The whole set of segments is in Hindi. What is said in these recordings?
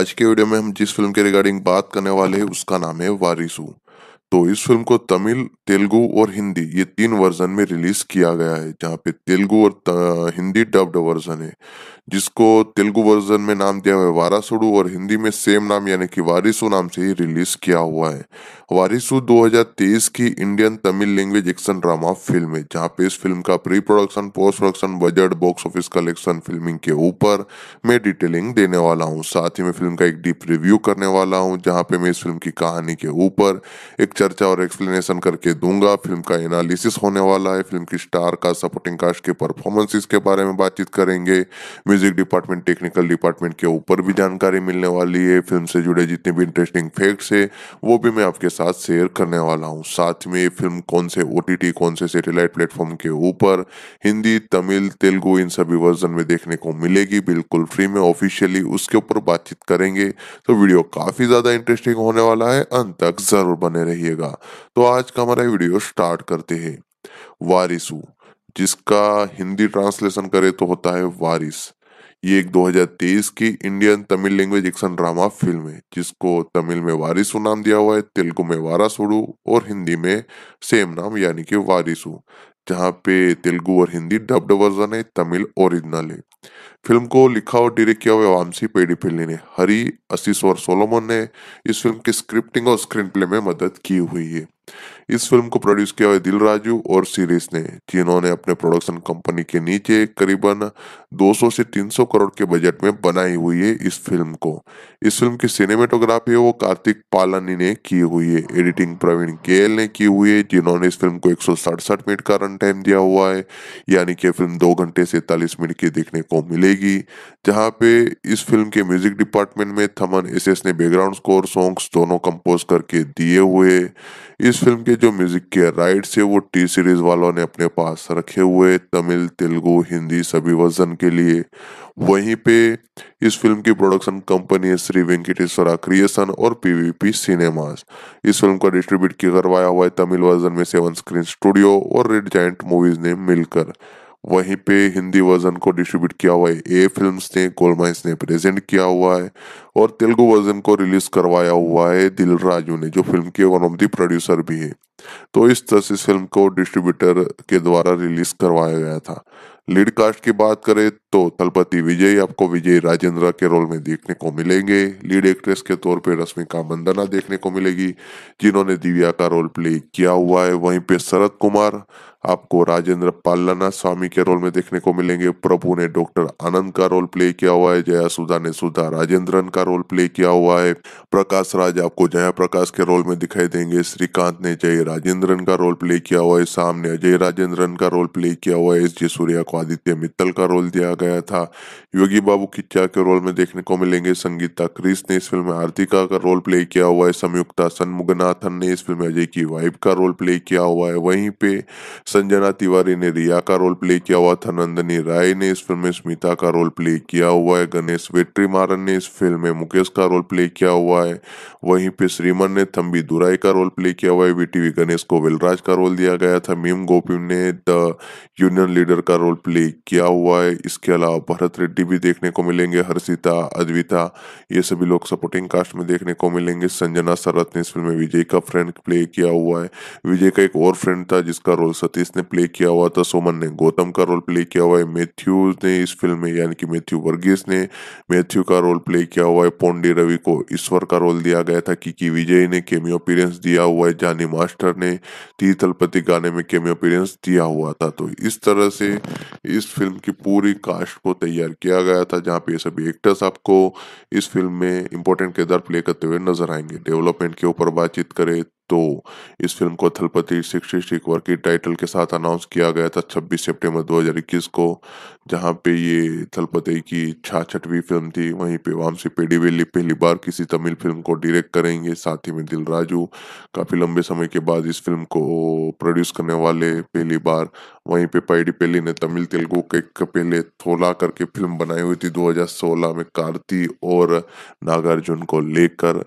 आज के वीडियो में हम जिस फिल्म के रिगार्डिंग बात करने वाले हैं उसका नाम है वारिसू तो इस फिल्म को तमिल तेलुगु और हिंदी ये तीन वर्जन में रिलीज किया गया है जहाँ पे तेलुगु और हिंदी डब्ड वर्जन है जिसको तेलुगु वर्जन में नाम दिया हुआ है वारासुडु और हिंदी में सेम नाम यानी कि वारिसु नाम से ही रिलीज किया हुआ है वारिसु 2023 की Indian Tamil language action drama film है जहाँ पे इस फिल्म का pre production post production budget box office collection filming के ऊपर मैं डिटेलिंग देने वाला हूँ साथ ही मैं फिल्म का एक डीप रिव्यू करने वाला हूँ जहाँ पे मैं इस फिल्म की कहानी के ऊपर एक चर्चा और एक्सप्लेनेशन करके दूंगा फिल्म का एनालिसिस होने वाला है फिल्म की स्टार का सपोर्टिंग कास्ट के परफॉर्मेंसेस के बारे में बातचीत करेंगे म्यूजिक डिपार्टमेंट टेक्निकल डिपार्टमेंट के ऊपर भी जानकारी मिलने वाली है फिल्म से जुड़े जितने भी इंटरेस्टिंग फैक्ट्स है वो भी मैं आपके साथ शेयर करने वाला हूँ साथ में फिल्म कौन से ओ कौन से सेटेलाइट प्लेटफॉर्म के ऊपर हिंदी तमिल तेलुगु इन सभी वर्जन में देखने को मिलेगी बिल्कुल फ्री में ऑफिशियली उसके ऊपर बातचीत करेंगे तो वीडियो काफ़ी ज़्यादा इंटरेस्टिंग होने वाला है अंत तक ज़रूर बने रहिए रखिएगा तो आज का हमारा वीडियो स्टार्ट करते हैं वारिसु जिसका हिंदी ट्रांसलेशन करें तो होता है वारिस ये एक 2023 की Indian Tamil language action drama film है जिसको तमिल में वारिसु नाम दिया हुआ है तेलुगु में वारासुडू और हिंदी में सेम नाम यानी कि वारिसु जहाँ पे तेलुगु और हिंदी डब्ड वर्जन है तमिल ओरिजिनल है फिल्म को लिखा और डायरेक्ट किया हुआ वामसी पेडी पेडीपिल्ली ने हरी असीस और सोलोमन ने इस फिल्म की स्क्रिप्टिंग और स्क्रीन प्ले में मदद की हुई है इस फिल्म को प्रोड्यूस किया है दिलराजू और सीरीज ने जिन्होंने अपने प्रोडक्शन कंपनी के नीचे करीबन 200 से 300 करोड़ के बजट में बनाई हुई है इस फिल्म को इस फिल्म की सिनेमेटोग्राफी वो कार्तिक पालनी ने की हुई है एडिटिंग प्रवीण केएल ने की हुई है जिन्होंने इस फिल्म को एक मिनट का रन टाइम दिया हुआ है यानी कि फिल्म दो घंटे से तालीस मिनट की देखने को मिलेगी जहाँ पे इस फिल्म के म्यूजिक डिपार्टमेंट में थमन एस ने बैकग्राउंड स्कोर सॉन्ग्स दोनों कंपोज करके दिए हुए इस फिल्म के जो म्यूजिक के राइट्स है वो टी सीरीज वालों ने अपने पास रखे हुए तमिल तेलुगु हिंदी सभी वर्जन के लिए वहीं पे इस फिल्म की प्रोडक्शन कंपनी है श्री वेंकटेश्वरा क्रिएशन और पीवीपी सिनेमास इस फिल्म का डिस्ट्रीब्यूट किया करवाया हुआ है तमिल वर्जन में सेवन स्क्रीन स्टूडियो और रेड जाइंट मूवीज ने मिलकर वहीं पे हिंदी वर्जन को डिस्ट्रीब्यूट किया हुआ है ए फिल्म ने गोलमाइंस ने प्रेजेंट किया हुआ है और तेलुगु वर्जन को रिलीज करवाया हुआ है दिल राजू ने जो फिल्म के वन ऑफ दी प्रोड्यूसर भी है तो इस तरह से इस फिल्म को डिस्ट्रीब्यूटर के द्वारा रिलीज करवाया गया था लीड कास्ट की बात करें तो तलपति विजय आपको विजय राजेंद्र के रोल में देखने को मिलेंगे लीड एक्ट्रेस के तौर पे रश्मिका मंदना देखने को मिलेगी जिन्होंने दिव्या का रोल प्ले किया हुआ है वहीं पे शरद कुमार आपको राजेंद्र पालना स्वामी के रोल में देखने को मिलेंगे प्रभु ने डॉक्टर आनंद का रोल प्ले किया हुआ है जया सुधा ने सुधा राजेंद्रन का रोल प्ले किया हुआ है प्रकाश राज आपको जया प्रकाश के रोल में दिखाई देंगे श्रीकांत ने जय राजेंद्रन का रोल प्ले किया हुआ है सामने अजय राजेंद्रन का रोल प्ले किया हुआ है एस जी सूर्या को आदित्य मित्तल का रोल दिया गया था योगी बाबू किच्चा के रोल में देखने को मिलेंगे संगीता क्रिस ने इस फिल्म में आरतिका का रोल प्ले किया हुआ है संयुक्ता सनमुगनाथन ने इस फिल्म में अजय की वाइफ का रोल प्ले किया हुआ है वहीं पे संजना तिवारी ने रिया का रोल प्ले किया हुआ था नंदनी राय ने इस फिल्म में स्मिता का रोल प्ले किया हुआ है गणेश वेट्रीमारन ने इस फिल्म में मुकेश का रोल प्ले किया हुआ है वहीं पे श्रीमन ने थम्बी दुराई का रोल प्ले किया हुआ है वीटीवी गणेश को विलराज का रोल दिया गया था मीम गोपी ने द यूनियन लीडर का रोल प्ले किया हुआ है इसके इसके अलावा भरत रेड्डी भी देखने को मिलेंगे हर्षिता अद्विता ये सभी लोग सपोर्टिंग कास्ट में देखने को मिलेंगे संजना सरत ने इस फिल्म में विजय का फ्रेंड प्ले किया हुआ है विजय का एक और फ्रेंड था जिसका रोल सतीश ने प्ले किया हुआ था सोमन ने गौतम का रोल प्ले किया हुआ है मैथ्यू ने इस फिल्म में यानी कि मैथ्यू वर्गीस ने मैथ्यू का रोल प्ले किया हुआ है पोंडी रवि को ईश्वर का रोल दिया गया था किकी विजय ने केमियो अपीरेंस दिया हुआ है जानी मास्टर ने तीर्थलपति गाने में केमियो अपीरेंस दिया हुआ था तो इस तरह से इस फिल्म की पूरी का महाराष्ट्र को तैयार किया गया था जहाँ पे ये सभी एक्टर्स आपको इस फिल्म में इम्पोर्टेंट किरदार प्ले करते हुए नजर आएंगे डेवलपमेंट के ऊपर बातचीत करें तो इस फिल्म को थलपति सिक्सटी सिक्वर की टाइटल के साथ अनाउंस किया गया था 26 सितंबर 2021 को जहां पे ये थलपति की छाछठवीं फिल्म थी वहीं पे वामसी पेडीवेली पहली बार किसी तमिल फिल्म को डायरेक्ट करेंगे साथ ही में दिल राजू काफ़ी लंबे समय के बाद इस फिल्म को प्रोड्यूस करने वाले पहली बार वहीं पे पाइडी पेली ने तमिल तेलुगु के पहले थोला करके फिल्म बनाई हुई थी 2016 में कार्ती और नागार्जुन को लेकर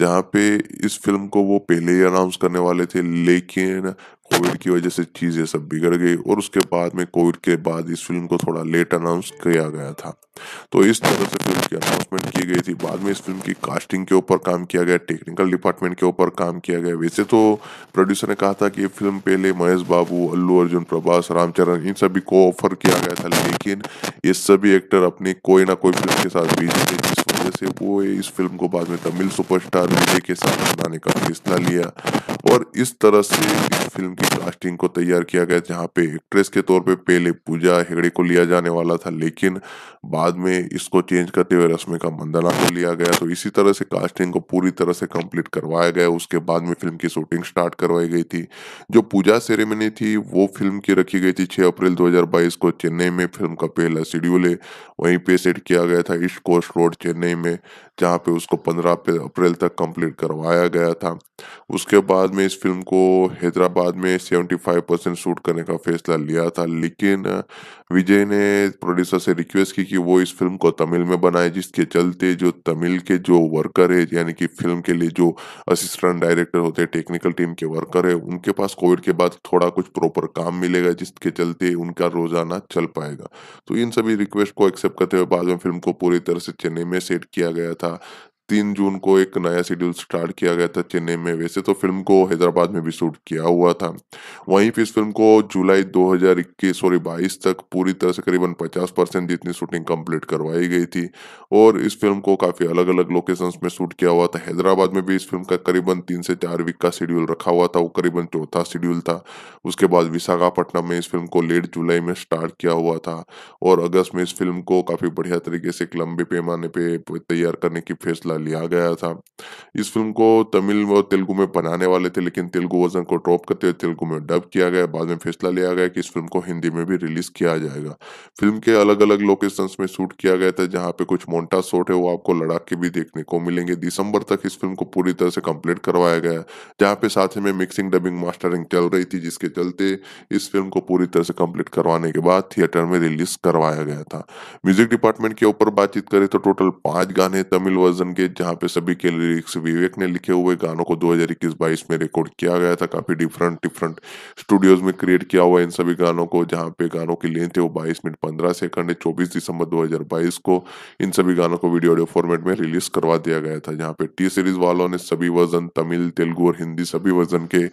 जहाँ पे इस फिल्म को वो पहले ही अनाउंस करने वाले थे लेकिन कोविड की वजह से चीज़ें सब बिगड़ गई और उसके बाद में कोविड के बाद इस फिल्म को थोड़ा लेट अनाउंस किया गया था तो इस तरह से फिल्म की अनाउंसमेंट की गई थी बाद में इस फिल्म की कास्टिंग के ऊपर काम किया गया टेक्निकल डिपार्टमेंट के ऊपर काम किया गया वैसे तो प्रोड्यूसर ने कहा था कि ये फिल्म पहले महेश बाबू अल्लू अर्जुन प्रभास रामचरण इन सभी को ऑफर किया गया था लेकिन ये सभी एक्टर अपनी कोई ना कोई फिल्म के साथ बिजी थे वजह से वो इस फिल्म को बाद में तमिल सुपरस्टार विजय के साथ बनाने का फैसला लिया और इस तरह से इस फिल्म की कास्टिंग को तैयार किया गया जहाँ पे एक्ट्रेस के तौर पे पहले पूजा हेगड़े को लिया जाने वाला था लेकिन बाद में इसको चेंज करते हुए रश्मिका मंदना को लिया गया तो इसी तरह से कास्टिंग को पूरी तरह से कंप्लीट करवाया गया उसके बाद में फिल्म की शूटिंग स्टार्ट करवाई गई थी जो पूजा सेरेमनी थी वो फिल्म की रखी गई थी 6 अप्रैल दो को चेन्नई में फिल्म का पहला शेड्यूल है वहीं पे सेट किया गया था east coast road Chennai Me. जहाँ पे उसको 15 अप्रैल तक कंप्लीट करवाया गया था उसके बाद में इस फिल्म को हैदराबाद में 75 परसेंट शूट करने का फैसला लिया था लेकिन विजय ने प्रोड्यूसर से रिक्वेस्ट की कि वो इस फिल्म को तमिल में बनाए जिसके चलते जो तमिल के जो वर्कर है यानी कि फिल्म के लिए जो असिस्टेंट डायरेक्टर होते हैं टेक्निकल टीम के वर्कर है उनके पास कोविड के बाद थोड़ा कुछ प्रॉपर काम मिलेगा जिसके चलते उनका रोजाना चल पाएगा तो इन सभी रिक्वेस्ट को एक्सेप्ट करते हुए बाद में फिल्म को पूरी तरह से चेन्नई में सेट किया गया это तीन जून को एक नया शेड्यूल स्टार्ट किया गया था चेन्नई में वैसे तो फिल्म को हैदराबाद में भी शूट किया हुआ था वहीं इस फिल्म को जुलाई 2021 सॉरी 22 तक पूरी तरह से करीबन 50 परसेंट जितनी शूटिंग कंप्लीट करवाई गई थी और इस फिल्म को काफ़ी अलग अलग लोकेशंस में शूट किया हुआ था हैदराबाद में भी इस फिल्म का करीबन तीन से चार वीक का शेड्यूल रखा हुआ था वो करीबन चौथा शेड्यूल था उसके बाद विशाखापट्टनम में इस फिल्म को लेट जुलाई में स्टार्ट किया हुआ था और अगस्त में इस फिल्म को काफ़ी बढ़िया तरीके से एक लंबे पैमाने पर तैयार करने की फैसला बदला लिया गया था इस फिल्म को तमिल व तेलुगु में बनाने वाले थे लेकिन तेलुगु वर्जन को ड्रॉप करते हुए तेलुगु में डब किया गया बाद में फैसला लिया गया कि इस फिल्म को हिंदी में भी रिलीज किया जाएगा फिल्म के अलग अलग लोकेशन में शूट किया गया था जहाँ पे कुछ मोन्टा शॉट है वो आपको लड़ाक के भी देखने को मिलेंगे दिसंबर तक इस फिल्म को पूरी तरह से कम्प्लीट करवाया गया जहाँ पे साथ में मिक्सिंग डबिंग मास्टरिंग चल रही थी जिसके चलते इस फिल्म को पूरी तरह से कम्प्लीट करवाने के बाद थिएटर में रिलीज करवाया गया था म्यूजिक डिपार्टमेंट के ऊपर बातचीत करें तो टोटल पांच गाने तमिल वर्जन के के जहाँ पे सभी के लिरिक्स विवेक ने लिखे हुए गानों को 2021-22 में रिकॉर्ड किया गया था काफी डिफरेंट डिफरेंट स्टूडियोज में क्रिएट किया हुआ इन सभी गानों को जहाँ पे गानों की लेंथ है वो 22 मिनट 15 सेकंड है 24 दिसंबर 2022 को इन सभी गानों को वीडियो ऑडियो फॉर्मेट में रिलीज करवा दिया गया था जहाँ पे टी सीरीज वालों ने सभी वर्जन तमिल तेलुगु और हिंदी सभी वर्जन के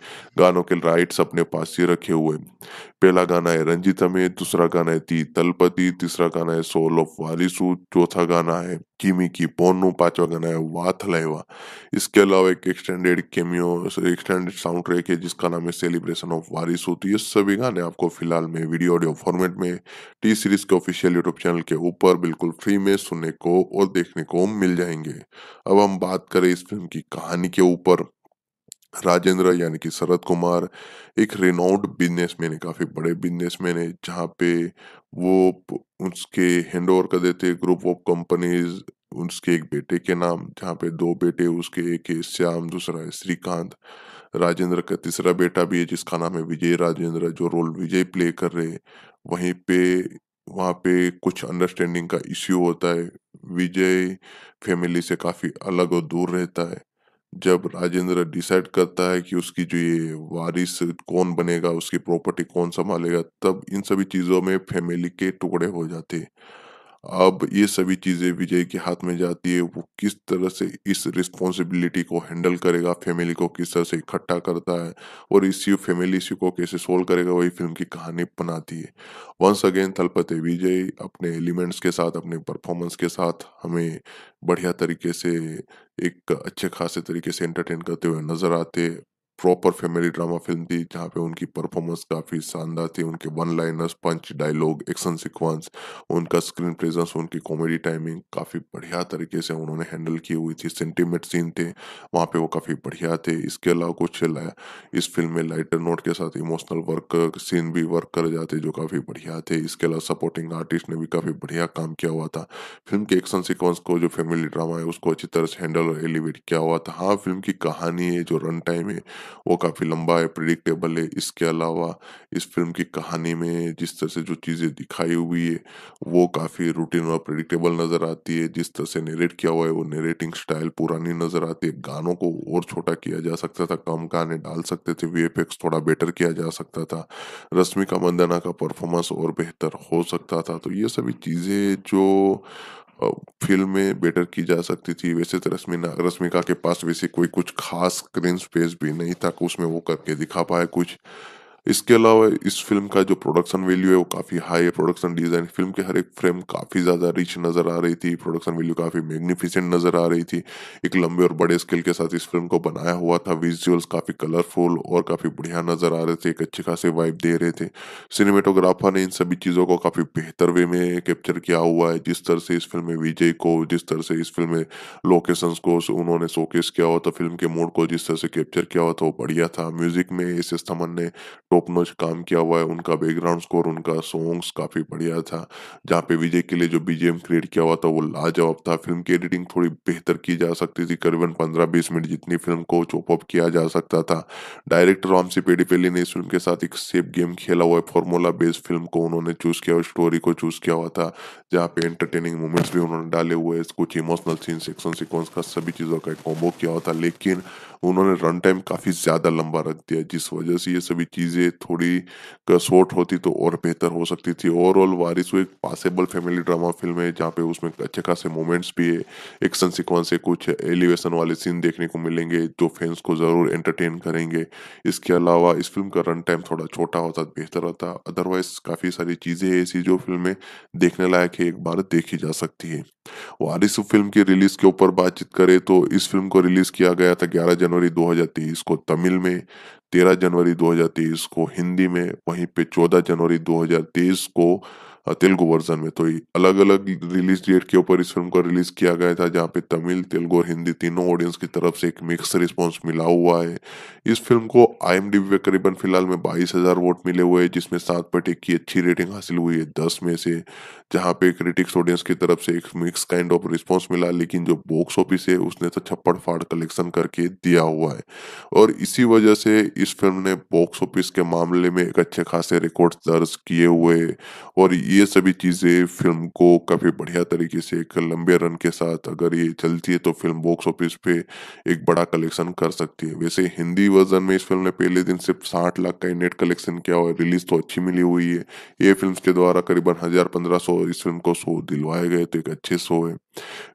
गानों के राइट्स अपने पास ही रखे हुए पहला गाना है रंजित हमें दूसरा गाना है ती तलपति तीसरा गाना है सोल ऑफ वालिसू चौथा गाना है किमी की पोनू पांचवा गाना है वाथ वाथलाइवा इसके अलावा एक extended cameo extended sound track है जिसका नाम है सेलिब्रेशन ऑफ वारिसू तो ये सभी गाने आपको फिलहाल में वीडियो ऑडियो फॉर्मेट में टी सीरीज के ऑफिशियल यूट्यूब चैनल के ऊपर बिल्कुल फ्री में सुनने को और देखने को मिल जाएंगे अब हम बात करें इस फिल्म की कहानी के ऊपर राजेंद्र यानी कि शरद कुमार एक रिनाउंड बिजनेसमैन है काफ़ी बड़े बिजनेसमैन है जहाँ पे वो उसके हैंड ओवर कर देते ग्रुप ऑफ कंपनीज उसके एक बेटे के नाम जहाँ पे दो बेटे उसके एक है श्याम दूसरा है श्रीकांत राजेंद्र का तीसरा बेटा भी है जिसका नाम है विजय राजेंद्र जो रोल विजय प्ले कर रहे हैं वहीं पे वहाँ पे कुछ अंडरस्टैंडिंग का इश्यू होता है विजय फैमिली से काफ़ी अलग और दूर रहता है जब राजेंद्र डिसाइड करता है कि उसकी जो ये वारिस कौन बनेगा उसकी प्रॉपर्टी कौन संभालेगा तब इन सभी चीज़ों में फैमिली के टुकड़े हो जाते अब ये सभी चीजें विजय के हाथ में जाती है वो किस तरह से इस रिस्पॉन्सिबिलिटी को हैंडल करेगा फैमिली को किस तरह से इकट्ठा करता है और इश्यू फैमिली इश्यू को कैसे सोल्व करेगा वही फिल्म की कहानी बनाती है वंस अगेन थलपते विजय अपने एलिमेंट्स के साथ अपने परफॉर्मेंस के साथ हमें बढ़िया तरीके से एक अच्छे खासे तरीके से एंटरटेन करते हुए नजर आते प्रॉपर फैमिली ड्रामा फिल्म थी जहाँ पे उनकी परफॉर्मेंस काफ़ी शानदार थी उनके one liners punch dialogue action sequence उनका स्क्रीन प्रेजेंस उनकी कॉमेडी टाइमिंग काफ़ी बढ़िया तरीके से उन्होंने हैंडल की हुई थी सेंटीमेंट सीन थे वहाँ पे वो काफ़ी बढ़िया थे इसके अलावा कुछ इस फिल्म में लाइटर नोट के साथ इमोशनल वर्क सीन भी वर्क कर जाते जो काफ़ी बढ़िया थे इसके अलावा सपोर्टिंग आर्टिस्ट ने भी काफ़ी बढ़िया काम किया हुआ था फिल्म के एक्शन सिक्वेंस को जो फैमिली ड्रामा है उसको अच्छी तरह से हैंडल और एलिवेट किया हुआ था हाँ फिल्म की कहानी है जो रन टाइम है वो काफी लंबा है प्रिडिक्टेबल है इसके अलावा इस फिल्म की कहानी में जिस तरह से जो चीज़ें दिखाई हुई है वो काफ़ी रूटीन और प्रिडिक्टेबल नज़र आती है जिस तरह से नेरेट किया हुआ है वो नेरेटिंग स्टाइल पुरानी नज़र आती है गानों को और छोटा किया जा सकता था कम गाने डाल सकते थे वी थोड़ा बेटर किया जा सकता था रश्मिका मंदना का परफॉर्मेंस और बेहतर हो सकता था तो ये सभी चीज़ें जो फिल्म में बेटर की जा सकती थी वैसे तो रश्मिना रश्मिका के पास वैसे कोई कुछ खास स्क्रीन स्पेस भी नहीं था उसमें वो करके दिखा पाए कुछ इसके अलावा इस फिल्म का जो प्रोडक्शन वैल्यू है वो काफ़ी हाई है प्रोडक्शन डिज़ाइन फिल्म के हर एक फ्रेम काफ़ी ज़्यादा रिच नज़र आ रही थी प्रोडक्शन वैल्यू काफ़ी मैग्निफिसेंट नज़र आ रही थी एक लंबे और बड़े स्केल के साथ इस फिल्म को बनाया हुआ था विजुअल्स काफ़ी कलरफुल और काफ़ी बढ़िया नज़र आ रहे थे एक अच्छी खासी वाइब दे रहे थे सिनेमेटोग्राफर ने इन सभी चीज़ों को काफ़ी बेहतर वे में कैप्चर किया हुआ है जिस तरह से इस फिल्म में विजय को जिस तरह से इस फिल्म में लोकेशन को उन्होंने शोकेस किया हुआ था फिल्म के मूड को जिस तरह से कैप्चर किया हुआ था वो तो बढ़िया था म्यूजिक में एस एस थमन ने टॉप नॉच काम किया हुआ है उनका बैकग्राउंड स्कोर उनका सॉन्ग्स काफ़ी बढ़िया था जहाँ पे विजय के लिए जो बीजेम क्रिएट किया हुआ था वो लाजवाब था फिल्म की एडिटिंग थोड़ी बेहतर की जा सकती थी करीबन पंद्रह बीस मिनट जितनी फिल्म को चोपअप किया जा सकता था डायरेक्टर रामसी पेडीपेली ने इस फिल्म के साथ एक सेफ गेम खेला हुआ है फॉर्मूला बेस्ड फिल्म को उन्होंने चूज किया हुआ स्टोरी को चूज किया हुआ था जहाँ पे एंटरटेनिंग मोमेंट्स भी उन्होंने डाले हुए कुछ इमोशनल सीन सेक्शन सिक्वेंस का सभी चीज़ों का कॉम्बो किया हुआ था लेकिन उन्होंने रन टाइम काफी ज्यादा लंबा रख दिया जिस वजह से ये सभी चीजें थोड़ी शॉर्ट होती तो और बेहतर हो सकती थी ओवरऑल वारिस एक पासेबल फैमिली ड्रामा फिल्म है जहाँ पे उसमें अच्छे खासे मोमेंट्स भी है एक्शन सिक्वेंस से कुछ एलिवेशन वाले सीन देखने को मिलेंगे जो फैंस को जरूर एंटरटेन करेंगे इसके अलावा इस फिल्म का रन टाइम थोड़ा छोटा होता बेहतर होता अदरवाइज काफी सारी चीजें ऐसी जो फिल्में देखने लायक है एक बार देखी जा सकती है वारिस फिल्म की रिलीज के ऊपर बातचीत करें तो इस फिल्म को रिलीज किया गया था ग्यारह जनवरी 2023 को तमिल में 13 जनवरी 2023 को हिंदी में वहीं पे 14 जनवरी 2023 को तेलुगु वर्जन में तो अलग अलग रिलीज डेट के ऊपर इस फिल्म को रिलीज किया गया था जहाँ पे तमिल तेलुगु और हिंदी तीनों ऑडियंस की तरफ से एक मिक्स रिस्पॉन्स मिला हुआ है इस फिल्म को आई पे करीबन फिलहाल में बाईस हजार वोट मिले हुए हैं जिसमें सात पट एक की अच्छी रेटिंग हासिल हुई है दस में से जहाँ पे क्रिटिक्स ऑडियंस की तरफ से एक मिक्स काइंड ऑफ रिस्पॉन्स मिला लेकिन जो बॉक्स ऑफिस है उसने तो छप्पड़ फाड़ कलेक्शन करके दिया हुआ है और इसी वजह से इस फिल्म ने बॉक्स ऑफिस के मामले में एक अच्छे खासे रिकॉर्ड दर्ज किए हुए और ये ये सभी चीज़ें फिल्म को काफ़ी बढ़िया तरीके से एक लंबे रन के साथ अगर ये चलती है तो फिल्म बॉक्स ऑफिस पे एक बड़ा कलेक्शन कर सकती है वैसे हिंदी वर्जन में इस फिल्म ने पहले दिन सिर्फ साठ लाख का नेट कलेक्शन किया और रिलीज तो अच्छी मिली हुई है ये फिल्म के द्वारा करीबन हज़ार पंद्रह सौ इस फिल्म को शो दिलवाए गए तो एक अच्छे शो है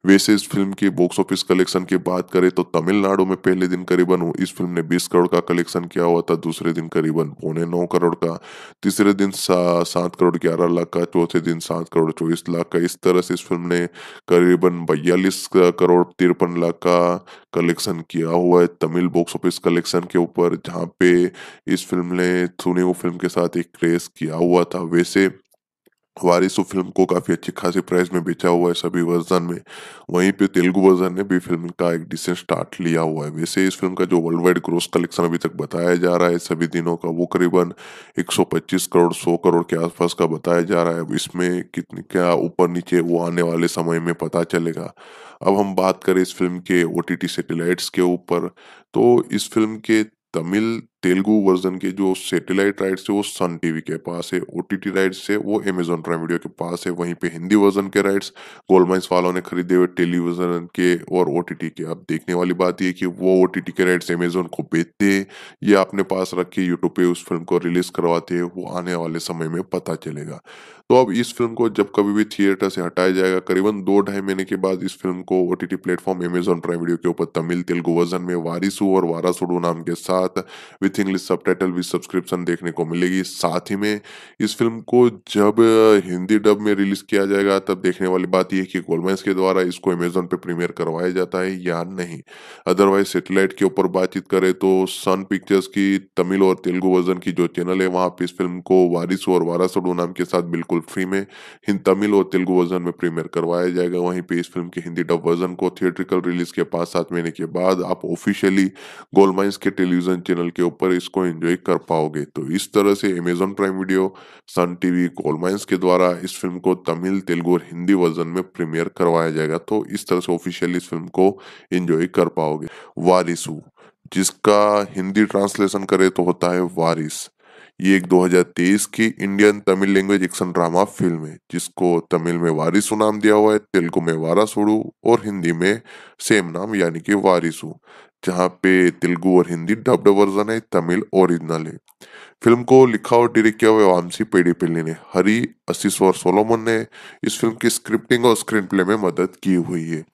वैसे इस फिल्म के बॉक्स ऑफिस कलेक्शन की बात करें तो तमिलनाडु में पहले दिन करीबन इस फिल्म ने बीस करोड़ का कलेक्शन किया हुआ था दूसरे दिन करीबन पौने नौ करोड़ का तीसरे दिन सात करोड़ ग्यारह लाख का चौथे दिन सात करोड़ चौबीस लाख का इस तरह से इस फिल्म ने करीबन बयालीस करोड़ तिरपन लाख का कलेक्शन किया हुआ है तमिल बॉक्स ऑफिस कलेक्शन के ऊपर जहाँ पे इस फिल्म ने सुनी फिल्म के साथ एक क्रेज किया हुआ था वैसे वारिस फिल्म को काफी अच्छी खासी प्राइस में बेचा हुआ है सभी वर्जन में वहीं पे तेलुगु वर्जन ने भी फिल्म का एक डिसेंट स्टार्ट लिया हुआ है वैसे इस फिल्म का जो वर्ल्ड वाइड ग्रोस कलेक्शन अभी तक बताया जा रहा है सभी दिनों का वो करीबन 125 करोड़ 100 करोड़ के आसपास का बताया जा रहा है इसमें कितने क्या ऊपर नीचे वो आने वाले समय में पता चलेगा अब हम बात करें इस फिल्म के ओ टी के ऊपर तो इस फिल्म के तमिल तेलुगु वर्जन के जो सैटेलाइट राइट्स है वो सन टीवी के पास है ओ टी टी राइट्स है वो अमेजोन प्राइम वीडियो के पास है वहीं पे हिंदी वर्जन के राइट्स गोलमाइंस वालों ने खरीदे हुए टेलीविजन के और ओ टी टी के अब देखने वाली बात यह कि वो ओ टी टी के राइट्स अमेजोन को बेचते हैं या अपने पास रख के यूट्यूब पे उस फिल्म को रिलीज करवाते हैं वो आने वाले समय में पता चलेगा तो अब इस फिल्म को जब कभी भी थिएटर से हटाया जाएगा करीबन दो ढाई महीने के बाद इस फिल्म को O T T platform Amazon prime video के ऊपर तमिल तेलुगु वर्जन में वारिसू और वारासुडू नाम के साथ with with English subtitle with subscription देखने को मिलेगी साथ ही में इस फिल्म को जब हिंदी डब में रिलीज किया जाएगा तब देखने वाली बात यह कि गोलमेंस के द्वारा इसको अमेजोन पे प्रीमियर करवाया जाता है या नहीं अदरवाइज सेटेलाइट के ऊपर बातचीत करें तो सन पिक्चर्स की तमिल और तेलुगु वर्जन की जो चैनल है वहाँ पर इस फिल्म को वारिस और वारासडो नाम के साथ बिल्कुल फ्री में हिंद तमिल और तेलुगु वर्जन में प्रीमियर करवाया जाएगा वहीं पे इस फिल्म के हिंदी डब वर्जन को थिएट्रिकल रिलीज के पाँच सात महीने के बाद आप ऑफिशियली गोलमाइंस के टेलीविजन चैनल के ऊपर पर इसको एंजॉय कर पाओगे तो इस तरह से Amazon prime video Sun TV Goldmines के द्वारा इस फिल्म को तमिल तेलुगु और हिंदी वर्जन में प्रीमियर करवाया जाएगा तो इस तरह से ऑफिशियली इस फिल्म को एंजॉय कर पाओगे वारिस जिसका हिंदी ट्रांसलेशन करे तो होता है वारिस ये एक 2023 की Indian Tamil language action drama film है जिसको तमिल में वारिसू नाम दिया हुआ है तेलुगु में वारासुडू और हिंदी में सेम नाम यानी कि वारिसू जहाँ पे तेलुगु और हिंदी डब्ड वर्जन है तमिल ओरिजिनल है फिल्म को लिखा और डायरेक्ट किया हुआ वामसी पेडी पिल्ली ने हरी असिस और सोलोमन ने इस फिल्म की स्क्रिप्टिंग और स्क्रीन प्ले में मदद की हुई है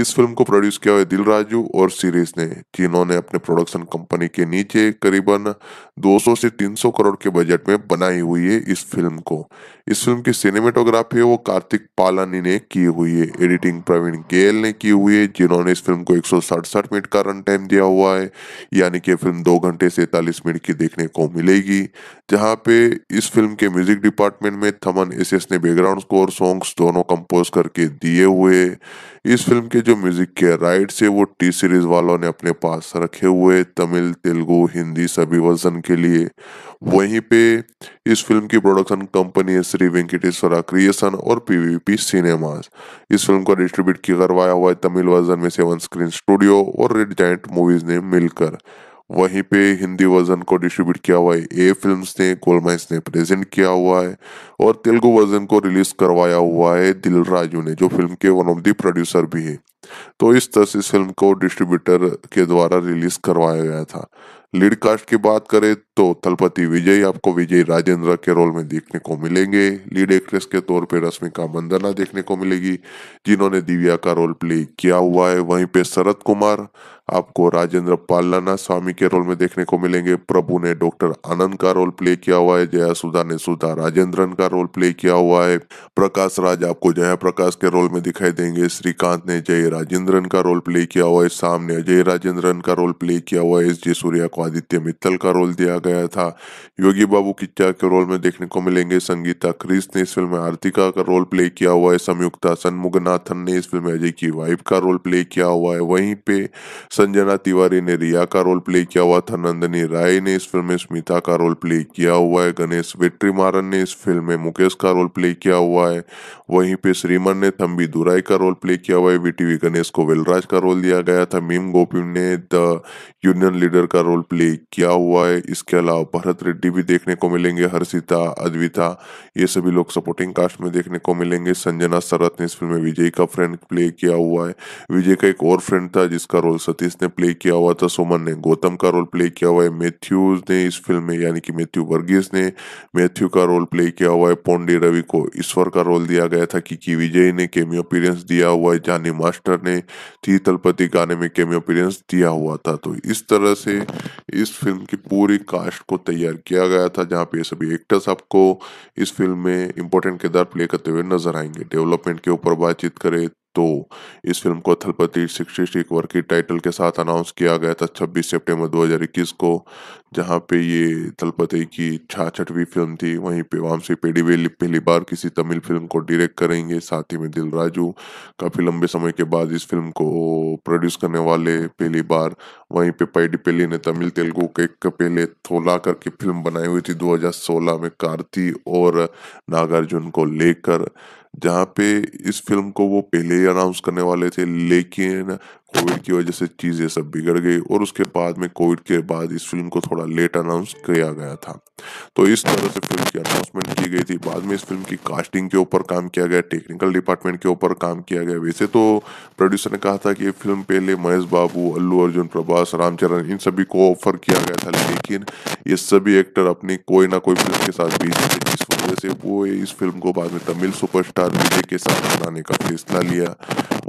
इस फिल्म को प्रोड्यूस किया हुआ दिल राजू और सीरीज ने जिन्होंने अपने प्रोडक्शन कंपनी के नीचे करीबन 200 से 300 करोड़ के बजट में बनाई हुई है इस फिल्म को इस फिल्म की सिनेमेटोग्राफी वो कार्तिक पालानी ने की हुई है एडिटिंग प्रवीण गेल ने की हुई है जिन्होंने इस फिल्म को एक मिनट का रन टाइम दिया हुआ है यानी कि फिल्म दो घंटे सैतालीस मिनट की देखने को मिलेगी मिलेगी जहां पे इस फिल्म के म्यूजिक डिपार्टमेंट में थमन एस एस ने बैकग्राउंड स्कोर सॉन्ग्स दोनों कंपोज करके दिए हुए इस फिल्म के जो म्यूजिक के राइट्स है वो टी सीरीज वालों ने अपने पास रखे हुए तमिल तेलुगु हिंदी सभी वर्जन के लिए वहीं पे इस फिल्म की प्रोडक्शन कंपनी है श्री वेंकटेश्वरा क्रिएशन और पीवीपी सिनेमास इस फिल्म को डिस्ट्रीब्यूट करवाया हुआ है तमिल वर्जन में सेवन स्क्रीन स्टूडियो और रेड जाइंट मूवीज ने मिलकर वहीं पे हिंदी वर्जन को डिस्ट्रीब्यूट किया हुआ है ए फिल्म ने कोलमाइंस ने प्रेजेंट किया हुआ है और तेलुगु वर्जन को रिलीज करवाया हुआ है दिल राजू ने जो फिल्म के वन ऑफ दी प्रोड्यूसर भी है तो इस तरह से इस फिल्म को डिस्ट्रीब्यूटर के द्वारा रिलीज करवाया गया था लीड कास्ट की बात करें तो तलपति विजय आपको विजय राजेंद्र के रोल में देखने को मिलेंगे लीड एक्ट्रेस के तौर पे रश्मिका मंदना देखने को मिलेगी जिन्होंने दिव्या का रोल प्ले किया हुआ है वहीं पे शरद कुमार आपको राजेंद्र पालाना स्वामी के रोल में देखने को मिलेंगे प्रभु ने डॉक्टर आनंद का रोल प्ले किया हुआ है जया सुधा ने सुधा राजेंद्रन का रोल प्ले किया हुआ है प्रकाश राज आपको जया प्रकाश के रोल में दिखाई देंगे श्रीकांत ने जय राजेंद्रन का रोल प्ले किया हुआ है सामने अजय राजेंद्रन का रोल प्ले किया हुआ है एस जे सूर्या को आदित्य मित्तल का रोल दिया गया था योगी बाबू किच्चा के रोल में देखने को मिलेंगे संगीता क्रिस ने इस फिल्म में आर्तिका का रोल प्ले किया हुआ है संयुक्ता सनमुगनाथन ने इस फिल्म में अजय की वाइफ का रोल प्ले किया हुआ है वहीं पे संजना तिवारी ने रिया का रोल प्ले किया हुआ था नंदनी राय ने इस फिल्म में स्मिता का रोल प्ले किया हुआ है गणेश वेट्रीमारन ने इस फिल्म में मुकेश का रोल प्ले किया हुआ है वहीं पे श्रीमन ने थम्बी दुराई का रोल प्ले किया हुआ है वीटीवी गणेश को वेलराज का रोल दिया गया था मीम गोपी ने द यूनियन लीडर का रोल प्ले किया हुआ है इसके इसके अलावा भरत रेड्डी भी देखने को मिलेंगे हर्षिता अद्विता ये सभी लोग सपोर्टिंग कास्ट में देखने को मिलेंगे संजना सरत ने इस फिल्म में विजय का फ्रेंड प्ले किया हुआ है विजय का एक और फ्रेंड था जिसका रोल सतीश ने प्ले किया हुआ था सुमन ने गौतम का रोल प्ले किया हुआ है मैथ्यूज ने इस फिल्म में यानी कि मैथ्यू वर्गीस ने मैथ्यू का रोल प्ले किया हुआ है पोंडे रवि को ईश्वर का रोल दिया गया था कि विजय ने केमियो अपीरियंस दिया हुआ है जानी मास्टर ने थी तलपति गाने में केमियो अपीरियंस दिया हुआ था तो इस तरह से इस फिल्म की पूरी का कास्ट को तैयार किया गया था जहाँ पे ये सभी एक्टर्स आपको इस फिल्म में इम्पोर्टेंट किरदार प्ले करते हुए नजर आएंगे डेवलपमेंट के ऊपर बातचीत करें तो इस फिल्म को Thalapathy sixty six working title के साथ अनाउंस किया गया था 26 सितंबर 2021 को जहां पे ये थलपति की छाछठवीं फिल्म थी वहीं पे वामसी पेडीवेली पहली बार किसी तमिल फिल्म को डायरेक्ट करेंगे साथ ही में दिल राजू काफ़ी लंबे समय के बाद इस फिल्म को प्रोड्यूस करने वाले पहली बार वहीं पे पैडी पेली ने तमिल तेलुगु के एक पहले थोला करके फिल्म बनाई हुई थी 2016 में कार्ती और नागार्जुन को लेकर जहाँ पे इस फिल्म को वो पहले ही अनाउंस करने वाले थे लेकिन कोविड की वजह से चीज़ें सब बिगड़ गई और उसके बाद में कोविड के बाद इस फिल्म को थोड़ा लेट अनाउंस किया गया था तो इस तरह से फिल्म की अनाउंसमेंट की गई थी बाद में इस फिल्म की कास्टिंग के ऊपर काम किया गया टेक्निकल डिपार्टमेंट के ऊपर काम किया गया वैसे तो प्रोड्यूसर ने कहा था कि ये फिल्म पहले महेश बाबू अल्लू अर्जुन प्रभास रामचरण इन सभी को ऑफर किया गया था लेकिन ये सभी एक्टर अपनी कोई ना कोई फिल्म के साथ बिजी थे जिस वजह से वो इस फिल्म को बाद में तमिल सुपरस्टार विजय के साथ बनाने का फैसला लिया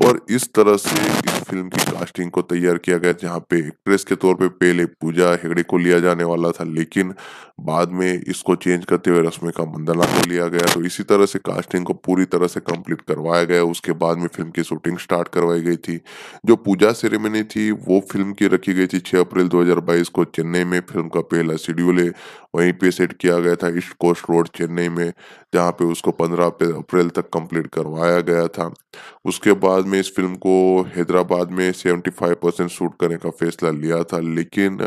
और इस तरह से इस फिल्म की कास्टिंग को तैयार किया गया जहां पे एक्ट्रेस के तौर पे पहले पूजा हेगड़े को लिया जाने वाला था लेकिन बाद में इसको चेंज करते हुए रश्मिका मंदना को लिया गया तो इसी तरह से कास्टिंग को पूरी तरह से कंप्लीट करवाया गया उसके बाद में फिल्म की शूटिंग स्टार्ट करवाई गई थी जो पूजा सेरेमनी थी वो फिल्म की रखी गई थी छः अप्रैल दो को चेन्नई में फिल्म का पहला शेड्यूल है वहीं पे सेट किया गया था ईस्ट कोस्ट रोड चेन्नई में जहाँ पे उसको 15 अप्रैल तक कंप्लीट करवाया गया था उसके बाद में इस फिल्म को हैदराबाद में 75 परसेंट शूट करने का फैसला लिया था लेकिन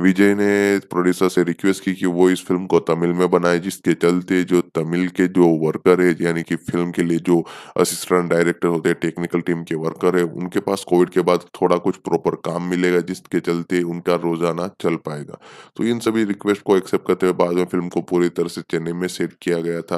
विजय ने प्रोड्यूसर से रिक्वेस्ट की कि वो इस फिल्म को तमिल में बनाए जिसके चलते जो तमिल के जो वर्कर है यानी कि फिल्म के लिए जो असिस्टेंट डायरेक्टर होते हैं टेक्निकल टीम के वर्कर है उनके पास कोविड के बाद थोड़ा कुछ प्रॉपर काम मिलेगा जिसके चलते उनका रोजाना चल पाएगा तो इन सभी रिक्वेस्ट को एक्सेप्ट करते हुए बाद में फिल्म को पूरी तरह से चेन्नई में सेट किया गया था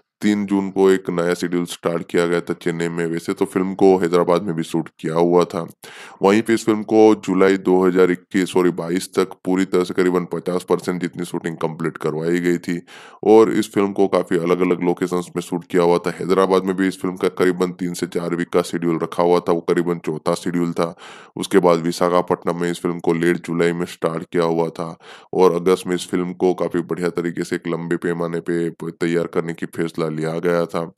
तीन जून को एक नया शेड्यूल स्टार्ट किया गया था चेन्नई में वैसे तो फिल्म को हैदराबाद में भी शूट किया हुआ था वहीं पे इस फिल्म को जुलाई 2021 सॉरी 22 तक पूरी तरह से करीबन 50 परसेंट जितनी शूटिंग कंप्लीट करवाई गई थी और इस फिल्म को काफ़ी अलग अलग लोकेशंस में शूट किया हुआ था हैदराबाद में भी इस फिल्म का करीबन तीन से चार वीक का शेड्यूल रखा हुआ था वो करीबन चौथा शेड्यूल था उसके बाद विशाखापट्टनम में इस फिल्म को लेट जुलाई में स्टार्ट किया हुआ था और अगस्त में इस फिल्म को काफ़ी बढ़िया तरीके से एक लंबे पैमाने पर तैयार करने की फैसला लिया गया था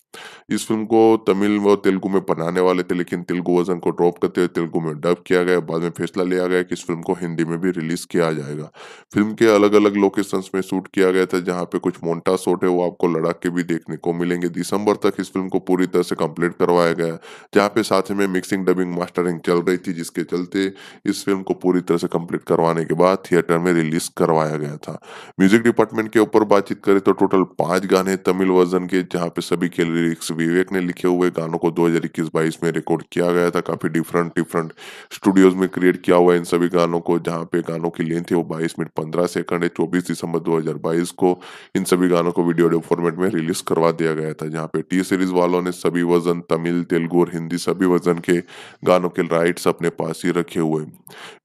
इस फिल्म को तमिल व तेलुगु में बनाने वाले थे लेकिन तेलुगु वर्जन को ड्रॉप करते हुए तेलुगु में डब किया गया बाद में फैसला लिया गया कि इस फिल्म को हिंदी में भी रिलीज किया जाएगा फिल्म के अलग अलग लोकेशंस में शूट किया गया था जहाँ पे कुछ मोन्टा शॉट है वो आपको लड़ाक के भी देखने को मिलेंगे दिसंबर तक इस फिल्म को पूरी तरह से कम्प्लीट करवाया गया जहाँ पे साथ में मिक्सिंग डबिंग मास्टरिंग चल रही थी जिसके चलते इस फिल्म को पूरी तरह से कम्प्लीट करवाने के बाद थिएटर में रिलीज करवाया गया था म्यूजिक डिपार्टमेंट के ऊपर बातचीत करें तो टोटल पांच गाने तमिल वर्जन के जहाँ पे सभी के लिरिक्स विवेक ने लिखे हुए गानों को 2021-22 में रिकॉर्ड किया गया था काफी डिफरेंट डिफरेंट स्टूडियोज में क्रिएट किया हुआ इन सभी गानों को जहाँ पे गानों की लेंथ है वो 22 मिनट 15 सेकंड है चौबीस दिसंबर 2022 को इन सभी गानों को वीडियो फॉर्मेट में रिलीज करवा दिया गया था जहाँ पे टी सीरीज वालों ने सभी वजन तमिल तेलुगु और हिंदी सभी वजन के गानों के राइट्स अपने पास ही रखे हुए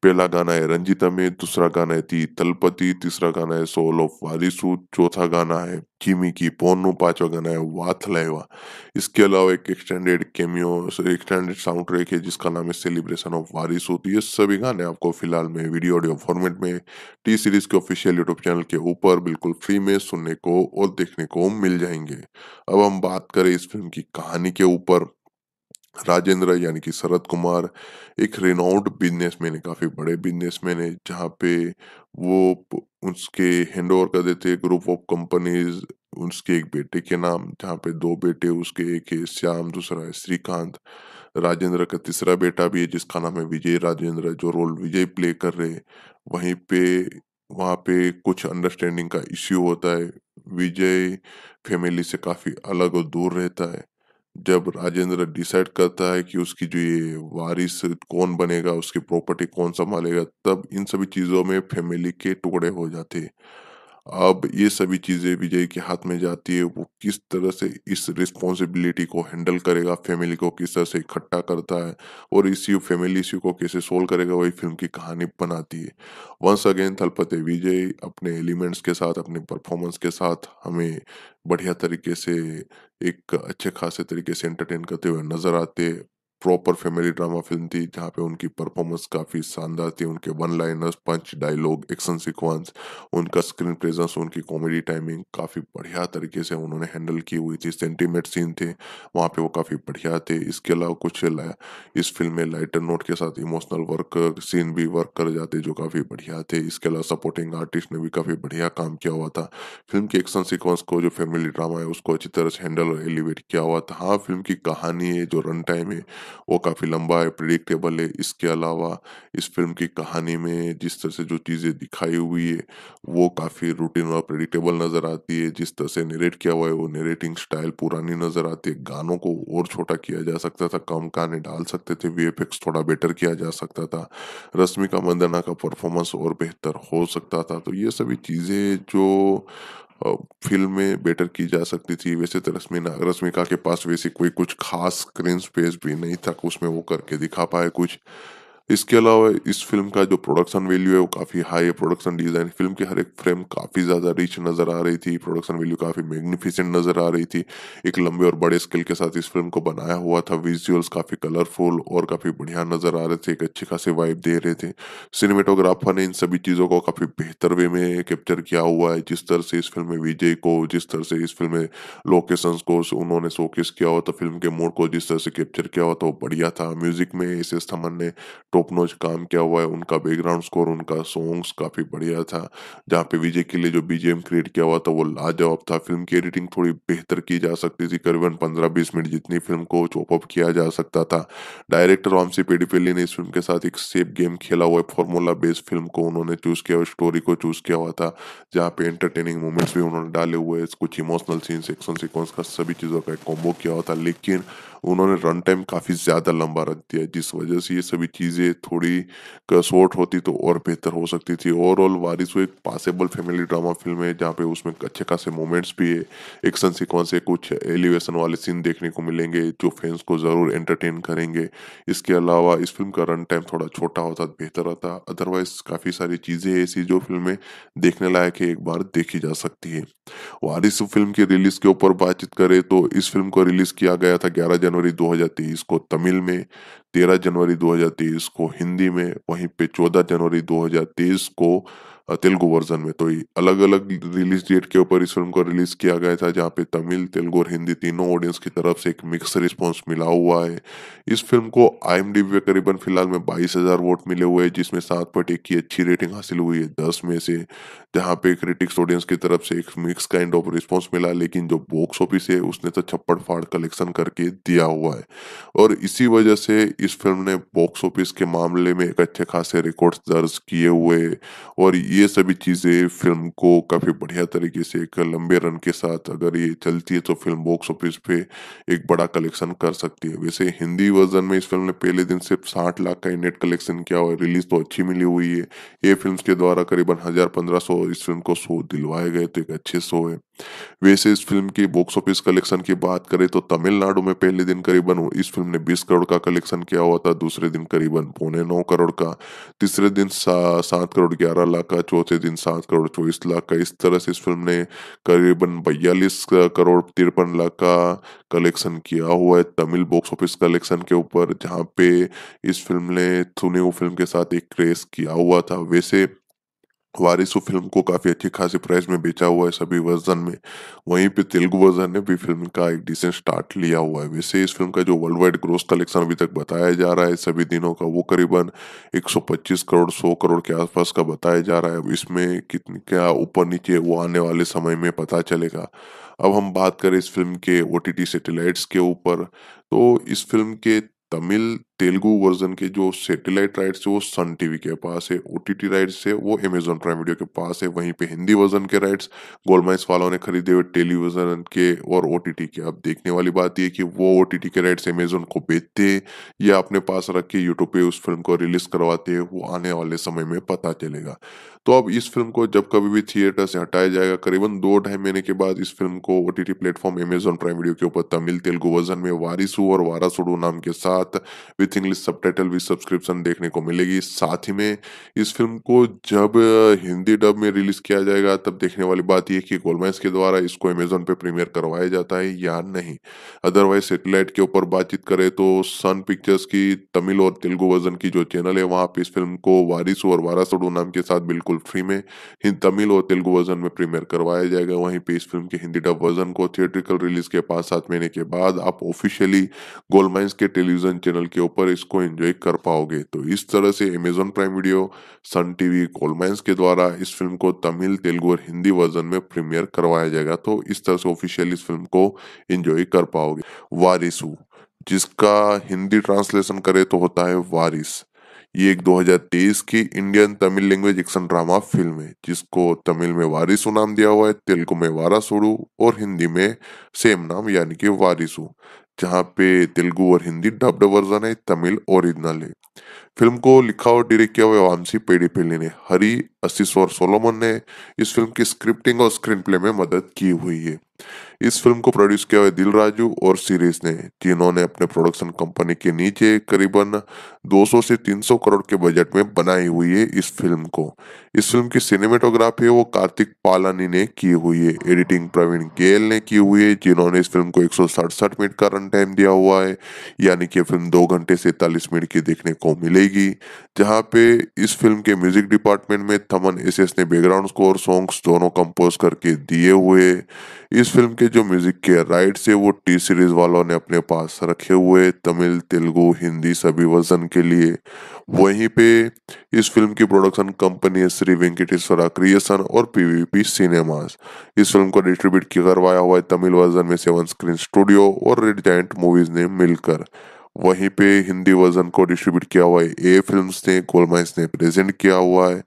पहला गाना है रंजिता में दूसरा गाना है ती तलपति तीसरा गाना है सोल ऑफ वालिसू चौथा गाना है कीमिकी पोनो पांचवा गाना है वाथलाइवा इसके अलावा एक extended cameo extended sound track है जिसका नाम है सेलिब्रेशन ऑफ वारिस होती है सभी गाने आपको फिलहाल में वीडियो ऑडियो फॉर्मेट में टी सीरीज के ऑफिशियल यूट्यूब चैनल के ऊपर बिल्कुल फ्री में सुनने को और देखने को मिल जाएंगे अब हम बात करें इस फिल्म की कहानी के ऊपर राजेंद्र यानी कि शरद कुमार एक रिनाउंड बिजनेसमैन है काफ़ी बड़े बिजनेसमैन है जहाँ पे वो उसके हैंड ओवर कर देते ग्रुप ऑफ कंपनीज उसके एक बेटे के नाम जहाँ पे दो बेटे उसके एक है श्याम दूसरा है श्रीकांत राजेंद्र का तीसरा बेटा भी है जिसका नाम है विजय राजेंद्र जो रोल विजय प्ले कर रहे वहीं पे वहाँ पे कुछ अंडरस्टैंडिंग का इश्यू होता है विजय फैमिली से काफ़ी अलग और दूर रहता है जब राजेंद्र डिसाइड करता है कि उसकी जो ये वारिस कौन बनेगा उसकी प्रॉपर्टी कौन संभालेगा तब इन सभी चीज़ों में फैमिली के टुकड़े हो जाते हैं अब ये सभी चीजें विजय के हाथ में जाती है वो किस तरह से इस रिस्पॉन्सिबिलिटी को हैंडल करेगा फैमिली को किस तरह से इकट्ठा करता है और इसी फैमिली इश्यू को कैसे सोल्व करेगा वही फिल्म की कहानी बनाती है वंस अगेन थलपते विजय अपने एलिमेंट्स के साथ अपने परफॉर्मेंस के साथ हमें बढ़िया तरीके से एक अच्छे खासे तरीके से एंटरटेन करते हुए नजर आते प्रॉपर फैमिली ड्रामा फिल्म थी जहाँ पे उनकी परफॉर्मेंस काफ़ी शानदार थी उनके one liners punch dialogue action sequence उनका स्क्रीन प्रेजेंस उनकी कॉमेडी टाइमिंग काफ़ी बढ़िया तरीके से उन्होंने हैंडल की हुई थी सेंटीमेंट सीन थे वहाँ पे वो काफ़ी बढ़िया थे इसके अलावा कुछ इस फिल्म में लाइटर नोट के साथ इमोशनल वर्क सीन भी वर्क कर जाते जो काफ़ी बढ़िया थे इसके अलावा सपोर्टिंग आर्टिस्ट ने भी काफ़ी बढ़िया काम किया हुआ था फिल्म के एक्शन सिक्वेंस को जो फैमिली ड्रामा है उसको अच्छी तरह से हैंडल और एलिवेट किया हुआ था हाँ फिल्म की कहानी है जो रन टाइम है वो काफ़ी लंबा है प्रिडिक्टेबल है इसके अलावा इस फिल्म की कहानी में जिस तरह से जो चीज़ें दिखाई हुई है वो काफ़ी रूटीन और प्रिडिक्टेबल नज़र आती है जिस तरह से नरेट किया हुआ है वो नरेटिंग स्टाइल पुरानी नज़र आती है गानों को और छोटा किया जा सकता था कम गाने डाल सकते थे वी थोड़ा बेटर किया जा सकता था रश्मिका मंदना का परफॉर्मेंस और बेहतर हो सकता था तो ये सभी चीज़ें जो फिल्म में बेटर की जा सकती थी वैसे तो रश्मि रश्मिका के पास वैसे कोई कुछ खास स्क्रीन स्पेस भी नहीं था उसमें वो करके दिखा पाए कुछ इसके अलावा इस फिल्म का जो प्रोडक्शन वैल्यू है वो काफ़ी हाई है प्रोडक्शन डिज़ाइन फिल्म के हर एक फ्रेम काफ़ी ज़्यादा रिच नज़र आ रही थी प्रोडक्शन वैल्यू काफ़ी मैग्निफिसेंट नज़र आ रही थी एक लंबे और बड़े स्केल के साथ इस फिल्म को बनाया हुआ था विजुअल्स काफ़ी कलरफुल और काफ़ी बढ़िया नज़र आ रहे थे एक अच्छी खासी वाइब दे रहे थे सिनेमेटोग्राफर ने इन सभी चीज़ों को काफ़ी बेहतर वे में कैप्चर किया हुआ है जिस तरह से इस फिल्म में विजय को जिस तरह से इस फिल्म में लोकेशन को उन्होंने शोकेस किया हुआ था फिल्म के मूड को जिस तरह से कैप्चर किया हुआ था वो बढ़िया था म्यूजिक में इस स्थमन ने टॉप नोच काम किया हुआ है उनका बैकग्राउंड स्कोर उनका सॉन्ग्स काफ़ी बढ़िया था जहाँ पे विजय के लिए जो बीजेम क्रिएट किया हुआ था वो लाजवाब था फिल्म की एडिटिंग थोड़ी बेहतर की जा सकती थी करीबन पंद्रह बीस मिनट जितनी फिल्म को चॉपअप किया जा सकता था डायरेक्टर वामसी पेडीपेली ने इस फिल्म के साथ एक सेफ गेम खेला हुआ है फॉर्मूला बेस्ड फिल्म को उन्होंने चूज़ किया हुआ स्टोरी को चूज़ किया हुआ था जहाँ पे एंटरटेनिंग मोमेंट्स भी उन्होंने डाले हुए कुछ इमोशनल सीन्स एक्शन सिक्वेंस का सभी चीज़ों का एक कॉम्बो किया हुआ था लेकिन उन्होंने रन टाइम काफी ज्यादा लंबा रख दिया जिस वजह से ये सभी चीजें थोड़ी कसोट होती तो और बेहतर हो सकती थी ओवरऑल वारिस वो एक पासेबल फैमिली ड्रामा फिल्म है जहाँ पे उसमें अच्छे खासे मोमेंट्स भी है एक्शन सिक्वेंस है कुछ एलिवेशन वाले सीन देखने को मिलेंगे जो फैंस को जरूर एंटरटेन करेंगे इसके अलावा इस फिल्म का रन टाइम थोड़ा छोटा होता बेहतर होता अदरवाइज काफी सारी चीजें ऐसी जो फिल्में देखने लायक है एक बार देखी जा सकती है वारिस फिल्म की रिलीज के ऊपर बातचीत करें तो इस फिल्म को रिलीज किया गया था ग्यारह जनवरी 2023 को तमिल में 13 जनवरी 2023 को हिंदी में वहीं पे 14 जनवरी 2023 को तेलुगु वर्जन में तो अलग अलग रिलीज डेट के ऊपर इस फिल्म को रिलीज किया गया था जहाँ पे तमिल तेलुगु और हिंदी तीनों ऑडियंस की तरफ से एक मिक्स रिस्पॉन्स मिला हुआ है इस फिल्म को आई एम पे करीबन फिलहाल में बाईस हजार वोट मिले हुए हैं जिसमें सात पॉइंट एक की अच्छी रेटिंग हासिल हुई है दस में से जहाँ पे क्रिटिक्स ऑडियंस की तरफ से एक मिक्स काइंड ऑफ रिस्पॉन्स मिला लेकिन जो बॉक्स ऑफिस है उसने तो छप्पड़ फाड़ कलेक्शन करके दिया हुआ है और इसी वजह से इस फिल्म ने बॉक्स ऑफिस के मामले में एक अच्छे खासे रिकॉर्ड्स दर्ज किए हुए और ये ये सभी चीज़ें फिल्म को काफ़ी बढ़िया तरीके से एक लंबे रन के साथ अगर ये चलती है तो फिल्म बॉक्स ऑफिस पे एक बड़ा कलेक्शन कर सकती है वैसे हिंदी वर्जन में इस फिल्म ने पहले दिन सिर्फ साठ लाख का नेट कलेक्शन किया हुआ है रिलीज तो अच्छी मिली हुई है ये फिल्म के द्वारा करीबन हजार पंद्रह सौ इस फिल्म को शो दिलवाए गए तो एक अच्छे शो है वैसे इस फिल्म की बॉक्स ऑफिस कलेक्शन की बात करें तो तमिलनाडु में पहले दिन करीबन इस फिल्म ने 20 करोड़ का कलेक्शन किया हुआ था दूसरे दिन करीबन पौने नौ करोड़ का तीसरे दिन सात करोड़ ग्यारह लाख का चौथे दिन सात करोड़ चौबीस लाख का इस तरह से इस फिल्म ने करीबन बयालीस करोड़ तिरपन लाख का कलेक्शन किया हुआ है तमिल बॉक्स ऑफिस कलेक्शन के ऊपर जहाँ पे इस फिल्म ने थुने फिल्म के साथ एक क्रेस किया हुआ था वैसे वारिसू फिल्म को काफी अच्छी खासी प्राइस में बेचा हुआ है सभी वर्जन में वहीं पे तेलुगु वर्जन ने भी फिल्म का एक डिसेंट स्टार्ट लिया हुआ है वैसे इस फिल्म का जो वर्ल्ड वाइड ग्रोस कलेक्शन अभी तक बताया जा रहा है सभी दिनों का वो करीबन 125 करोड़ 100 करोड़ के आसपास का बताया जा रहा है अब इसमें कितने क्या ऊपर नीचे वो आने वाले समय में पता चलेगा अब हम बात करें इस फिल्म के ओ टी के ऊपर तो इस फिल्म के तमिल तेलुगु वर्जन के जो सैटेलाइट राइट्स है वो सन टीवी के पास है ओ टी टी राइट्स है वो अमेजोन प्राइम वीडियो के पास है वहीं पे हिंदी वर्जन के राइट्स गोलमाइंस वालों ने खरीदे हुए टेलीविजन के और ओ टी टी के अब देखने वाली बात यह कि वो ओ टी टी के राइट्स अमेजोन को बेचते हैं या अपने पास रख के यूट्यूब पे उस फिल्म को रिलीज करवाते हैं वो आने वाले समय में पता चलेगा तो अब इस फिल्म को जब कभी भी थिएटर से हटाया जाएगा करीबन दो ढाई महीने के बाद इस फिल्म को O T T platform Amazon prime video के ऊपर तमिल तेलुगु वर्जन में वारिसू और वारासुडू नाम के साथ with English subtitle with subscription देखने को मिलेगी साथ ही में इस फिल्म को जब हिंदी डब में रिलीज किया जाएगा तब देखने वाली बात यह कि गोलमैंस के द्वारा इसको अमेजोन पे प्रीमियर करवाया जाता है या नहीं अदरवाइज सेटेलाइट के ऊपर बातचीत करें तो सन पिक्चर्स की तमिल और तेलुगु वर्जन की जो चैनल है वहाँ पर इस फिल्म को वारिस और वारासोडो नाम के साथ बिल्कुल फ्री में तमिल और तेलुगु वर्जन में प्रीमियर करवाया जाएगा वहीं पर इस फिल्म के हिंदी डब वर्जन को थिएट्रिकल रिलीज के पाँच सात महीने के बाद आप ऑफिशियली गोलमाइंस के टेलीविजन चैनल के ऊपर पर इसको एंजॉय कर पाओगे तो इस तरह से Amazon prime video Sun TV Goldmines के द्वारा इस फिल्म को तमिल तेलुगु और हिंदी वर्जन में प्रीमियर करवाया जाएगा तो इस तरह से ऑफिशियल इस फिल्म को एंजॉय कर पाओगे वारिसू जिसका हिंदी ट्रांसलेशन करे तो होता है वारिस ये एक 2023 की Indian Tamil language action drama film है जिसको तमिल में वारिसु नाम दिया हुआ है तेलुगु में वारासुडू और हिंदी में सेम नाम यानी कि वारिसु जहाँ पे तेलुगु और हिंदी डब्ड वर्जन है तमिल ओरिजिनल है फिल्म को लिखा और डायरेक्ट किया हुआ वामसी पेडी पेली ने हरी असिस और सोलोमन ने इस फिल्म की स्क्रिप्टिंग और स्क्रीन प्ले में मदद की हुई है इस फिल्म को प्रोड्यूस किया है दिल राजू और सीरीज ने जिन्होंने अपने प्रोडक्शन कंपनी के नीचे करीबन 200 से 300 करोड़ के बजट में बनाई हुई है इस फिल्म को इस फिल्म की सिनेमेटोग्राफी है वो कार्तिक पालानी ने की हुई है एडिटिंग प्रवीण गेल ने की हुई है जिन्होंने इस फिल्म को एक मिनट का रन टाइम दिया हुआ है यानी कि फिल्म दो घंटे सैतालीस मिनट की देखने को मिलेगी जहाँ पे इस फिल्म के म्यूजिक डिपार्टमेंट में थमन एस ने बैकग्राउंड स्कोर सॉन्ग्स दोनों कंपोज करके दिए हुए इस इस फिल्म के जो म्यूजिक के राइट्स है वो टी सीरीज वालों ने अपने पास रखे हुए तमिल तेलुगु हिंदी सभी वर्जन के लिए वहीं पे इस फिल्म की प्रोडक्शन कंपनी है श्री वेंकटेश्वरा क्रिएशन और पीवीपी सिनेमास इस फिल्म को डिस्ट्रीब्यूट करवाया हुआ है तमिल वर्जन में सेवन स्क्रीन स्टूडियो और रेड जैंट मूवीज ने मिलकर वहीं पे हिंदी वर्जन को डिस्ट्रीब्यूट किया हुआ है ए फिल्म्स ने कोलमाइंस ने प्रेजेंट किया हुआ है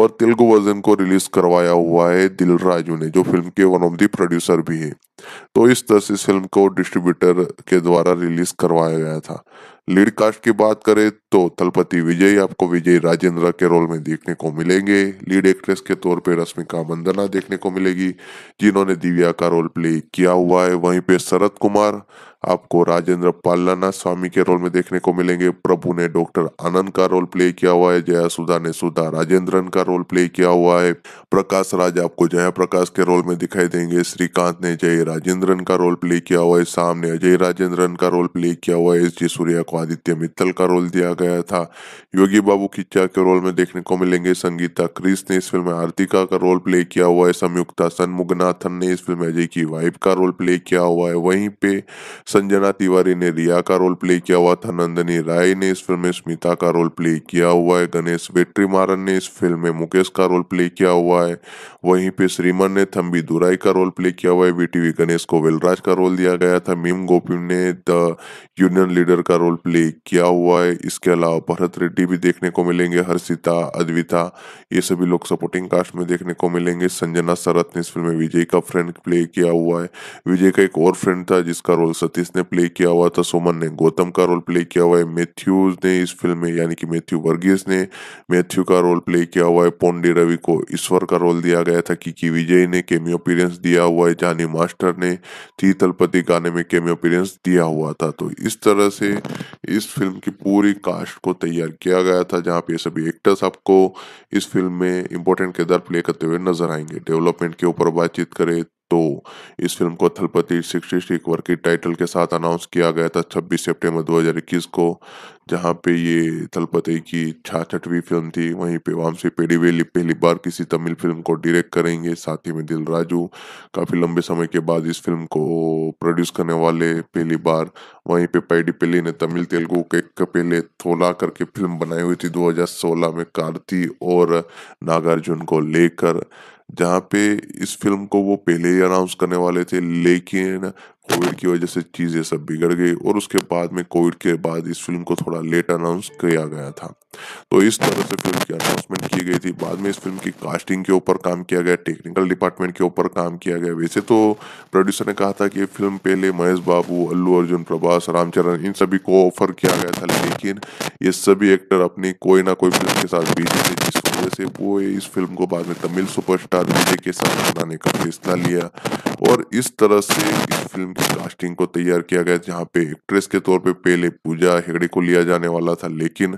और तेलुगु वर्जन को रिलीज करवाया हुआ है दिल राजू ने जो फिल्म के वन ऑफ द प्रोड्यूसर भी है तो इस तरह से फिल्म को डिस्ट्रीब्यूटर के द्वारा रिलीज करवाया गया था लीड कास्ट की बात करें तो तलपति विजय आपको विजय राजेंद्र के रोल में देखने को मिलेंगे लीड एक्ट्रेस के तौर पे रश्मिका मंदना देखने को मिलेगी जिन्होंने दिव्या का रोल प्ले किया हुआ है वहीं पे शरद कुमार आपको राजेंद्र पालाना स्वामी के रोल में देखने को मिलेंगे प्रभु ने डॉक्टर आनंद का रोल प्ले किया हुआ है जया सुधा ने सुधा राजेंद्रन का रोल प्ले किया हुआ है प्रकाश राज आपको जया प्रकाश के रोल में दिखाई देंगे श्रीकांत ने जय राजेंद्रन का रोल प्ले किया हुआ है शाम ने अजय राजेंद्रन का रोल प्ले किया हुआ है एस जी सूर्या को आदित्य मित्तल का रोल दिया गया था योगी बाबू किच्चा के रोल में देखने को मिलेंगे संगीता क्रिस ने इस फिल्म में आरतिका का रोल प्ले किया हुआ है संयुक्ता सन्मुगनाथन ने इस फिल्म में अजय की वाइफ का रोल प्ले किया हुआ है वहीं पे संजना तिवारी ने रिया का रोल प्ले किया हुआ था नंदनी राय ने इस फिल्म में स्मिता का रोल प्ले किया हुआ है गणेश वेट्रीमारन ने इस फिल्म में मुकेश का रोल प्ले किया हुआ है वहीं पे श्रीमन ने थम्बी दुराई का रोल प्ले किया हुआ है बीटीवी गणेश को वेलराज का रोल दिया गया था मीम गोपी ने द यूनियन लीडर का रोल प्ले किया हुआ है इसके अलावा भरत रेड्डी भी देखने को मिलेंगे हर्षिता अद्विता ये सभी लोग सपोर्टिंग कास्ट में देखने को मिलेंगे संजना सरत ने इस फिल्म में विजय का फ्रेंड प्ले किया हुआ है विजय का एक और फ्रेंड था जिसका रोल सत्य सतीश ने प्ले किया हुआ था सुमन ने गौतम का रोल प्ले किया हुआ है मैथ्यूज ने इस फिल्म में यानी कि मैथ्यू वर्गीस ने मैथ्यू का रोल प्ले किया हुआ है पोंडी रवि को ईश्वर का रोल दिया गया था किकी विजय ने केमियो अपीरेंस दिया हुआ है जानी मास्टर ने थी तलपति गाने में केमियो अपीरेंस दिया हुआ था तो इस तरह से इस फिल्म की पूरी कास्ट को तैयार किया गया था जहाँ पे सभी एक्टर्स आपको इस फिल्म में इंपॉर्टेंट किरदार प्ले करते हुए नजर आएंगे डेवलपमेंट के ऊपर बातचीत करें तो इस फिल्म को थलपति सिक्सटी सिक्स वर्ग के टाइटल के साथ अनाउंस किया गया था 26 सितंबर 2021 को जहां पे ये थलपति की छाछठवीं फिल्म थी वहीं पे वामसी पेडीवेली पहली बार किसी तमिल फिल्म को डायरेक्ट करेंगे साथ ही में दिल राजू काफ़ी लंबे समय के बाद इस फिल्म को प्रोड्यूस करने वाले पहली बार वहीं पे पैडी पेली ने तमिल तेलुगु के पहले थोला करके फिल्म बनाई हुई थी 2016 में कार्ती और नागार्जुन को लेकर जहाँ पे इस फिल्म को वो पहले ही अनाउंस करने वाले थे लेकिन कोविड की वजह से चीज़ें सब बिगड़ गई और उसके बाद में कोविड के बाद इस फिल्म को थोड़ा लेट अनाउंस किया गया था तो इस तरह से फिल्म की अनाउंसमेंट की गई थी बाद में इस फिल्म की कास्टिंग के ऊपर काम किया गया टेक्निकल डिपार्टमेंट के ऊपर काम किया गया वैसे तो प्रोड्यूसर ने कहा था कि फिल्म पहले महेश बाबू अल्लू अर्जुन प्रभास रामचरण इन सभी को ऑफर किया गया था लेकिन ये सभी एक्टर अपनी कोई ना कोई फिल्म के साथ बिजी थे जिसको वजह से वो इस फिल्म को बाद में तमिल सुपरस्टार विजय के साथ बनाने का फैसला लिया और इस तरह से इस फिल्म की कास्टिंग को तैयार किया गया जहाँ पे एक्ट्रेस के तौर पे पहले पूजा हेगड़े को लिया जाने वाला था लेकिन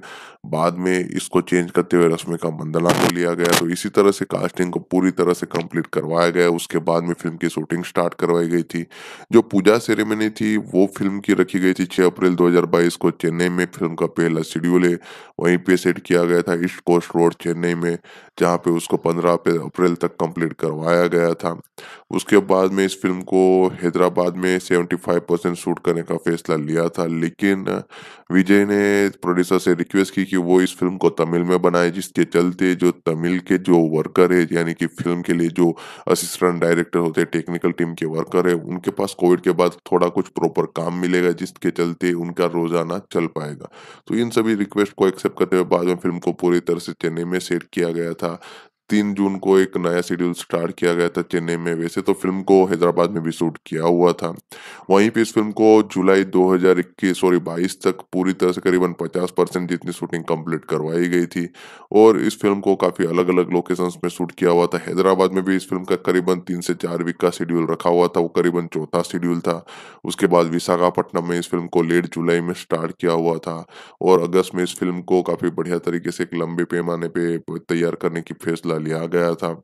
बाद में इसको चेंज करते हुए रश्मि का मंदला को लिया गया तो इसी तरह से कास्टिंग को पूरी तरह से कंप्लीट करवाया गया उसके बाद में फिल्म की शूटिंग स्टार्ट करवाई गई थी जो पूजा सेरेमनी थी वो फिल्म की रखी गई थी 6 अप्रैल 2022 को चेन्नई में फिल्म का पहला शेड्यूल है वहीं पे सेट किया गया था ईस्ट कोस्ट रोड चेन्नई में जहाँ पे उसको पंद्रह अप्रैल तक कम्प्लीट करवाया गया था उसके बाद में इस फिल्म को हैदराबाद में 75 परसेंट शूट करने का फैसला लिया था लेकिन विजय ने प्रोड्यूसर से रिक्वेस्ट की कि वो इस फिल्म को तमिल में बनाए जिसके चलते जो तमिल के जो वर्कर है यानी कि फिल्म के लिए जो असिस्टेंट डायरेक्टर होते हैं टेक्निकल टीम के वर्कर है उनके पास कोविड के बाद थोड़ा कुछ प्रॉपर काम मिलेगा जिसके चलते उनका रोजाना चल पाएगा तो इन सभी रिक्वेस्ट को एक्सेप्ट करते हुए बाद में फिल्म को पूरी तरह से चेन्नई में सेट किया गया था तीन जून को एक नया शेड्यूल स्टार्ट किया गया था चेन्नई में वैसे तो फिल्म को हैदराबाद में भी शूट किया हुआ था वहीं पे इस फिल्म को जुलाई 2021 सॉरी 22 तक पूरी तरह से करीबन 50 परसेंट जितनी शूटिंग कंप्लीट करवाई गई थी और इस फिल्म को काफ़ी अलग अलग लोकेशंस में शूट किया हुआ था हैदराबाद में भी इस फिल्म का करीबन तीन से चार वीक का शेड्यूल रखा हुआ था वो करीबन चौथा शेड्यूल था उसके बाद विशाखापट्टनम में इस फिल्म को लेट जुलाई में स्टार्ट किया हुआ था और अगस्त में इस फिल्म को काफ़ी बढ़िया तरीके से एक लंबे पैमाने पर तैयार करने की फैसला लिया गया था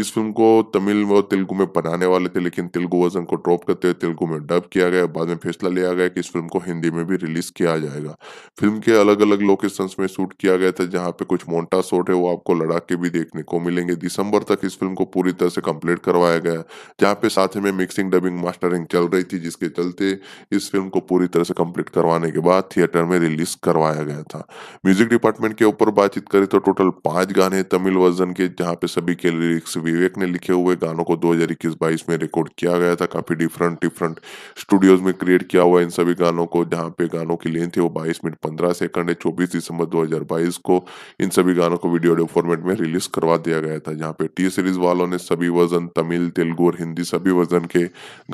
इस फिल्म को तमिल व तेलुगु में बनाने वाले थे लेकिन तेलुगु वर्जन को ड्रॉप करते हुए तेलुगु में डब किया गया बाद में फैसला लिया गया कि इस फिल्म को हिंदी में भी रिलीज किया जाएगा फिल्म के अलग अलग लोकेशंस में शूट किया गया था जहाँ पे कुछ मोन्टा शॉट है वो आपको लड़ाक के भी देखने को मिलेंगे दिसंबर तक इस फिल्म को पूरी तरह से कम्प्लीट करवाया गया जहाँ पे साथ में मिक्सिंग डबिंग मास्टरिंग चल रही थी जिसके चलते इस फिल्म को पूरी तरह से कम्प्लीट करवाने के बाद थिएटर में रिलीज करवाया गया था म्यूजिक डिपार्टमेंट के ऊपर बातचीत करें तो टोटल पांच गाने तमिल वर्जन के जहाँ पे सभी के लिरिक्स विवेक ने लिखे हुए गानों को 2021-22 में रिकॉर्ड किया गया था काफी डिफरेंट डिफरेंट स्टूडियोज में क्रिएट किया हुआ इन सभी गानों को जहाँ पे गानों की लेंथ है वो 22 मिनट 15 सेकंड है चौबीस दिसंबर 2022 को इन सभी गानों को वीडियो ऑडियो फॉर्मेट में रिलीज करवा दिया गया था जहाँ पे टी सीरीज वालों ने सभी वजन तमिल तेलुगु और हिंदी सभी वजन के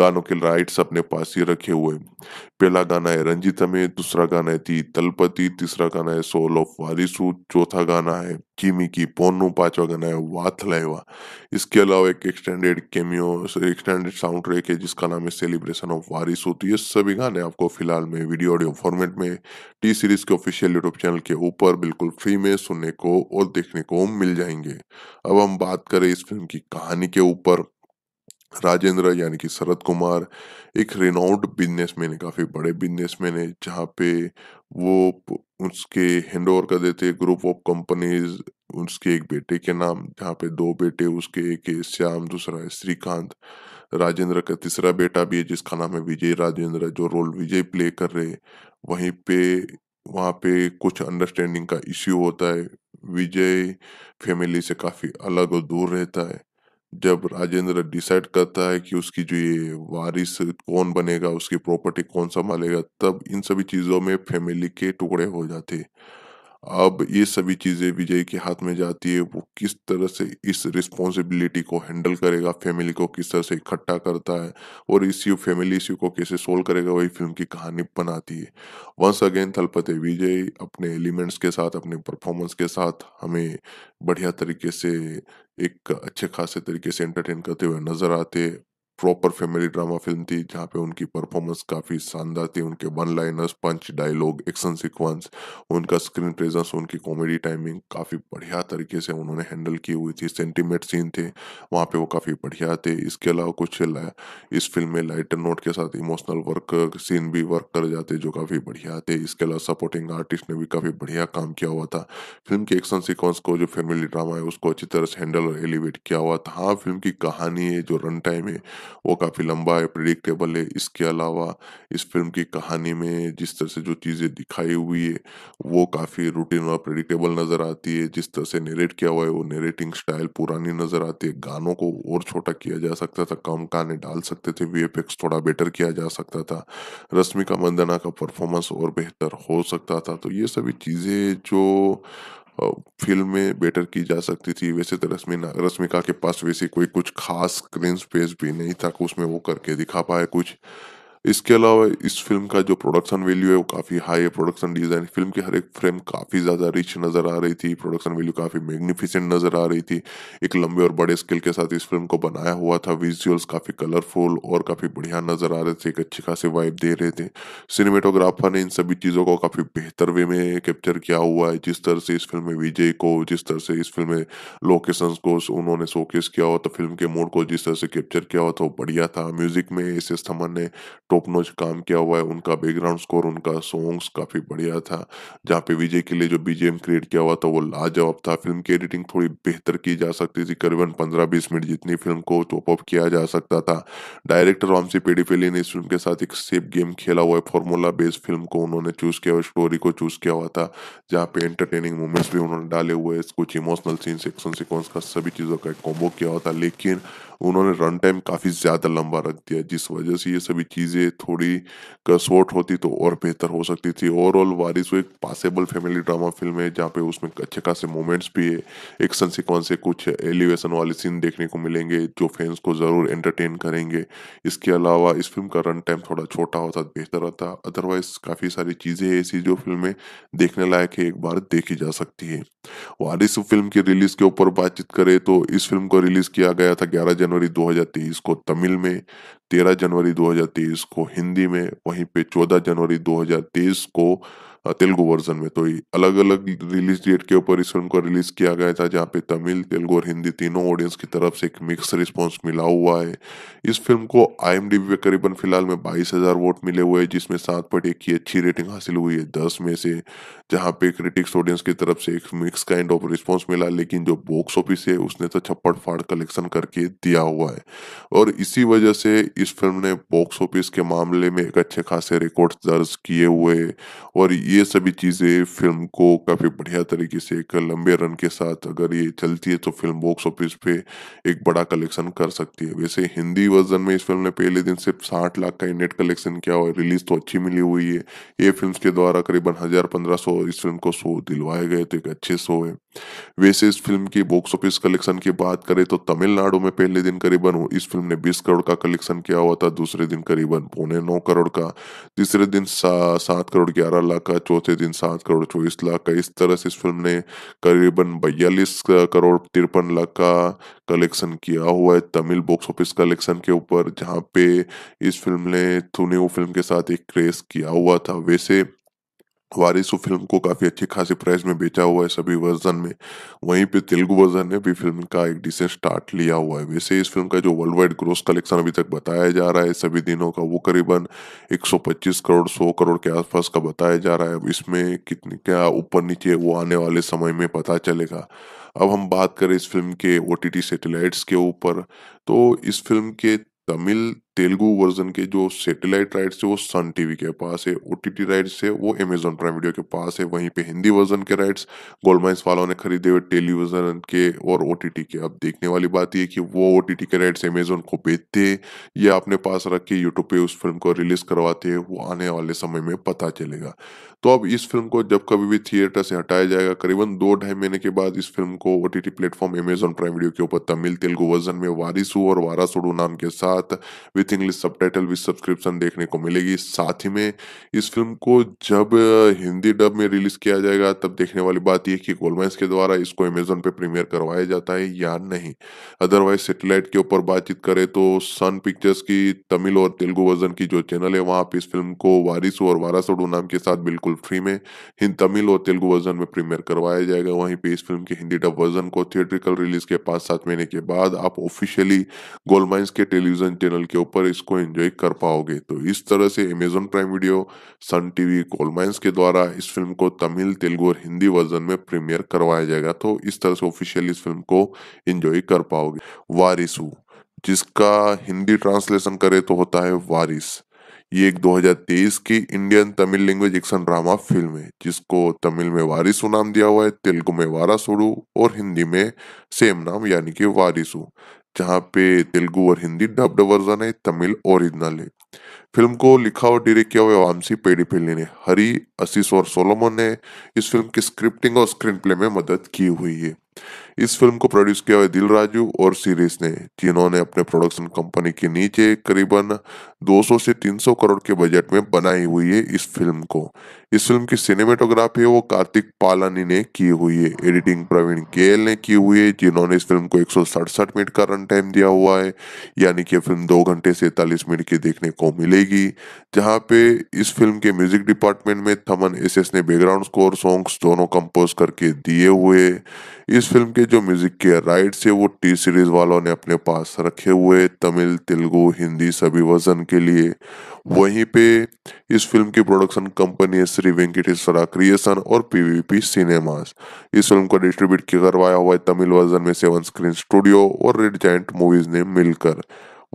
गानों के राइट्स अपने पास ही रखे हुए पहला गाना है में दूसरा गाना है ती तलपति तीसरा गाना है सोल ऑफ वारिसू चौथा गाना है पोनू 보노 पाचवागन है वाथलाइवा इसके अलावा एक extended cameo extended sound track है जिसका नाम है सेलिब्रेशन ऑफ वारिस होती है सभी गाने आपको फिलहाल में वीडियो ऑडियो फॉर्मेट में टी सीरीज के ऑफिशियल यूट्यूब चैनल के ऊपर बिल्कुल फ्री में सुनने को और देखने को मिल जाएंगे अब हम बात करें इस फिल्म की कहानी के ऊपर राजेंद्र यानी कि शरद कुमार एक बिजनेस बिजनेसमैन है काफ़ी बड़े बिजनेसमैन है जहाँ पे वो उसके हैंड ओवर कर देते ग्रुप ऑफ कंपनीज उसके एक बेटे के नाम जहाँ पे दो बेटे उसके एक है श्याम दूसरा है श्रीकांत राजेंद्र का तीसरा बेटा भी है जिसका नाम है विजय राजेंद्र जो रोल विजय प्ले कर रहे वहीं पे वहाँ पे कुछ अंडरस्टैंडिंग का इश्यू होता है विजय फैमिली से काफ़ी अलग और दूर रहता है जब राजेंद्र डिसाइड करता है कि उसकी जो ये वारिस कौन बनेगा उसकी प्रॉपर्टी कौन संभालेगा तब इन सभी चीज़ों में फैमिली के टुकड़े हो जाते अब ये सभी चीजें विजय के हाथ में जाती है वो किस तरह से इस रिस्पॉन्सिबिलिटी को हैंडल करेगा फैमिली को किस तरह से इकट्ठा करता है और इश्यू फैमिली इश्यू को कैसे सोल्व करेगा वही फिल्म की कहानी बनाती है वंस अगेन थलपते विजय अपने एलिमेंट्स के साथ अपने परफॉर्मेंस के साथ हमें बढ़िया तरीके से एक अच्छे खासे तरीके से एंटरटेन करते हुए नजर आते प्रॉपर फैमिली ड्रामा फिल्म थी जहाँ पे उनकी परफॉर्मेंस काफ़ी शानदार थी उनके one liners punch dialogue action sequence उनका स्क्रीन प्रेजेंस उनकी कॉमेडी टाइमिंग काफ़ी बढ़िया तरीके से उन्होंने हैंडल की हुई थी सेंटीमेंट सीन थे वहाँ पे वो काफ़ी बढ़िया थे इसके अलावा कुछ इस फिल्म में लाइटर नोट के साथ इमोशनल वर्क सीन भी वर्क कर जाते जो काफ़ी बढ़िया थे इसके अलावा सपोर्टिंग आर्टिस्ट ने भी काफ़ी बढ़िया काम किया हुआ था फिल्म के एक्शन सिक्वेंस को जो फैमिली ड्रामा है उसको अच्छी तरह से हैंडल और एलिवेट किया हुआ था हाँ फिल्म की कहानी है जो रन टाइम है वो काफ़ी लंबा है प्रिडिक्टेबल है इसके अलावा इस फिल्म की कहानी में जिस तरह से जो चीज़ें दिखाई हुई है वो काफ़ी रूटीन और प्रिडिक्टेबल नज़र आती है जिस तरह से नेरेट किया हुआ है वो नेरेटिंग स्टाइल पुरानी नज़र आती है गानों को और छोटा किया जा सकता था कम गाने डाल सकते थे वी थोड़ा बेटर किया जा सकता था रश्मिका मंदना का परफॉर्मेंस और बेहतर हो सकता था तो ये सभी चीज़ें जो फिल्म में बेटर की जा सकती थी वैसे तो रश्मि रश्मिका के पास वैसे कोई कुछ खास स्क्रीन स्पेस भी नहीं था कि उसमें वो करके दिखा पाए कुछ इसके अलावा इस फिल्म का जो प्रोडक्शन वैल्यू है वो काफ़ी हाई है प्रोडक्शन डिज़ाइन फिल्म की हर एक फ्रेम काफ़ी ज़्यादा रिच नज़र आ रही थी प्रोडक्शन वैल्यू काफ़ी मैग्निफिसेंट नज़र आ रही थी एक लंबे और बड़े स्केल के साथ इस फिल्म को बनाया हुआ था विजुअल्स काफ़ी कलरफुल और काफ़ी बढ़िया नज़र आ रहे थे एक अच्छी खासी वाइब दे रहे थे सिनेमेटोग्राफर ने इन सभी चीज़ों को काफ़ी बेहतर वे में कैप्चर किया हुआ है जिस तरह से इस फिल्म में विजय को जिस तरह से इस फिल्म में लोकेशन को उन्होंने शोकेस किया हुआ था फिल्म के मूड को जिस तरह से कैप्चर किया हुआ था वो बढ़िया था म्यूजिक में एस एस थमन ने टॉप नोच काम किया हुआ है उनका बैकग्राउंड स्कोर उनका सॉन्ग्स काफ़ी बढ़िया था जहाँ पे विजय के लिए जो बीजेम क्रिएट किया हुआ था वो लाजवाब था फिल्म की एडिटिंग थोड़ी बेहतर की जा सकती थी करीबन पंद्रह बीस मिनट जितनी फिल्म को टॉप अप किया जा सकता था डायरेक्टर वामसी पेडीफेली ने इस फिल्म के साथ एक सेफ गेम खेला हुआ है फॉर्मूला बेस्ड फिल्म को उन्होंने चूज किया हुआ स्टोरी को चूज किया हुआ था जहाँ पे एंटरटेनिंग मोमेंट्स भी उन्होंने डाले हुए कुछ इमोशनल सीन सेक्शन सिक्वेंस का सभी चीज़ों का कॉम्बो किया हुआ था लेकिन उन्होंने रन टाइम काफी ज्यादा लंबा रख दिया जिस वजह से ये सभी चीजें थोड़ी कसोट होती तो और बेहतर हो सकती थी ओवरऑल वारिस वो एक पासेबल फैमिली ड्रामा फिल्म है जहाँ पे उसमें अच्छे खासे मोमेंट्स भी है एक्शन सिक्वेंस से कुछ एलिवेशन वाले सीन देखने को मिलेंगे जो फैंस को जरूर एंटरटेन करेंगे इसके अलावा इस फिल्म का रन टाइम थोड़ा छोटा होता बेहतर होता अदरवाइज काफी सारी चीजें ऐसी जो फिल्में देखने लायक है एक बार देखी जा सकती है वारिस फिल्म की रिलीज के ऊपर बातचीत करें तो इस फिल्म को रिलीज किया गया था ग्यारह जनवरी 2023 को तमिल में 13 जनवरी 2023 को हिंदी में वहीं पे 14 जनवरी 2023 को तेलुगु वर्जन में तो अलग अलग रिलीज डेट के ऊपर इस फिल्म को रिलीज किया गया था जहाँ पे तमिल तेलुगु और हिंदी तीनों ऑडियंस की तरफ से एक मिक्स रिस्पॉन्स मिला हुआ है इस फिल्म को आई पे करीबन फिलहाल में बाईस हजार वोट मिले हुए हैं जिसमें सात पॉइंट एक की अच्छी रेटिंग हासिल हुई है दस में से जहाँ पे क्रिटिक्स ऑडियंस की तरफ से एक मिक्स काइंड ऑफ रिस्पॉन्स मिला लेकिन जो बॉक्स ऑफिस है उसने तो छप्पड़ फाड़ कलेक्शन करके दिया हुआ है और इसी वजह से इस फिल्म ने बॉक्स ऑफिस के मामले में एक अच्छे खासे रिकॉर्ड दर्ज किए हुए और ये ये सभी चीजें फिल्म को काफी बढ़िया तरीके से एक लंबे रन के साथ अगर ये चलती है तो फिल्म बॉक्स ऑफिस पे एक बड़ा कलेक्शन कर सकती है वैसे हिंदी वर्जन में इस फिल्म ने पहले दिन सिर्फ साठ लाख का नेट कलेक्शन किया और रिलीज तो अच्छी मिली हुई है ये फिल्म के द्वारा करीबन हजार पंद्रह सौ इस फिल्म को शो दिलवाए गए तो एक अच्छे शो है वैसे इस फिल्म की बॉक्स ऑफिस कलेक्शन की बात करें तो तमिलनाडु में पहले दिन करीबन इस फिल्म ने बीस करोड़ का कलेक्शन किया हुआ था दूसरे दिन करीबन पौने नौ करोड़ का तीसरे दिन सात करोड़ ग्यारह लाख का चौथे दिन सात करोड़ चौबीस लाख का इस तरह से इस फिल्म ने करीबन बयालीस करोड़ तिरपन लाख का कलेक्शन किया हुआ है तमिल बॉक्स ऑफिस कलेक्शन के ऊपर जहाँ पे इस फिल्म ने थुने फिल्म के साथ एक क्रेज किया हुआ था वैसे वारिस फिल्म को काफी अच्छी खासी प्राइस में बेचा हुआ है सभी वर्जन में वहीं पे तेलुगु वर्जन ने भी फिल्म का एक डिसेंट स्टार्ट लिया हुआ है वैसे इस फिल्म का जो वर्ल्ड वाइड ग्रोस कलेक्शन अभी तक बताया जा रहा है सभी दिनों का वो करीबन 125 करोड़ 100 करोड़ के आसपास का बताया जा रहा है अब इसमें कितने क्या ऊपर नीचे वो आने वाले समय में पता चलेगा अब हम बात करें इस फिल्म के ओ टी के ऊपर तो इस फिल्म के तमिल तेलुगु वर्जन के जो सैटेलाइट राइट्स है वो सन टीवी के पास है ओ टी टी राइट्स है वो अमेजोन प्राइम वीडियो के पास है वहीं पे हिंदी वर्जन के राइट्स गोलमाइंस वालों ने खरीदे हुए टेलीविजन के और ओ टी टी के अब देखने वाली बात यह कि वो ओ टी टी के राइट्स अमेजोन को बेचते हैं या अपने पास रख के यूट्यूब पे उस फिल्म को रिलीज करवाते हैं वो आने वाले समय में पता चलेगा तो अब इस फिल्म को जब कभी भी थिएटर से हटाया जाएगा करीबन दो ढाई महीने के बाद इस फिल्म को O T T platform Amazon prime video के ऊपर तमिल तेलुगु वर्जन में वारिसू और वारासुडू नाम के साथ with English title with subscription देखने को मिलेगी साथ ही में इस फिल्म को जब हिंदी डब में रिलीज किया जाएगा तब देखने वाली बात यह कि गोलमैंस के द्वारा इसको अमेजोन पे प्रीमियर करवाया जाता है या नहीं अदरवाइज सेटेलाइट के ऊपर बातचीत करें तो सन पिक्चर्स की तमिल और तेलुगु वर्जन की जो चैनल है वहाँ पर इस फिल्म को वारिसू और वारासोडू नाम के साथ बिल्कुल फ्री में हिंद तमिल और तेलुगु वर्जन में प्रीमियर करवाया जाएगा वहीं पर इस फिल्म के हिंदी डब वर्जन को थिएट्रिकल रिलीज के पाँच सात महीने के बाद आप ऑफिशियली गोलमाइंस के टेलीविजन चैनल के ऊपर पर इसको एंजॉय कर पाओगे तो इस तरह से Amazon prime video Sun TV Goldmines के द्वारा इस फिल्म को तमिल तेलुगु और हिंदी वर्जन में प्रीमियर करवाया जाएगा तो इस तरह से ऑफिशियल इस फिल्म को एंजॉय कर पाओगे वारिसू जिसका हिंदी ट्रांसलेशन करे तो होता है वारिस ये एक 2023 की Indian Tamil language action drama film है जिसको तमिल में वारिसू नाम दिया हुआ है तेलुगु में वारासुडू और हिंदी में सेम नाम यानी कि वारिसू जहाँ पे तेलुगु और हिंदी डब्ड वर्जन है तमिल ओरिजिनल है फिल्म को लिखा और डायरेक्ट किया हुआ वामसी पेडी पिल्ली ने हरी असीस और सोलोमन ने इस फिल्म की स्क्रिप्टिंग और स्क्रीन प्ले में मदद की हुई है इस फिल्म को प्रोड्यूस किया हुआ दिल राजू और सीरीज ने जिन्होंने अपने प्रोडक्शन कंपनी के नीचे करीबन 200 से 300 करोड़ के बजट में बनाई हुई है इस फिल्म को इस फिल्म की सिनेमेटोग्राफी वो कार्तिक पालानी ने की हुई है एडिटिंग प्रवीण केएल ने की हुई है जिन्होंने इस फिल्म को एक मिनट का रन टाइम दिया हुआ है यानी कि फिल्म दो घंटे सैतालीस मिनट की देखने को मिलेगी जहाँ पे इस फिल्म के म्यूजिक डिपार्टमेंट में थमन एस ने बैकग्राउंड स्कोर सॉन्ग्स दोनों कंपोज करके दिए हुए इस फिल्म के जो म्यूजिक के राइट्स है वो टी सीरीज वालों ने अपने पास रखे हुए तमिल तेलुगु हिंदी सभी वर्जन के के लिए वहीं पे इस फिल्म की प्रोडक्शन कंपनी है श्री वेंकटेश्वरा क्रिएशन और पीवीपी सिनेमास इस फिल्म को डिस्ट्रीब्यूट करवाया हुआ है तमिल वर्जन में सेवन स्क्रीन स्टूडियो और रेड जैंट मूवीज ने मिलकर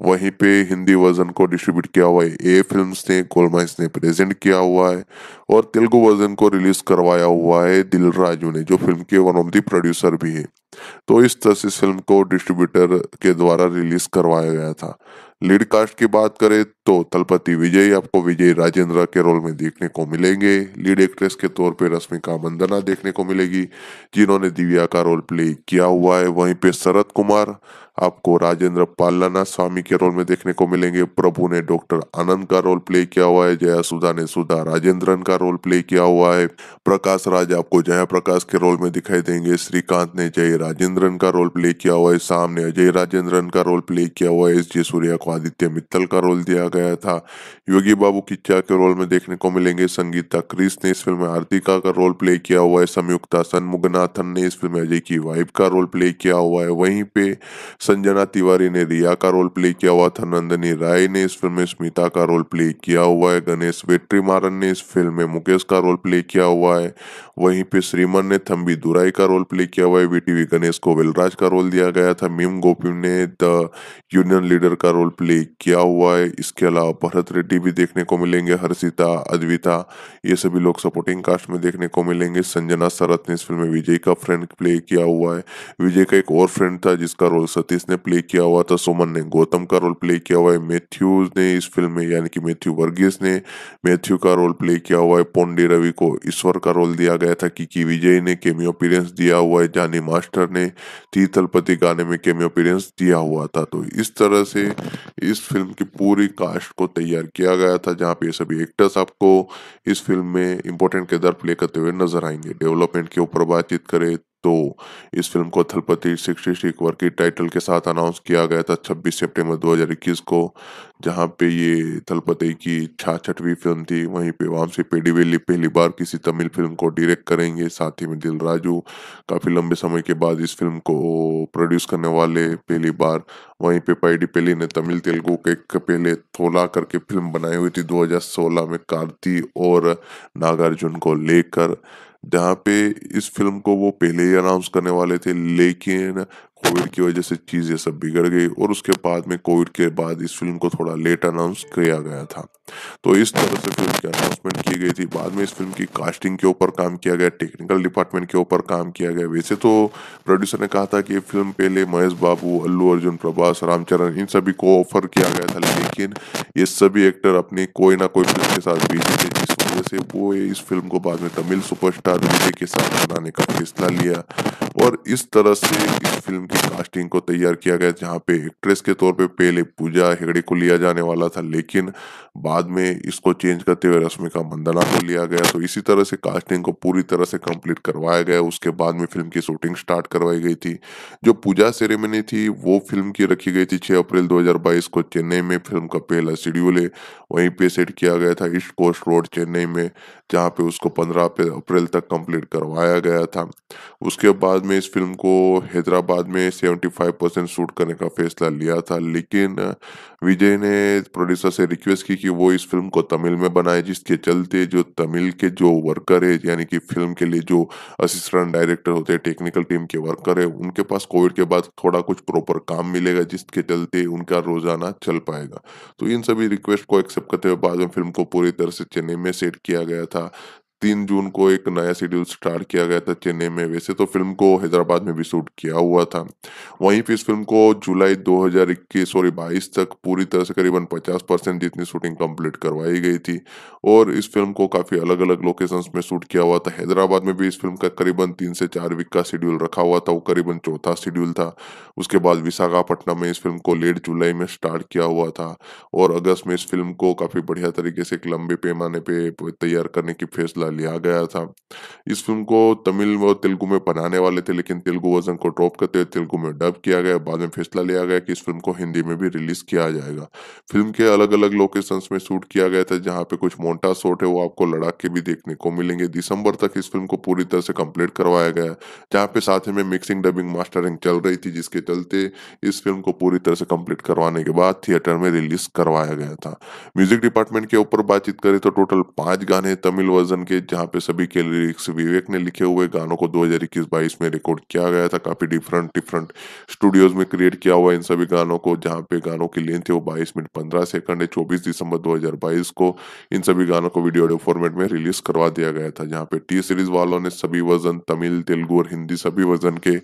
वहीं पे हिंदी वर्जन को डिस्ट्रीब्यूट किया हुआ है ए फिल्म ने गोलमाइंस ने प्रेजेंट किया हुआ है और तेलुगु वर्जन को रिलीज करवाया हुआ है दिल राजू ने जो फिल्म के वन ऑफ द प्रोड्यूसर भी है तो इस तरह से फिल्म को डिस्ट्रीब्यूटर के द्वारा रिलीज करवाया गया था लीड कास्ट की बात करें तो तलपति विजय आपको विजय राजेंद्र के रोल में देखने को मिलेंगे लीड एक्ट्रेस के तौर पे रश्मिका मंदना देखने को मिलेगी जिन्होंने दिव्या का रोल प्ले किया हुआ है वहीं पे शरद कुमार आपको राजेंद्र पालाना स्वामी के रोल में देखने को मिलेंगे प्रभु ने डॉक्टर आनंद का रोल प्ले किया हुआ है जया सुधा ने सुधा राजेंद्रन का रोल प्ले किया हुआ है प्रकाश राज आपको जया प्रकाश के रोल में दिखाई देंगे श्रीकांत ने जय राजेंद्रन का रोल प्ले किया हुआ है शाम ने अजय राजेंद्रन का रोल प्ले किया हुआ है एस जे सूर्या को आदित्य मित्तल का रोल दिया गया था योगी बाबू किच्चा के रोल में देखने को मिलेंगे संगीता क्रिस ने इस फिल्म में आर्थिका का रोल प्ले किया हुआ है संयुक्ता सन्मुगनाथन ने इस फिल्म में अजय की वाइफ का रोल प्ले किया हुआ है वहीं पे संजना तिवारी ने रिया का रोल प्ले किया हुआ था नंदनी राय ने इस फिल्म में स्मिता का रोल प्ले किया हुआ है गणेश वेट्रीमारन ने इस फिल्म में मुकेश का रोल प्ले किया हुआ है वहीं पे श्रीमन ने थम्बी दुराई का रोल प्ले किया हुआ है वीटीवी गणेश को वेलराज का रोल दिया गया था मीम गोपी ने द यूनियन लीडर का रोल प्ले किया हुआ है इसके अलावा भरत रेड्डी भी देखने को मिलेंगे हर्षिता अद्विता ये सभी लोग सपोर्टिंग कास्ट में देखने को मिलेंगे संजना सरत ने इस फिल्म में विजय का फ्रेंड प्ले किया हुआ है विजय का एक और फ्रेंड था जिसका रोल सतीश इसने प्ले किया हुआ था सुमन ने गौतम का रोल प्ले किया हुआ है मैथ्यूज ने इस फिल्म में यानी कि मैथ्यू वर्गीस ने मैथ्यू का रोल प्ले किया हुआ है पोंडे रवि को ईश्वर का रोल दिया गया था किकी विजय ने केमियो अपीरेंस दिया हुआ है जानी मास्टर ने तीतलपति गाने में केमियो अपीरेंस दिया हुआ था तो इस तरह से इस फिल्म की पूरी कास्ट को तैयार किया गया था जहाँ पे सभी एक्टर्स आपको इस फिल्म में इम्पोर्टेंट किरदार प्ले करते हुए नजर आएंगे डेवलपमेंट के ऊपर बातचीत करें तो इस फिल्म को Thalapathy sixty six working title के साथ अनाउंस किया गया था 26 सितंबर 2021 को जहां पे ये थलपति की छाछठवीं फिल्म थी वहीं पे वामसी पेडीवेली पहली बार किसी तमिल फिल्म को डायरेक्ट करेंगे साथ ही में दिल राजू काफ़ी लंबे समय के बाद इस फिल्म को प्रोड्यूस करने वाले पहली बार वहीं पे पाइडी पेली ने तमिल तेलुगु के पहले थोला करके फिल्म बनाई हुई थी 2016 में कार्ती और नागार्जुन को लेकर जहाँ पे इस फिल्म को वो पहले ही अनाउंस करने वाले थे लेकिन कोविड की वजह से चीज़ें सब बिगड़ गई और उसके बाद में कोविड के बाद इस फिल्म को थोड़ा लेट अनाउंस किया गया था तो इस तरह से फिल्म की अनाउंसमेंट की गई थी बाद में इस फिल्म की कास्टिंग के ऊपर काम किया गया टेक्निकल डिपार्टमेंट के ऊपर काम किया गया वैसे तो प्रोड्यूसर ने कहा था कि फिल्म पहले महेश बाबू अल्लू अर्जुन प्रभास रामचरण इन सभी को ऑफर किया गया था लेकिन ये सभी एक्टर अपनी कोई ना कोई फिल्म के साथ बिजी थे वजह से वो इस फिल्म को बाद में तमिल सुपरस्टार विजय के साथ बनाने का फैसला लिया और इस तरह से इस फिल्म की कास्टिंग को तैयार किया गया जहाँ पे एक्ट्रेस के तौर पे पहले पूजा हेगड़े को लिया जाने वाला था लेकिन बाद में इसको चेंज करते हुए रश्मिका मंदना को लिया गया तो इसी तरह से कास्टिंग को पूरी तरह से कंप्लीट करवाया गया उसके बाद में फिल्म की शूटिंग स्टार्ट करवाई गई थी जो पूजा सेरेमनी थी वो फिल्म की रखी गई थी छः अप्रैल दो को चेन्नई में फिल्म का पहला शेड्यूल है वहीं पे सेट किया गया था ईस्ट कोस्ट रोड चेन्नई में जहाँ पे उसको पंद्रह अप्रैल तक कम्प्लीट करवाया गया था उसके बाद में इस फिल्म को हैदराबाद में 75 परसेंट शूट करने का फैसला लिया था लेकिन विजय ने प्रोड्यूसर से रिक्वेस्ट की कि वो इस फिल्म को तमिल में बनाए जिसके चलते जो तमिल के जो वर्कर है यानी कि फिल्म के लिए जो असिस्टेंट डायरेक्टर होते हैं टेक्निकल टीम के वर्कर है उनके पास कोविड के बाद थोड़ा कुछ प्रॉपर काम मिलेगा जिसके चलते उनका रोजाना चल पाएगा तो इन सभी रिक्वेस्ट को एक्सेप्ट करते हुए बाद में फिल्म को पूरी तरह से चेन्नई में सेट किया गया था तीन जून को एक नया शेड्यूल स्टार्ट किया गया था चेन्नई में वैसे तो फिल्म को हैदराबाद में भी शूट किया हुआ था वहीं फिर इस फिल्म को जुलाई 2021 सॉरी 22 तक पूरी तरह से करीबन 50 परसेंट जितनी शूटिंग कंप्लीट करवाई गई थी और इस फिल्म को काफ़ी अलग अलग लोकेशंस में शूट किया हुआ था हैदराबाद में भी इस फिल्म का करीबन तीन से चार वीक का शेड्यूल रखा हुआ था वो करीबन चौथा शेड्यूल था उसके बाद विशाखापट्टनम में इस फिल्म को लेट जुलाई में स्टार्ट किया हुआ था और अगस्त में इस फिल्म को काफ़ी बढ़िया तरीके से एक लंबे पैमाने पर तैयार करने की फैसला लिया गया था इस फिल्म को तमिल व तेलुगु में बनाने वाले थे लेकिन तेलुगु वर्जन को ड्रॉप करते हुए तेलुगु में डब किया गया बाद में फैसला लिया गया कि इस फिल्म को हिंदी में भी रिलीज किया जाएगा फिल्म के अलग अलग लोकेशंस में शूट किया गया था जहाँ पे कुछ मोन्टा शॉट है वो आपको लड़ाक के भी देखने को मिलेंगे दिसंबर तक इस फिल्म को पूरी तरह से कम्प्लीट करवाया गया जहाँ पे साथ में मिक्सिंग डबिंग मास्टरिंग चल रही थी जिसके चलते इस फिल्म को पूरी तरह से कम्प्लीट करवाने के बाद थिएटर में रिलीज करवाया गया था म्यूजिक डिपार्टमेंट के ऊपर बातचीत करें तो टोटल पांच गाने तमिल वर्जन के थे जहाँ पे सभी के लिरिक्स विवेक ने लिखे हुए गानों को 2021-22 में रिकॉर्ड किया गया था काफी डिफरेंट डिफरेंट स्टूडियोज में क्रिएट किया हुआ इन सभी गानों को जहाँ पे गानों की लेंथ है वो 22 मिनट 15 सेकंड है 24 दिसंबर 2022 को इन सभी गानों को वीडियो ऑडियो फॉर्मेट में रिलीज करवा दिया गया था जहाँ पे टी सीरीज वालों ने सभी वजन तमिल तेलुगु और हिंदी सभी वजन के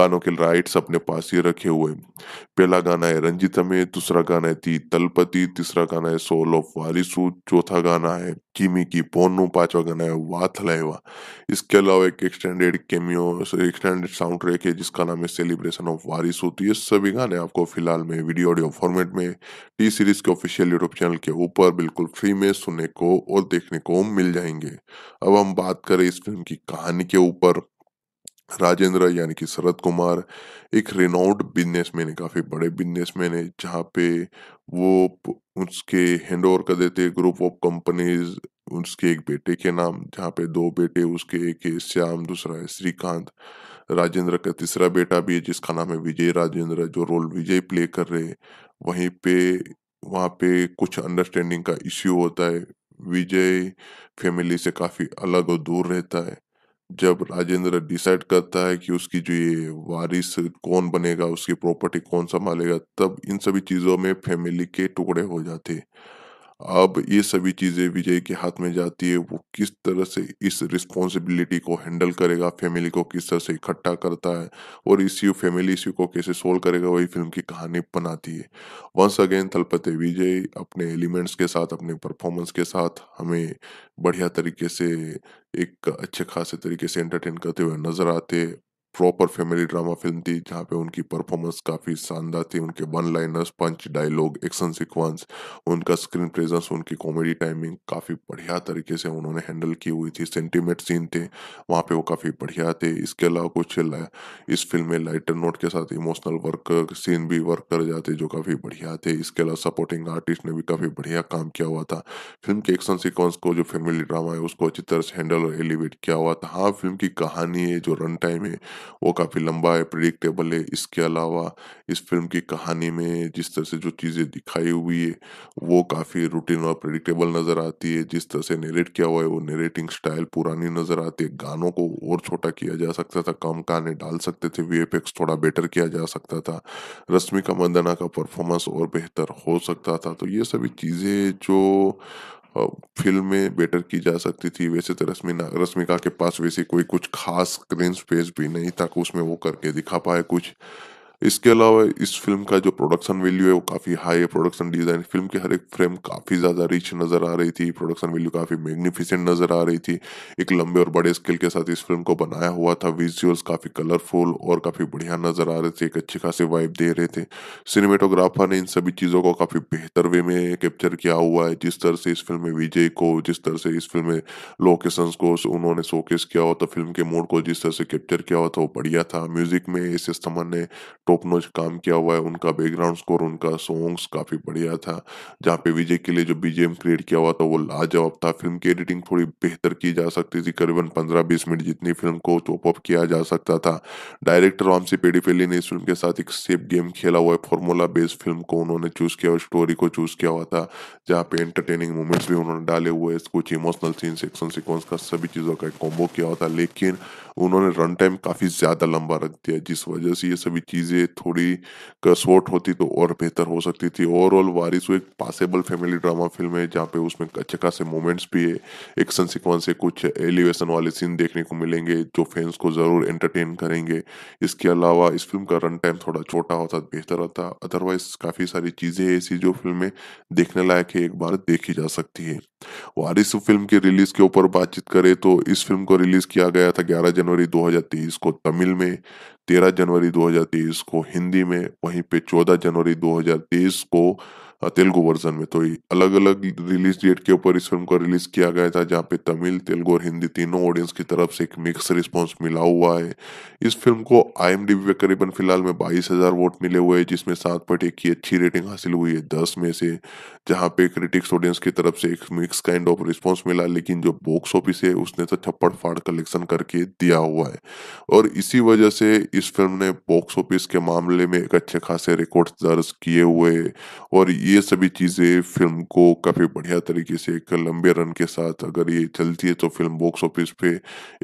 गानों के राइट्स अपने पास ही रखे हुए पहला गाना है रंजित में दूसरा गाना है ती तलपति तीसरा गाना है सोल ऑफ वारिसू चौथा गाना है पोनू पाचवा गाना है वाथ लाइवा इसके अलावा एक extended cameo extended sound track है जिसका नाम है सेलिब्रेशन ऑफ वारिस होती है सभी गाने आपको फिलहाल में वीडियो ऑडियो फॉर्मेट में टी सीरीज के ऑफिशियल यूट्यूब चैनल के ऊपर बिल्कुल फ्री में सुनने को और देखने को मिल जाएंगे अब हम बात करें इस फिल्म की कहानी के ऊपर राजेंद्र यानी कि शरद कुमार एक बिजनेस बिजनेसमैन है काफ़ी बड़े बिजनेसमैन है जहाँ पे वो उसके हैंड ओवर कर देते ग्रुप ऑफ कंपनीज उसके एक बेटे के नाम जहाँ पे दो बेटे उसके एक है श्याम दूसरा है श्रीकांत राजेंद्र का तीसरा बेटा भी है जिसका नाम है विजय राजेंद्र जो रोल विजय प्ले कर रहे हैं वहीं पे वहाँ पे कुछ अंडरस्टैंडिंग का इश्यू होता है विजय फैमिली से काफ़ी अलग और दूर रहता है जब राजेंद्र डिसाइड करता है कि उसकी जो ये वारिस कौन बनेगा उसकी प्रॉपर्टी कौन संभालेगा तब इन सभी चीज़ों में फैमिली के टुकड़े हो जाते अब ये सभी चीजें विजय के हाथ में जाती है वो किस तरह से इस रिस्पॉन्सिबिलिटी को हैंडल करेगा फैमिली को किस तरह से इकट्ठा करता है और इश्यू फैमिली इश्यू को कैसे सोल्व करेगा वही फिल्म की कहानी बनाती है वंस अगेन थलपते विजय अपने एलिमेंट्स के साथ अपने परफॉर्मेंस के साथ हमें बढ़िया तरीके से एक अच्छे खासे तरीके से एंटरटेन करते हुए नजर आते प्रॉपर फैमिली ड्रामा फिल्म थी जहाँ पे उनकी परफॉर्मेंस काफ़ी शानदार थी उनके one liners punch dialogue action sequence उनका स्क्रीन प्रेजेंस उनकी कॉमेडी टाइमिंग काफ़ी बढ़िया तरीके से उन्होंने हैंडल की हुई थी सेंटीमेंट सीन थे वहाँ पे वो काफ़ी बढ़िया थे इसके अलावा कुछ इस फिल्म में लाइटर नोट के साथ इमोशनल वर्क सीन भी वर्क कर जाते जो काफ़ी बढ़िया थे इसके अलावा सपोर्टिंग आर्टिस्ट ने भी काफ़ी बढ़िया काम किया हुआ था फिल्म के एक्शन सिक्वेंस को जो फैमिली ड्रामा है उसको अच्छी तरह से हैंडल और एलिवेट किया हुआ था हाँ फिल्म की कहानी है जो रन टाइम है वो काफ़ी लंबा है प्रिडिक्टेबल है इसके अलावा इस फिल्म की कहानी में जिस तरह से जो चीज़ें दिखाई हुई है वो काफ़ी रूटीन और प्रिडिक्टेबल नज़र आती है जिस तरह से नेरेट किया हुआ है वो नेरेटिंग स्टाइल पुरानी नज़र आती है गानों को और छोटा किया जा सकता था कम गाने डाल सकते थे वी थोड़ा बेटर किया जा सकता था रश्मिका मंदना का परफॉर्मेंस और बेहतर हो सकता था तो ये सभी चीज़ें जो फिल्म में बेटर की जा सकती थी वैसे तो रश्मि रश्मिका के पास वैसे कोई कुछ खास स्क्रीन स्पेस भी नहीं था कि उसमें वो करके दिखा पाए कुछ इसके अलावा इस फिल्म का जो प्रोडक्शन वैल्यू है वो काफ़ी हाई है प्रोडक्शन डिज़ाइन फिल्म के हर एक फ्रेम काफ़ी ज़्यादा रिच नज़र आ रही थी प्रोडक्शन वैल्यू काफ़ी मैग्निफिसेंट नज़र आ रही थी एक लंबे और बड़े स्केल के साथ इस फिल्म को बनाया हुआ था विजुअल्स काफ़ी कलरफुल और काफ़ी बढ़िया नज़र आ रहे थे एक अच्छी खासी वाइब दे रहे थे सिनेमेटोग्राफर ने इन सभी चीज़ों को काफ़ी बेहतर वे में कैप्चर किया हुआ है जिस तरह से इस फिल्म में विजय को जिस तरह से इस फिल्म में लोकेशन को उन्होंने शोकेस किया हुआ था फिल्म के मूड को जिस तरह से कैप्चर किया हुआ था तो वो बढ़िया था म्यूजिक में एस एस थमन ने टॉप नोच काम किया हुआ है उनका बैकग्राउंड स्कोर उनका सॉन्ग्स काफ़ी बढ़िया था जहाँ पे विजय के लिए जो बीजेम क्रिएट किया हुआ था वो लाजवाब था फिल्म की एडिटिंग थोड़ी बेहतर की जा सकती थी करीबन पंद्रह बीस मिनट जितनी फिल्म को चॉप अप किया जा सकता था डायरेक्टर वामसी पेडीफेली ने इस फिल्म के साथ एक सेफ गेम खेला हुआ है फॉर्मूला बेस्ड फिल्म को उन्होंने चूज किया और स्टोरी को चूज किया हुआ था जहाँ पे एंटरटेनिंग मोमेंट्स भी उन्होंने डाले हुए कुछ इमोशनल सीन सेक्शन सिक्वेंस का सभी चीज़ों का कॉम्बो किया हुआ था लेकिन उन्होंने रन टाइम काफी ज्यादा लंबा रख दिया जिस वजह से ये सभी चीजें थोड़ी कसोट होती तो और बेहतर हो सकती थी ओवरऑल वारिस वो एक पासेबल फैमिली ड्रामा फिल्म है जहाँ पे उसमें अच्छे खासे मोमेंट्स भी है एक्शन सिक्वेंस से कुछ एलिवेशन वाले सीन देखने को मिलेंगे जो फैंस को जरूर एंटरटेन करेंगे इसके अलावा इस फिल्म का रन टाइम थोड़ा छोटा होता बेहतर होता अदरवाइज काफी सारी चीजें ऐसी जो फिल्में देखने लायक है एक बार देखी जा सकती है वारिस फिल्म के रिलीज के ऊपर बातचीत करें तो इस फिल्म को रिलीज किया गया था 11 जनवरी 2023 को तमिल में 13 जनवरी 2023 को हिंदी में वहीं पे 14 जनवरी 2023 को तेलुगु वर्जन में तो अलग अलग रिलीज डेट के ऊपर इस फिल्म को रिलीज किया गया था जहाँ पे तमिल तेलुगु और हिंदी तीनों ऑडियंस की तरफ से एक मिक्स रिस्पॉन्स मिला हुआ है इस फिल्म को आई एम पे करीबन फिलहाल में बाईस हजार वोट मिले हुए हैं जिसमें सात पॉइंट एक की अच्छी रेटिंग हासिल हुई है दस में से जहाँ पे क्रिटिक्स ऑडियंस की तरफ से एक मिक्स काइंड ऑफ रिस्पॉन्स मिला लेकिन जो बॉक्स ऑफिस है उसने तो छप्पड़ फाड़ कलेक्शन करके दिया हुआ है और इसी वजह से इस फिल्म ने बॉक्स ऑफिस के मामले में एक अच्छे खासे रिकॉर्ड दर्ज किए हुए और ये सभी चीज़ें फिल्म को काफ़ी बढ़िया तरीके से एक लंबे रन के साथ अगर ये चलती है तो फिल्म बॉक्स ऑफिस पे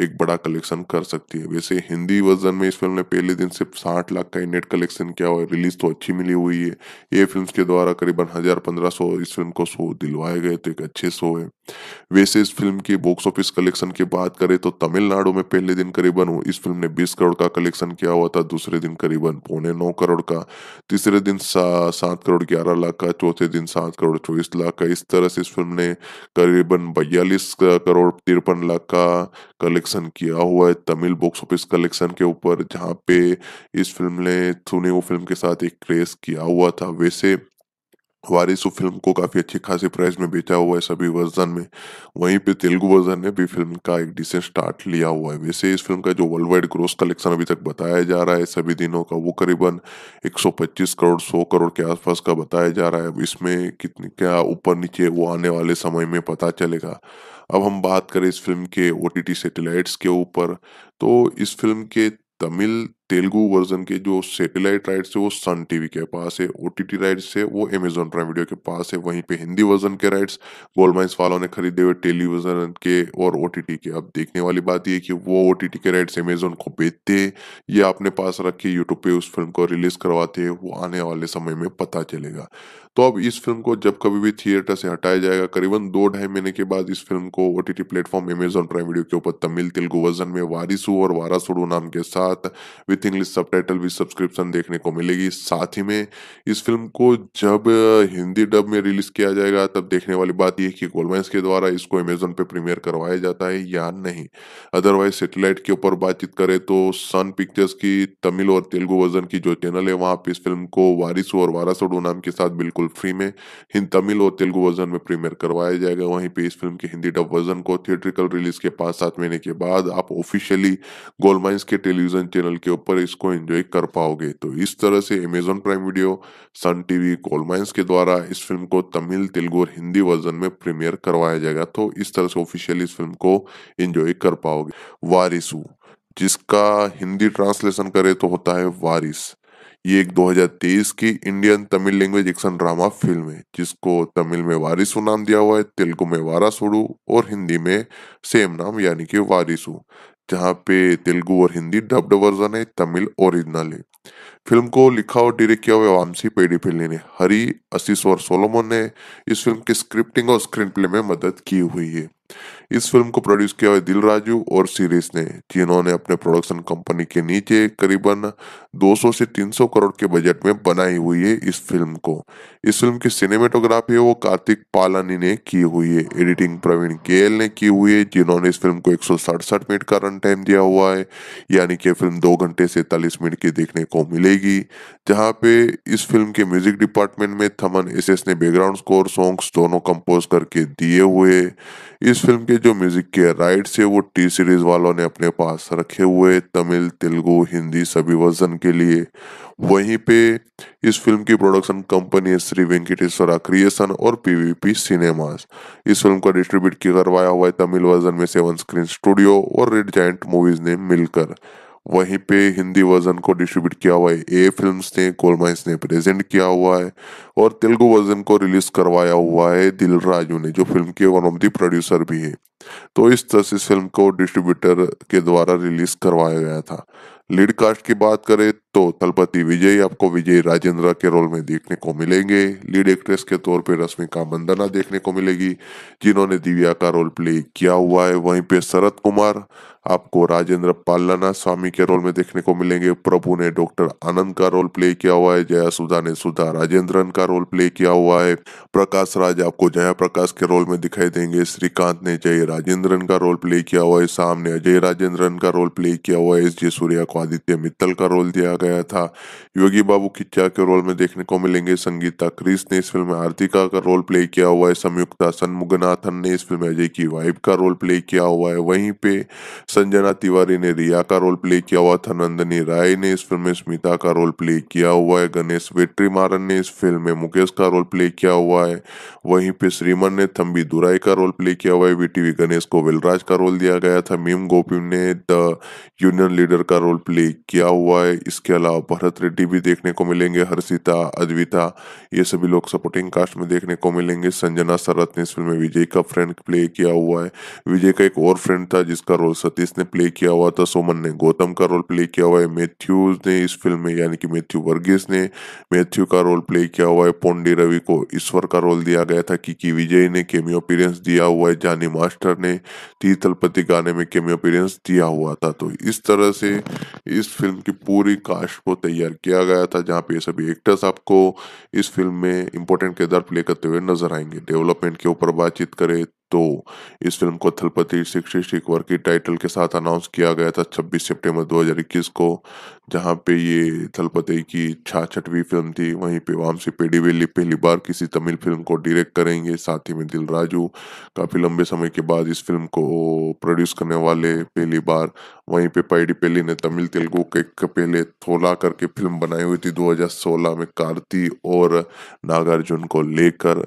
एक बड़ा कलेक्शन कर सकती है वैसे हिंदी वर्जन में इस फिल्म ने पहले दिन सिर्फ साठ लाख का नेट कलेक्शन किया और रिलीज तो अच्छी मिली हुई है ये फिल्म के द्वारा करीबन हज़ार पंद्रह सौ इस फिल्म को शो दिलवाए गए तो एक अच्छे शो है वैसे इस फिल्म के बॉक्स ऑफिस कलेक्शन की बात करें तो तमिलनाडु में पहले दिन करीबन इस फिल्म ने बीस करोड़ का कलेक्शन किया हुआ था दूसरे दिन करीबन पौने नौ करोड़ का तीसरे दिन सात करोड़ ग्यारह लाख का चौथे दिन सात करोड़ चौबीस लाख का इस तरह से इस फिल्म ने करीबन बयालीस करोड़ तिरपन लाख का कलेक्शन किया हुआ है तमिल बॉक्स ऑफिस कलेक्शन के ऊपर जहाँ पे इस फिल्म ने सुने वो फिल्म के साथ एक क्रेज किया हुआ था वैसे वारिस फिल्म को काफी अच्छी खासी प्राइस में बेचा हुआ है सभी वर्जन में वहीं पे तेलुगु वर्जन ने भी फिल्म का एक डिसेंट स्टार्ट लिया हुआ है वैसे इस फिल्म का जो वर्ल्ड वाइड ग्रोस कलेक्शन अभी तक बताया जा रहा है सभी दिनों का वो करीबन 125 करोड़ 100 करोड़ के आसपास का बताया जा रहा है अब इसमें कितने क्या ऊपर नीचे वो आने वाले समय में पता चलेगा अब हम बात करें इस फिल्म के ओ टी के ऊपर तो इस फिल्म के तमिल तेलुगु वर्जन के जो सैटेलाइट राइट्स है वो सन टीवी के पास है ओ टी राइट्स है वो अमेजोन प्राइम वीडियो के पास है वहीं पे हिंदी वर्जन के राइट्स गोल्डमाइंस वालों ने खरीदे हुए टेलीविजन के और ओ के अब देखने वाली बात ये कि वो ओ के राइट्स अमेजोन को बेचते हैं या अपने पास रख के यूट्यूब पे उस फिल्म को रिलीज करवाते हैं वो आने वाले समय में पता चलेगा तो अब इस फिल्म को जब कभी भी थिएटर से हटाया जाएगा करीबन दो ढाई महीने के बाद इस फिल्म को O T T platform Amazon prime video के ऊपर तमिल तेलुगु वर्जन में वारिसू और वारासुडू नाम के साथ with English subtitle with subscription देखने को मिलेगी साथ ही में इस फिल्म को जब हिंदी डब में रिलीज किया जाएगा तब देखने वाली बात यह कि गोलमैंस के द्वारा इसको अमेजोन पे प्रीमियर करवाया जाता है या नहीं अदरवाइज सेटेलाइट के ऊपर बातचीत करें तो सन पिक्चर्स की तमिल और तेलुगु वर्जन की जो चैनल है वहां पर इस फिल्म को वारिसू और वारासोडो नाम के साथ बिल्कुल फ्री में हिंद तमिल और तेलुगु वर्जन में प्रीमियर करवाया जाएगा वहीं पर इस फिल्म के हिंदी डब वर्जन को थिएट्रिकल रिलीज के पाँच सात महीने के बाद आप ऑफिशियली गोलमाइंस के टेलीविजन चैनल के ऊपर पर इसको एंजॉय कर पाओगे तो इस तरह से Amazon prime video Sun TV Goldmines के द्वारा इस फिल्म को तमिल तेलुगु और हिंदी वर्जन में प्रीमियर करवाया जाएगा तो इस तरह से ऑफिशियली इस फिल्म को एंजॉय कर पाओगे वारिसू जिसका हिंदी ट्रांसलेशन करे तो होता है वारिस ये एक 2023 की Indian Tamil language action drama film है जिसको तमिल में वारिसू नाम दिया हुआ है तेलुगु में वारासुडू और हिंदी में सेम नाम यानी कि वारिसू जहाँ पे तेलुगु और हिंदी डब्ड वर्जन है तमिल ओरिजिनल है फिल्म को लिखा और डायरेक्ट किया हुआ वामसी पेडी फिल्म ने हरी असीस और सोलोमोन ने इस फिल्म की स्क्रिप्टिंग और स्क्रीन प्ले में मदद की हुई है इस फिल्म को प्रोड्यूस किया है दिल राजू और सीरीज ने जिन्होंने अपने प्रोडक्शन कंपनी के नीचे करीबन 200 से 300 करोड़ के बजट में बनाई हुई है इस फिल्म को इस फिल्म की सिनेमेटोग्राफी है वो कार्तिक पालानी ने की हुई है एडिटिंग प्रवीण के ने की हुई है जिन्होंने इस फिल्म को एक मिनट का रन टाइम दिया हुआ है यानी कि फिल्म दो घंटे से तालीस मिनट की देखने को मिलेगी जहाँ पे इस फिल्म के म्यूजिक डिपार्टमेंट में थमन एस ने बैकग्राउंड स्कोर सॉन्ग्स दोनों कंपोज करके दिए हुए इस फिल्म के जो म्यूजिक के राइट्स है वो टी सीरीज वालों ने अपने पास रखे हुए तमिल तेलुगु हिंदी सभी वर्जन के लिए वहीं पे इस फिल्म की प्रोडक्शन कंपनी है श्री वेंकटेश्वरा क्रिएशन और पीवीपी सिनेमास इस फिल्म का डिस्ट्रीब्यूट किया करवाया हुआ है तमिल वर्जन में सेवन स्क्रीन स्टूडियो और रेड जाइंट मूवीज ने मिलकर वहीं पे हिंदी वर्जन को डिस्ट्रीब्यूट किया हुआ है ए फिल्म ने कोलमाइंस ने प्रेजेंट किया हुआ है और तेलुगु वर्जन को रिलीज करवाया हुआ है दिल राजू ने जो फिल्म के वन ऑफ द प्रोड्यूसर भी है तो इस तरह से फिल्म को डिस्ट्रीब्यूटर के द्वारा रिलीज करवाया गया था लीड कास्ट की बात करें तो तलपति विजय आपको विजय राजेंद्र के रोल में देखने को मिलेंगे लीड एक्ट्रेस के तौर पर रश्मिका मंदना देखने को मिलेगी जिन्होंने दिव्या का रोल प्ले किया हुआ है वहीं पे शरद कुमार आपको राजेंद्र पालाना स्वामी के रोल में देखने को मिलेंगे प्रभु ने डॉक्टर आनंद का रोल प्ले किया हुआ है जया सुधा ने सुधा राजेंद्रन का रोल प्ले किया हुआ है प्रकाश राज आपको जया प्रकाश के रोल में दिखाई देंगे श्रीकांत ने जय राजेंद्रन का रोल प्ले किया हुआ है सामने अजय राजेंद्रन का रोल प्ले किया हुआ है एस जे सूर्या को आदित्य मित्तल का रोल दिया गया था योगी बाबू किच्चा के रोल में देखने को मिलेंगे संगीता क्रिस ने इस फिल्म में आरतिका का रोल प्ले किया हुआ है संयुक्ता सन्मुगनाथन ने इस फिल्म में अजय की वाइफ का रोल प्ले किया हुआ है वहीं पे संजना तिवारी ने रिया का रोल प्ले किया हुआ था नंदनी राय ने इस फिल्म में स्मिता का रोल प्ले किया हुआ है गणेश वेट्रीमारन ने इस फिल्म में मुकेश का रोल प्ले किया हुआ है वहीं पे श्रीमन ने थम्बी दुराई का रोल प्ले किया हुआ है वीटीवी गणेश को विलराज का रोल दिया गया था मीम गोपी ने द यूनियन लीडर का रोल प्ले किया हुआ है इसके अलावा भरत रेड्डी भी देखने को मिलेंगे हर्षिता अद्विता ये सभी लोग सपोर्टिंग कास्ट में देखने को मिलेंगे संजना सरत ने इस फिल्म में विजय का फ्रेंड प्ले किया हुआ है विजय का एक और फ्रेंड था जिसका रोल सतीश किसने प्ले किया हुआ था सोमन ने गौतम का रोल प्ले किया हुआ है मैथ्यूज ने इस फिल्म में यानी कि मैथ्यू वर्गीस ने मैथ्यू का रोल प्ले किया हुआ है पोंडी रवि को ईश्वर का रोल दिया गया था किकी विजय ने केमियो अपीरेंस दिया हुआ है जानी मास्टर ने तीतलपति गाने में केमियो अपीरेंस दिया हुआ था तो इस तरह से इस फिल्म की पूरी कास्ट को तैयार किया गया था जहाँ पे ये सभी एक्टर्स आपको इस फिल्म में इम्पोर्टेंट किरदार प्ले करते हुए नजर आएंगे डेवलपमेंट के ऊपर बातचीत करें तो इस फिल्म को थलपति सिक्सटी सिक्स वर की टाइटल के साथ अनाउंस किया गया था 26 सितंबर 2021 को जहां पे ये थलपति की छाछठवीं फिल्म थी वहीं पे वामसी पेडीवेली पहली बार किसी तमिल फिल्म को डायरेक्ट करेंगे साथ ही में दिल राजू काफ़ी लंबे समय के बाद इस फिल्म को प्रोड्यूस करने वाले पहली बार वहीं पे पाइडी पेली ने तमिल तेलुगु के पहले थोला करके फिल्म बनाई हुई थी 2016 में कार्ती और नागार्जुन को लेकर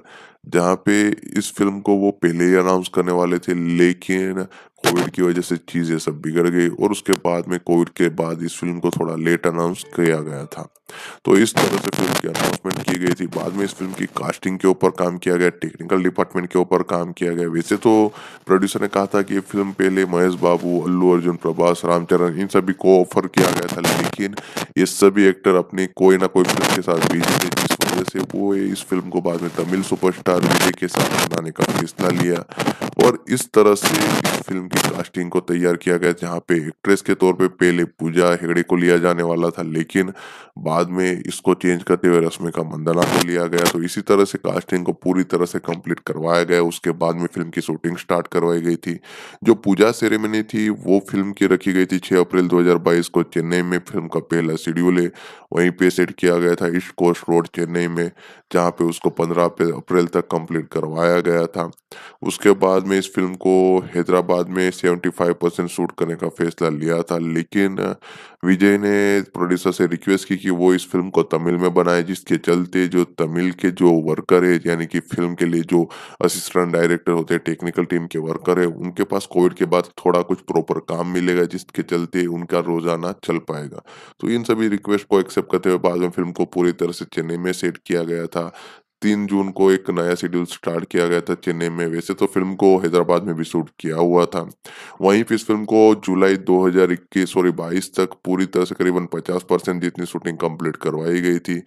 जहाँ पे इस फिल्म को वो पहले ही अनाउंस करने वाले थे लेकिन कोविड की वजह से चीज़ें सब बिगड़ गई और उसके बाद में कोविड के बाद इस फिल्म को थोड़ा लेट अनाउंस किया गया था तो इस तरह से फिल्म की अनाउंसमेंट की गई थी बाद में इस फिल्म की कास्टिंग के ऊपर काम किया गया टेक्निकल डिपार्टमेंट के ऊपर काम किया गया वैसे तो प्रोड्यूसर ने कहा था कि ये फिल्म पहले महेश बाबू अल्लू अर्जुन प्रभास रामचरण इन सभी को ऑफर किया गया था लेकिन ये सभी एक्टर अपनी कोई ना कोई फिल्म के साथ बिजी थे वजह से वो इस फिल्म को बाद में तमिल सुपरस्टार विजय के साथ बनाने का फैसला लिया और इस तरह से इस फिल्म की कास्टिंग को तैयार किया गया जहाँ पे एक्ट्रेस के तौर पे पहले पूजा हेगड़े को लिया जाने वाला था लेकिन बाद में इसको चेंज करते हुए रश्मि का मंदना को लिया गया तो इसी तरह से कास्टिंग को पूरी तरह से कंप्लीट करवाया गया उसके बाद में फिल्म की शूटिंग स्टार्ट करवाई गई थी जो पूजा सेरेमनी थी वो फिल्म की रखी गई थी छः अप्रैल दो को चेन्नई में फिल्म का पहला शेड्यूल है वहीं पे सेट किया गया था east coast road Chennai name it जहाँ पे उसको 15 अप्रैल तक कंप्लीट करवाया गया था उसके बाद में इस फिल्म को हैदराबाद में 75 परसेंट शूट करने का फैसला लिया था लेकिन विजय ने प्रोड्यूसर से रिक्वेस्ट की कि वो इस फिल्म को तमिल में बनाए जिसके चलते जो तमिल के जो वर्कर है यानी कि फिल्म के लिए जो असिस्टेंट डायरेक्टर होते हैं टेक्निकल टीम के वर्कर है उनके पास कोविड के बाद थोड़ा कुछ प्रॉपर काम मिलेगा जिसके चलते उनका रोजाना चल पाएगा तो इन सभी रिक्वेस्ट को एक्सेप्ट करते हुए बाद में फिल्म को पूरी तरह से चेन्नई में सेट किया गया था Uh. तीन जून को एक नया शेड्यूल स्टार्ट किया गया था चेन्नई में वैसे तो फिल्म को हैदराबाद में भी शूट किया हुआ था वहीं इस फिल्म को जुलाई 2021 सॉरी 22 तक पूरी तरह से करीबन 50 परसेंट जितनी शूटिंग कंप्लीट करवाई गई थी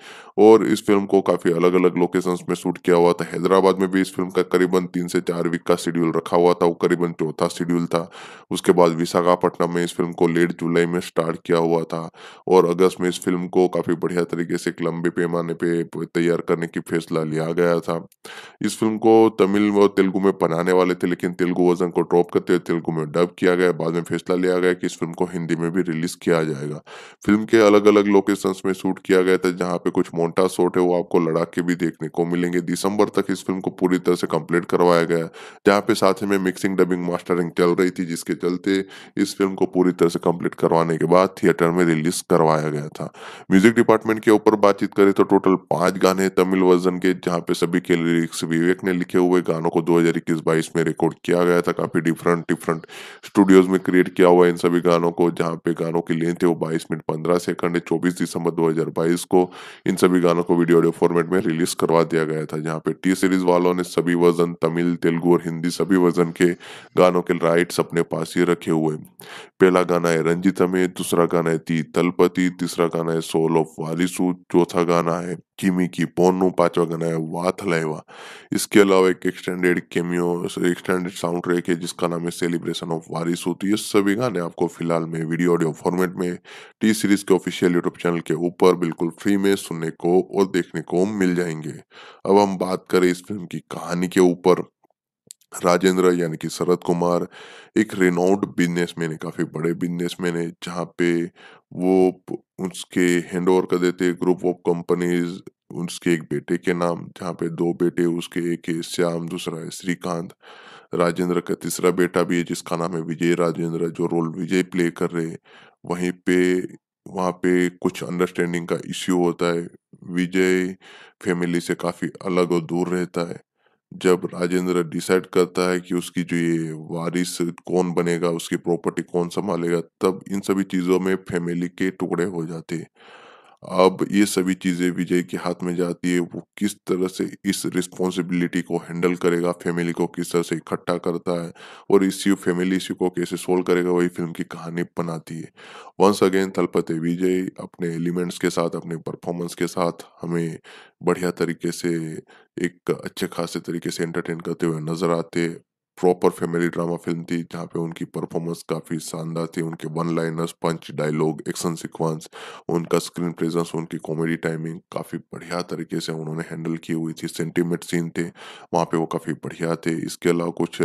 और इस फिल्म को काफ़ी अलग अलग लोकेशंस में शूट किया हुआ था हैदराबाद में भी इस फिल्म का करीबन तीन से चार वीक का शेड्यूल रखा हुआ था वो करीबन चौथा शेड्यूल था उसके बाद विशाखापट्टनम में इस फिल्म को लेट जुलाई में स्टार्ट किया हुआ था और अगस्त में इस फिल्म को काफ़ी बढ़िया तरीके से एक लंबे पैमाने पर तैयार करने की फैसला बदला लिया गया था इस फिल्म को तमिल व तेलुगु में बनाने वाले थे लेकिन तेलुगु वर्जन को ड्रॉप करते हुए तेलुगु में डब किया गया बाद में फैसला लिया गया कि इस फिल्म को हिंदी में भी रिलीज किया जाएगा फिल्म के अलग अलग लोकेशन में शूट किया गया था जहाँ पे कुछ मोन्टा शॉट है वो आपको लड़ाके भी देखने को मिलेंगे दिसंबर तक इस फिल्म को पूरी तरह से कम्प्लीट करवाया गया जहाँ पे साथ में मिक्सिंग डबिंग मास्टरिंग चल रही थी जिसके चलते इस फिल्म को पूरी तरह से कम्प्लीट करवाने के बाद थिएटर में रिलीज करवाया गया था म्यूजिक डिपार्टमेंट के ऊपर बातचीत करें तो टोटल पांच गाने तमिल वर्जन के थे जहाँ पे सभी के लिरिक्स विवेक ने लिखे हुए गानों को 2021-22 में रिकॉर्ड किया गया था काफी डिफरेंट डिफरेंट स्टूडियोज में क्रिएट किया हुआ इन सभी गानों को जहाँ पे गानों की लेंथ है वो 22 मिनट 15 सेकंड है चौबीस दिसंबर 2022 को इन सभी गानों को वीडियो ऑडियो फॉर्मेट में रिलीज करवा दिया गया था जहाँ पे टी सीरीज वालों ने सभी वजन तमिल तेलुगु और हिंदी सभी वजन के गानों के राइट्स अपने पास ही रखे हुए पहला गाना है रंजित हमें दूसरा गाना है ती तलपति तीसरा गाना है सोल ऑफ वालिसू चौथा गाना है किमी की पोनो पांचवा गाना है वाथ लाइवा इसके अलावा एक extended cameo extended sound track है जिसका नाम है सेलिब्रेशन ऑफ वारिस होती है सभी गाने आपको फिलहाल में वीडियो ऑडियो फॉर्मेट में टी सीरीज के ऑफिशियल यूट्यूब चैनल के ऊपर बिल्कुल फ्री में सुनने को और देखने को मिल जाएंगे अब हम बात करें इस फिल्म की कहानी के ऊपर राजेंद्र यानी कि शरद कुमार एक रेनोड बिजनेसमैन है काफ़ी बड़े बिजनेसमैन है जहाँ पे वो उसके हैंड ओवर कर देते ग्रुप ऑफ कंपनीज उसके एक बेटे के नाम जहाँ पे दो बेटे उसके एक है श्याम दूसरा है श्रीकांत राजेंद्र का तीसरा बेटा भी है जिसका नाम है विजय राजेंद्र जो रोल विजय प्ले कर रहे वहीं पे वहाँ पे कुछ अंडरस्टैंडिंग का इश्यू होता है विजय फैमिली से काफ़ी अलग और दूर रहता है जब राजेंद्र डिसाइड करता है कि उसकी जो ये वारिस कौन बनेगा उसकी प्रॉपर्टी कौन संभालेगा तब इन सभी चीज़ों में फैमिली के टुकड़े हो जाते हैं अब ये सभी चीजें विजय के हाथ में जाती है वो किस तरह से इस रिस्पॉन्सिबिलिटी को हैंडल करेगा फैमिली को किस तरह से इकट्ठा करता है और इसी फैमिली इश्यू को कैसे सोल्व करेगा वही फिल्म की कहानी बनाती है वंस अगेन थलपते विजय अपने एलिमेंट्स के साथ अपने परफॉर्मेंस के साथ हमें बढ़िया तरीके से एक अच्छे खासे तरीके से एंटरटेन करते हुए नजर आते प्रॉपर फैमिली ड्रामा फिल्म थी जहाँ पे उनकी परफॉर्मेंस काफ़ी शानदार थी उनके one liners punch dialogue action sequence उनका स्क्रीन प्रेजेंस उनकी कॉमेडी टाइमिंग काफ़ी बढ़िया तरीके से उन्होंने हैंडल की हुई थी सेंटीमेंट सीन थे वहाँ पे वो काफ़ी बढ़िया थे इसके अलावा कुछ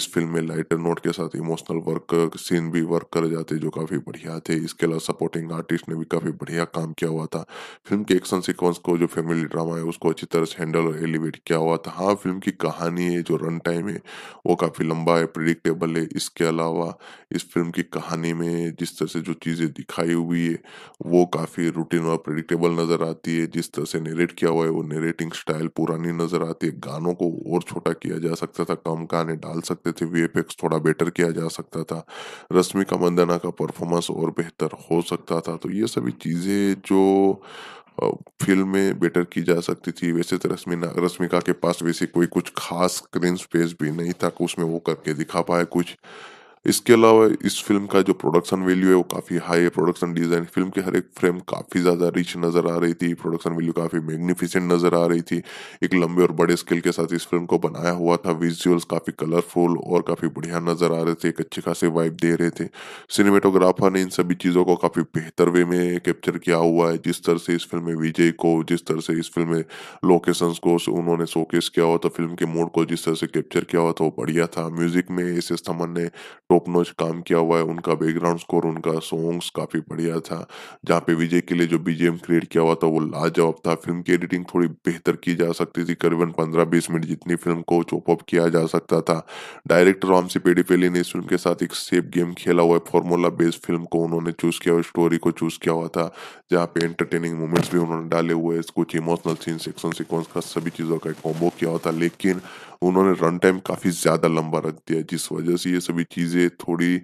इस फिल्म में लाइटर नोट के साथ इमोशनल वर्क सीन भी वर्क कर जाते जो काफ़ी बढ़िया थे इसके अलावा सपोर्टिंग आर्टिस्ट ने भी काफ़ी बढ़िया काम किया हुआ था फिल्म के एक्शन सिक्वेंस को जो फैमिली ड्रामा है उसको अच्छी तरह से हैंडल और एलिवेट किया हुआ था हाँ फिल्म की कहानी है जो रन टाइम है वो काफ़ी लंबा है प्रिडिक्टेबल है इसके अलावा इस फिल्म की कहानी में जिस तरह से जो चीज़ें दिखाई हुई है वो काफ़ी रूटीन और प्रिडिक्टेबल नज़र आती है जिस तरह से नरेट किया हुआ है वो नरेटिंग स्टाइल पुरानी नज़र आती है गानों को और छोटा किया जा सकता था कम गाने डाल सकते थे वी थोड़ा बेटर किया जा सकता था रश्मिका मंदना का परफॉर्मेंस और बेहतर हो सकता था तो ये सभी चीज़ें जो फिल्में बेटर की जा सकती थी वैसे तो रश्मि रश्मिका के पास वैसे कोई कुछ खास स्क्रीन स्पेस भी नहीं था उसमें वो करके दिखा पाए कुछ इसके अलावा इस फिल्म का जो प्रोडक्शन वैल्यू है वो काफ़ी हाई है प्रोडक्शन डिज़ाइन फिल्म के हर एक फ्रेम काफ़ी ज़्यादा रिच नज़र आ रही थी प्रोडक्शन वैल्यू काफ़ी मैग्निफिसेंट नज़र आ रही थी एक लंबे और बड़े स्केल के साथ इस फिल्म को बनाया हुआ था विजुअल्स काफ़ी कलरफुल और काफ़ी बढ़िया नज़र आ रहे थे एक अच्छे खासी वाइब दे रहे थे सिनेमेटोग्राफर ने इन सभी चीज़ों को काफ़ी बेहतर वे में कैप्चर किया हुआ है जिस तरह से इस फिल्म में विजय को जिस तरह से इस फिल्म में लोकेशन को उन्होंने शोकेस किया हुआ था फिल्म के मूड को जिस तरह से कैप्चर किया हुआ था वो बढ़िया था म्यूजिक में एस एस थमन ने टॉप नोच काम किया हुआ है उनका बैकग्राउंड स्कोर उनका सॉन्ग्स काफ़ी बढ़िया था जहाँ पे विजय के लिए जो बीजेम क्रिएट किया हुआ था वो लाजवाब था फिल्म की एडिटिंग थोड़ी बेहतर की जा सकती थी करीबन पंद्रह बीस मिनट जितनी फिल्म को चॉप अप किया जा सकता था डायरेक्टर वामसी पेडीपेली ने इस फिल्म के साथ एक सेफ गेम खेला हुआ है फॉर्मूला बेस्ड फिल्म को उन्होंने चूज किया हुआ स्टोरी को चूज किया हुआ था जहाँ पे एंटरटेनिंग मोमेंट्स भी उन्होंने डाले हुए कुछ इमोशनल सीन सेक्शन सिक्वेंस का सभी चीज़ों का कॉम्बो किया हुआ था लेकिन उन्होंने रन टाइम काफी ज्यादा लंबा रख दिया जिस वजह से ये सभी चीजें थोड़ी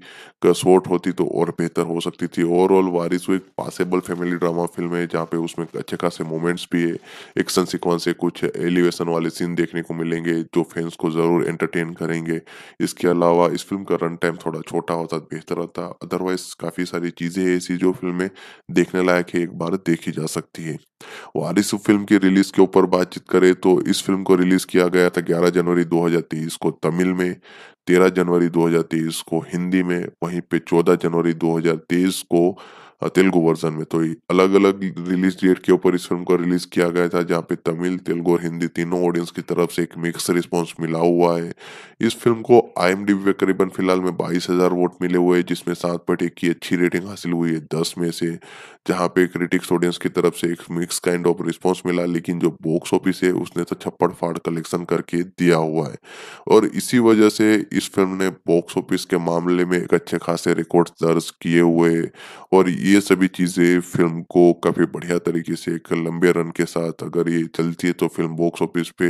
कसोट होती तो और बेहतर हो सकती थी ओवरऑल वारिस एक पासेबल फैमिली ड्रामा फिल्म है जहाँ पे उसमें अच्छे खासे मोमेंट्स भी है एक्शन सिक्वेंस है कुछ एलिवेशन वाले सीन देखने को मिलेंगे जो फैंस को जरूर एंटरटेन करेंगे इसके अलावा इस फिल्म का रन टाइम थोड़ा छोटा होता बेहतर होता अदरवाइज काफी सारी चीजें ऐसी जो फिल्में देखने लायक है एक बार देखी जा सकती है वारिस फिल्म की रिलीज के ऊपर बातचीत करें तो इस फिल्म को रिलीज किया गया था 11 जनवरी 2023 को तमिल में 13 जनवरी 2023 को हिंदी में वहीं पे 14 जनवरी 2023 को तेलुगु वर्जन में तो अलग अलग रिलीज डेट के ऊपर इस फिल्म को रिलीज किया गया था जहाँ पे तमिल तेलुगु और हिंदी तीनों ऑडियंस की तरफ से एक मिक्स रिस्पॉन्स मिला हुआ है इस फिल्म को आई एम पे करीबन फिलहाल में बाईस हजार वोट मिले हुए हैं जिसमें सात पॉइंट एक की अच्छी रेटिंग हासिल हुई है दस में से जहाँ पे क्रिटिक्स ऑडियंस की तरफ से एक मिक्स काइंड ऑफ रिस्पॉन्स मिला लेकिन जो बॉक्स ऑफिस है उसने तो छप्पड़ फाड़ कलेक्शन करके दिया हुआ है और इसी वजह से इस फिल्म ने बॉक्स ऑफिस के मामले में एक अच्छे खासे रिकॉर्ड दर्ज किए हुए और ये सभी चीज़ें फिल्म को काफ़ी बढ़िया तरीके से एक लंबे रन के साथ अगर ये चलती है तो फिल्म बॉक्स ऑफिस पे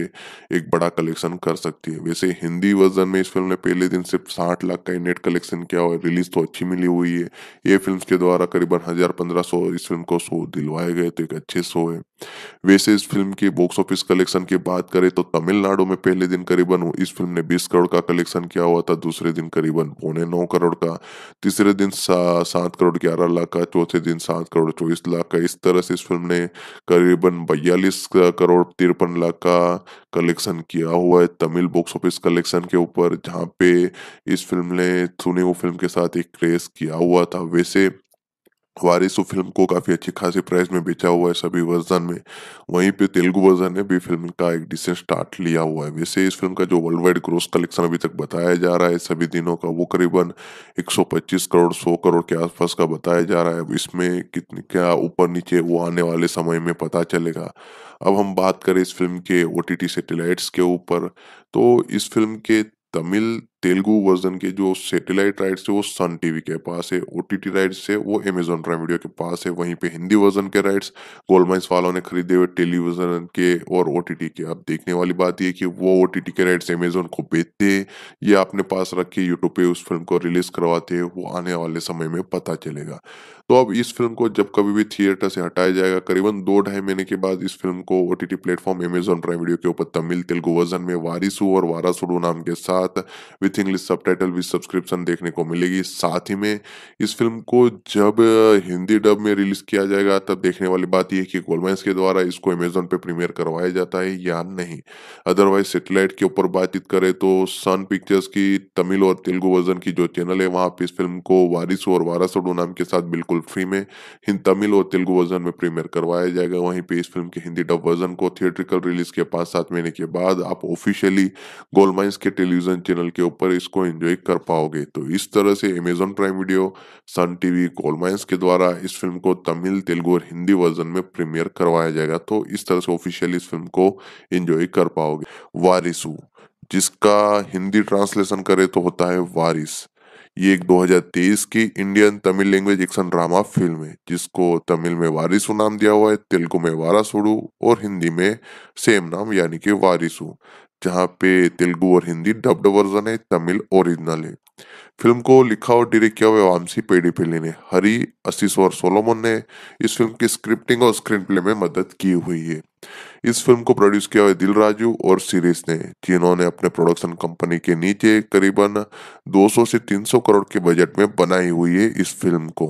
एक बड़ा कलेक्शन कर सकती है वैसे हिंदी वर्जन में इस फिल्म ने पहले दिन सिर्फ साठ लाख का नेट कलेक्शन किया और रिलीज तो अच्छी मिली हुई है ये फिल्म के द्वारा करीबन हज़ार पंद्रह सौ इस फिल्म को शो दिलवाए गए तो एक अच्छे शो है वैसे इस फिल्म के बॉक्स ऑफिस कलेक्शन की बात करें तो तमिलनाडु में पहले दिन करीबन इस फिल्म ने 20 करोड़ का कलेक्शन किया हुआ था दूसरे दिन करीबन पौने नौ करोड़ का तीसरे दिन सात करोड़ ग्यारह लाख का चौथे दिन सात करोड़ चौबीस लाख का इस तरह से इस फिल्म ने करीबन बयालीस करोड़ तिरपन लाख का कलेक्शन किया हुआ है तमिल बॉक्स ऑफिस कलेक्शन के ऊपर जहाँ पे इस फिल्म ने सुने वो फिल्म के साथ एक क्रेज किया हुआ था वैसे वारिस फिल्म को काफ़ी अच्छी खासी प्राइस में बेचा हुआ है सभी वर्जन में वहीं पे तेलुगु वर्जन ने भी फिल्म का एक डिसेंट स्टार्ट लिया हुआ है वैसे इस फिल्म का जो वर्ल्ड वाइड ग्रोस कलेक्शन अभी तक बताया जा रहा है सभी दिनों का वो करीबन 125 करोड़ 100 करोड़ के आसपास का बताया जा रहा है इसमें कितने क्या ऊपर नीचे वो आने वाले समय में पता चलेगा अब हम बात करें इस फिल्म के ओ टी के ऊपर तो इस फिल्म के तमिल तेलुगु वर्जन के जो सैटेलाइट राइट्स है वो सन टीवी के पास है ओ टी टी राइट्स है वो अमेजोन प्राइम वीडियो के पास है वहीं पे हिंदी वर्जन के राइट्स गोलमाइंस वालों ने खरीदे हुए टेलीविजन के और ओ टी टी के अब देखने वाली बात ये कि वो ओ टी टी के राइट्स अमेजोन को बेचते हैं या अपने पास रख के यूट्यूब पे उस फिल्म को रिलीज करवाते हैं वो आने वाले समय में पता चलेगा तो अब इस फिल्म को जब कभी भी थिएटर से हटाया जाएगा करीबन दो ढाई महीने के बाद इस फिल्म को O T T platform Amazon prime video के ऊपर तमिल तेलुगु वर्जन में वारिस और वारासुडू नाम के साथ with English subtitle with subscription देखने को मिलेगी साथ ही में इस फिल्म को जब हिंदी डब में रिलीज किया जाएगा तब देखने वाली बात यह कि गोलमेंस के द्वारा इसको अमेजोन पे प्रीमियर करवाया जाता है या नहीं अदरवाइज सेटेलाइट के ऊपर बातचीत करें तो सन पिक्चर्स की तमिल और तेलुगु वर्जन की जो चैनल है वहां पे इस फिल्म को वारिस और वारासुडू नाम के साथ बिल्कुल बिल्कुल फ्री में हिंद तमिल और तेलुगु वर्जन में प्रीमियर करवाया जाएगा वहीं पे इस फिल्म के हिंदी डब वर्जन को थिएट्रिकल रिलीज के पाँच सात महीने के बाद आप ऑफिशियली गोलमाइंस के टेलीविजन चैनल के ऊपर इसको एंजॉय कर पाओगे तो इस तरह से Amazon prime video Sun TV gold के द्वारा इस फिल्म को तमिल तेलुगु और हिंदी वर्जन में प्रीमियर करवाया जाएगा तो इस तरह से ऑफिशियली इस फिल्म को एंजॉय कर पाओगे वारिसू जिसका हिंदी ट्रांसलेशन करे तो होता है वारिस ये एक 2023 की Indian Tamil language action drama film है जिसको तमिल में वारिसु नाम दिया हुआ है तेलुगु में वारासुडु और हिंदी में सेम नाम यानी कि वारिसु जहाँ पे तेलुगु और हिंदी डब्ड वर्जन है तमिल ओरिजिनल है फिल्म को लिखा और डायरेक्ट किया हुआ वामसी पेडीपिल्ली ने हरी असीस और सोलोमन ने इस फिल्म की स्क्रिप्टिंग और स्क्रीन प्ले में मदद की हुई है इस फिल्म को प्रोड्यूस किया है दिल राजू और सीरीज ने जिन्होंने अपने प्रोडक्शन कंपनी के नीचे करीबन 200 से 300 करोड़ के बजट में बनाई हुई है इस फिल्म को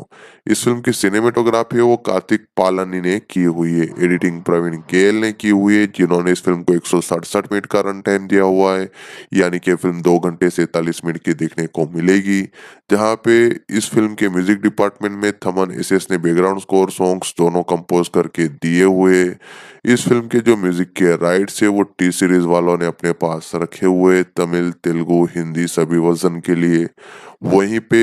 इस फिल्म की सिनेमेटोग्राफी वो कार्तिक पालनी ने की हुई है एडिटिंग प्रवीण केएल ने की हुई है जिन्होंने इस फिल्म को एक मिनट का रन टाइम दिया हुआ है यानी कि फिल्म दो घंटे सैतालीस मिनट की देखने को मिलेगी जहाँ पे इस फिल्म के म्यूजिक डिपार्टमेंट में थमन एस ने बैकग्राउंड स्कोर सॉन्ग्स दोनों कंपोज करके दिए हुए इस इस फिल्म के जो म्यूजिक के राइट्स है वो टी सीरीज वालों ने अपने पास रखे हुए तमिल तेलुगु हिंदी सभी वर्जन के लिए वहीं पे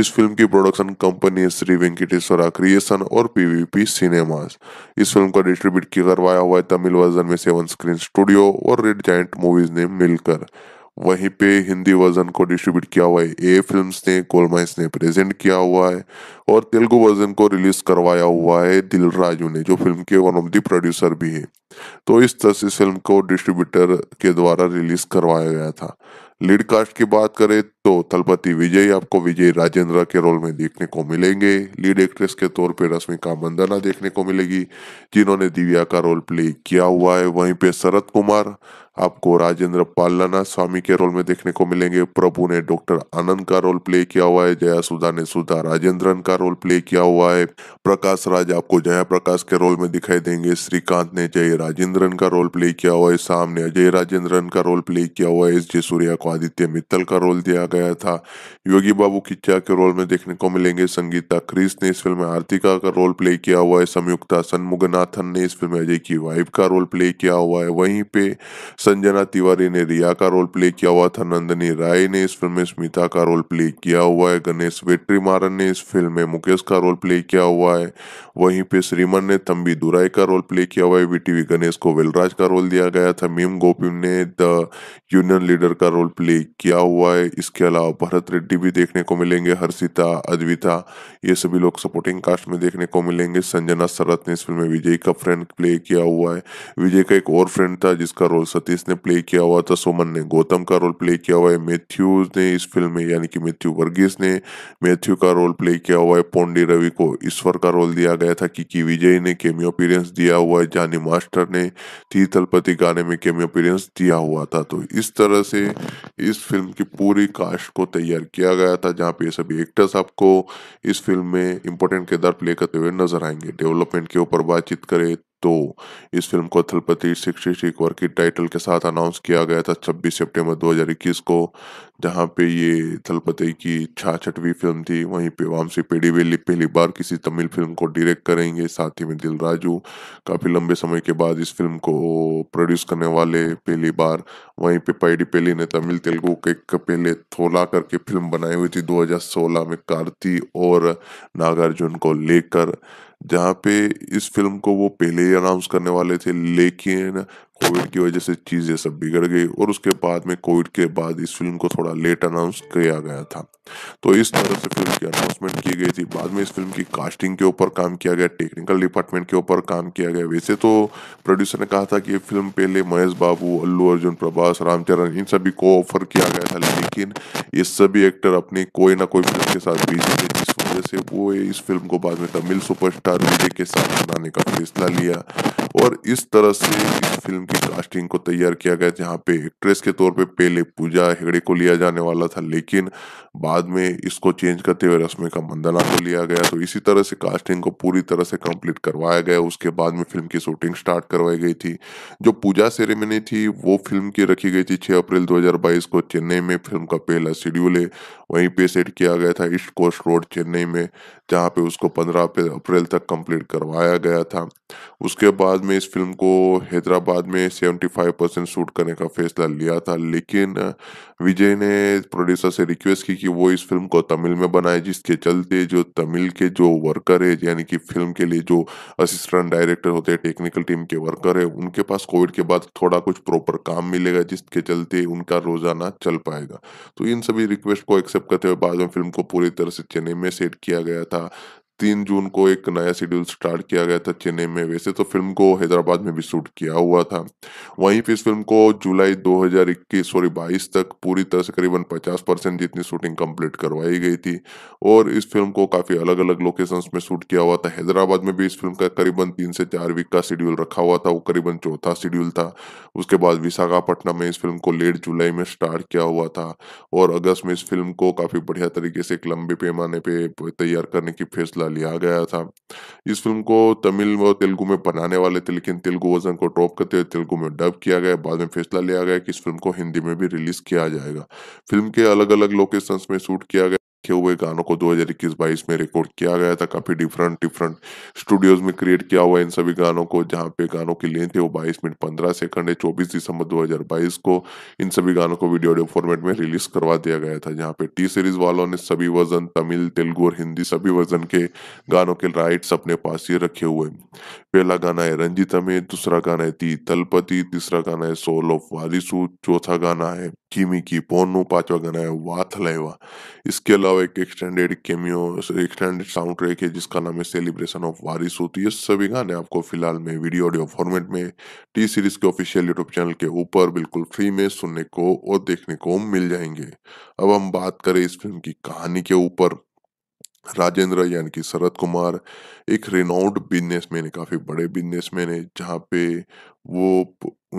इस फिल्म की production company Sri Venkateswara creation और पीवीपी सिनेमास इस फिल्म का डिस्ट्रीब्यूट करवाया हुआ है तमिल वर्जन में सेवन स्क्रीन स्टूडियो और रेड जाइंट मूवीज ने मिलकर वहीं पे हिंदी वर्जन को डिस्ट्रीब्यूट किया हुआ है ए फिल्म्स ने कोल ने प्रेजेंट किया हुआ है और तेलुगु वर्जन को रिलीज करवाया हुआ है दिल राजू ने जो फिल्म के वन ऑफ द प्रोड्यूसर भी है तो इस तरह से फिल्म को डिस्ट्रीब्यूटर के द्वारा रिलीज करवाया गया था लीड कास्ट की बात करें तो तलपति विजय आपको विजय राजेंद्र के रोल में देखने को मिलेंगे लीड एक्ट्रेस के तौर पर रश्मिका मंदना देखने को मिलेगी जिन्होंने दिव्या का रोल प्ले किया हुआ है वहीं पे शरद कुमार आपको राजेंद्र पालाना स्वामी के रोल में देखने को मिलेंगे प्रभु ने डॉक्टर आनंद का रोल प्ले किया हुआ है जया सुधा ने सुधा राजेंद्रन का रोल प्ले किया हुआ है प्रकाश राज आपको जया प्रकाश के रोल में दिखाई देंगे श्रीकांत ने जय राजेंद्रन का रोल प्ले किया हुआ है सामने अजय राजेंद्रन का रोल प्ले किया हुआ है जय सूर्या को आदित्य मित्तल का रोल दिया गया था योगी बाबू किच्चा के रोल में देखने को मिलेंगे संगीता क्रिस ने इस फिल्म में आरतिका का रोल प्ले किया हुआ है संयुक्ता सनमुगनाथन ने इस फिल्म में अजय की वाइफ का रोल प्ले किया हुआ है वहीं पे संजना तिवारी ने रिया का रोल प्ले किया हुआ था नंदनी राय ने इस फिल्म में स्मिता का रोल प्ले किया हुआ है गणेश वेट्रीमारन ने इस फिल्म में मुकेश का रोल प्ले किया हुआ है वहीं पे श्रीमन ने तंबी दुराई का रोल प्ले किया हुआ है वीटीवी गणेश को वेलराज का रोल दिया गया था मीम गोपिम ने द यूनियन लीडर का रोल प्ले किया हुआ है इसके अलावा भरत रेड्डी भी देखने को मिलेंगे हर्षिता अद्विता ये सभी लोग सपोर्टिंग कास्ट में देखने को मिलेंगे संजना सरत ने इस फिल्म में विजय का फ्रेंड प्ले किया हुआ है विजय का एक और फ्रेंड था जिसका रोल सतीश इसने प्ले किया हुआ था सोमन ने गौतम का रोल प्ले किया हुआ है मैथ्यूज ने इस फिल्म में यानी कि मैथ्यू वर्गीस ने मैथ्यू का रोल प्ले किया हुआ है पोंडी रवि को ईश्वर का रोल दिया गया था किकी विजय ने केमियो अपीरियंस दिया हुआ है जानी मास्टर ने थी गाने में केमियो अपीरियंस दिया हुआ था तो इस तरह से इस फिल्म की पूरी कास्ट को तैयार किया गया था जहाँ पे सभी एक्टर्स आपको इस फिल्म में इम्पोर्टेंट किरदार प्ले करते हुए नजर आएंगे डेवलपमेंट के ऊपर बातचीत करें तो इस फिल्म को थलपति सिक्सटी सिक्स की टाइटल के साथ अनाउंस किया गया था 26 सितंबर 2021 को जहां पे ये थलपति की छाछठवीं फिल्म थी वहीं पे वामसी पेडीवेली पहली बार किसी तमिल फिल्म को डायरेक्ट करेंगे साथ ही में दिल राजू काफ़ी लंबे समय के बाद इस फिल्म को प्रोड्यूस करने वाले पहली बार वहीं पे पैडी पेली ने तमिल तेलुगु के पहले थोला करके फिल्म बनाई हुई थी दो में कार्ती और नागार्जुन को लेकर जहाँ पे इस फिल्म को वो पहले ही अनाउंस करने वाले थे लेकिन कोविड की वजह से चीज़ें सब बिगड़ गई और उसके बाद में कोविड के बाद इस फिल्म को थोड़ा लेट अनाउंस किया गया था तो इस तरह से फिल्म की अनाउंसमेंट की गई थी बाद में इस फिल्म की कास्टिंग के ऊपर काम किया गया टेक्निकल डिपार्टमेंट के ऊपर काम किया गया वैसे तो प्रोड्यूसर ने कहा था कि ये फिल्म पहले महेश बाबू अल्लू अर्जुन प्रभास रामचरण इन सभी को ऑफर किया गया था लेकिन ये सभी एक्टर अपनी कोई ना कोई फिल्म के साथ बिजी थे जिस वजह से वो इस फिल्म को बाद में तमिल सुपरस्टार विजय के साथ बनाने का फैसला लिया और इस तरह से इस फिल्म की कास्टिंग को तैयार किया गया जहाँ पे एक्ट्रेस के तौर पे पहले पूजा हेगड़े को लिया जाने वाला था लेकिन बाद में इसको चेंज करते हुए रश्मि का मंदना को लिया गया तो इसी तरह से कास्टिंग को पूरी तरह से कंप्लीट करवाया गया उसके बाद में फिल्म की शूटिंग स्टार्ट करवाई गई थी जो पूजा सेरेमनी थी वो फिल्म की रखी गई थी छः अप्रैल दो को चेन्नई में फिल्म का पहला शेड्यूल है वहीं पे सेट किया गया था ईस्ट कोस्ट रोड चेन्नई में जहाँ पे उसको पंद्रह अप्रैल तक कंप्लीट करवाया गया था उसके बाद में इस फिल्म को हैदराबाद में 75 परसेंट शूट करने का फैसला लिया था लेकिन विजय ने प्रोड्यूसर से रिक्वेस्ट की कि वो इस फिल्म को तमिल में बनाए जिसके चलते जो तमिल के जो वर्कर है यानी कि फिल्म के लिए जो असिस्टेंट डायरेक्टर होते हैं टेक्निकल टीम के वर्कर है उनके पास कोविड के बाद थोड़ा कुछ प्रॉपर काम मिलेगा जिसके चलते उनका रोजाना चल पाएगा तो इन सभी रिक्वेस्ट को एक्सेप्ट करते हुए बाद में फिल्म को पूरी तरह से चेन्नई में सेट किया गया था the तीन जून को एक नया शेड्यूल स्टार्ट किया गया था चेन्नई में वैसे तो फिल्म को हैदराबाद में भी शूट किया हुआ था वहीं फिर इस फिल्म को जुलाई 2021 सॉरी 22 तक पूरी तरह से करीबन 50 परसेंट जितनी शूटिंग कंप्लीट करवाई गई थी और इस फिल्म को काफ़ी अलग अलग लोकेशंस में शूट किया हुआ था हैदराबाद में भी इस फिल्म का करीबन तीन से चार वीक का शेड्यूल रखा हुआ था वो करीबन चौथा शेड्यूल था उसके बाद विशाखापट्टनम में इस फिल्म को लेट जुलाई में स्टार्ट किया हुआ था और अगस्त में इस फिल्म को काफ़ी बढ़िया तरीके से एक लंबे पैमाने पर तैयार करने की फैसला बदला लिया गया था इस फिल्म को तमिल व तेलुगु में बनाने वाले थे लेकिन तेलुगु वर्जन को टॉप करते हुए तेलुगु में डब किया गया बाद में फैसला लिया गया कि इस फिल्म को हिंदी में भी रिलीज किया जाएगा फिल्म के अलग अलग लोकेशंस में शूट किया गया रखे हुए गानों को 2021-22 में रिकॉर्ड किया गया था काफी डिफरेंट डिफरेंट स्टूडियोज में क्रिएट किया हुआ इन सभी गानों को जहाँ पे गानों की लेंथ है वो 22 मिनट 15 सेकंड है 24 दिसंबर 2022 को इन सभी गानों को वीडियो ऑडियो फॉर्मेट में रिलीज करवा दिया गया था जहाँ पे टी सीरीज वालों ने सभी वर्जन तमिल तेलुगु और हिंदी सभी वर्जन के गानों के राइट्स अपने पास ही रखे हुए पहला गाना है रंजितमे दूसरा गाना है ती तलपति तीसरा गाना है सोल ऑफ वारिसू चौथा गाना है किमी की पोनो पांचवा गाना है वाथ लेवा इसके अलावा एक extended cameo extended sound track है जिसका नाम है सेलिब्रेशन ऑफ वारिस होती है सभी गाने आपको फिलहाल में वीडियो ऑडियो फॉर्मेट में टी सीरीज के ऑफिशियल यूट्यूब चैनल के ऊपर बिल्कुल फ्री में सुनने को और देखने को मिल जाएंगे अब हम बात करें इस फिल्म की कहानी के ऊपर राजेंद्र यानी कि शरद कुमार एक रिनाउंड बिजनेसमैन है काफ़ी बड़े बिजनेसमैन है जहाँ पे वो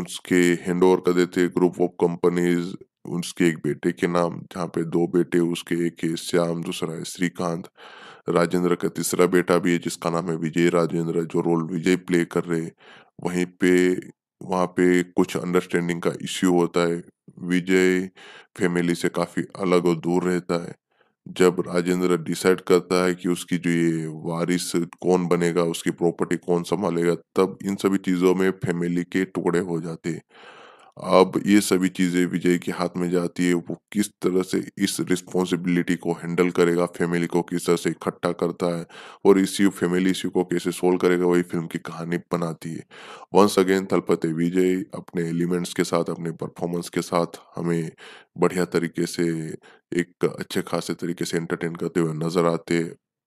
उसके हैंड ओवर कर देते ग्रुप ऑफ कंपनीज उसके एक बेटे के नाम जहाँ पे दो बेटे उसके एक है श्याम दूसरा है श्रीकांत राजेंद्र का तीसरा बेटा भी है जिसका नाम है विजय राजेंद्र जो रोल विजय प्ले कर रहे वहीं पे वहाँ पे कुछ अंडरस्टैंडिंग का इश्यू होता है विजय फैमिली से काफी अलग और दूर रहता है जब राजेंद्र डिसाइड करता है कि उसकी जो ये वारिस कौन बनेगा उसकी प्रॉपर्टी कौन संभालेगा तब इन सभी चीज़ों में फैमिली के टुकड़े हो जाते हैं अब ये सभी चीजें विजय के हाथ में जाती है वो किस तरह से इस रिस्पॉन्सिबिलिटी को हैंडल करेगा फैमिली को किस तरह से इकट्ठा करता है और इसी फैमिली इश्यू को कैसे सोल्व करेगा वही फिल्म की कहानी बनाती है वंस अगेन थलपते विजय अपने एलिमेंट्स के साथ अपने परफॉर्मेंस के साथ हमें बढ़िया तरीके से एक अच्छे खासे तरीके से एंटरटेन करते हुए नजर आते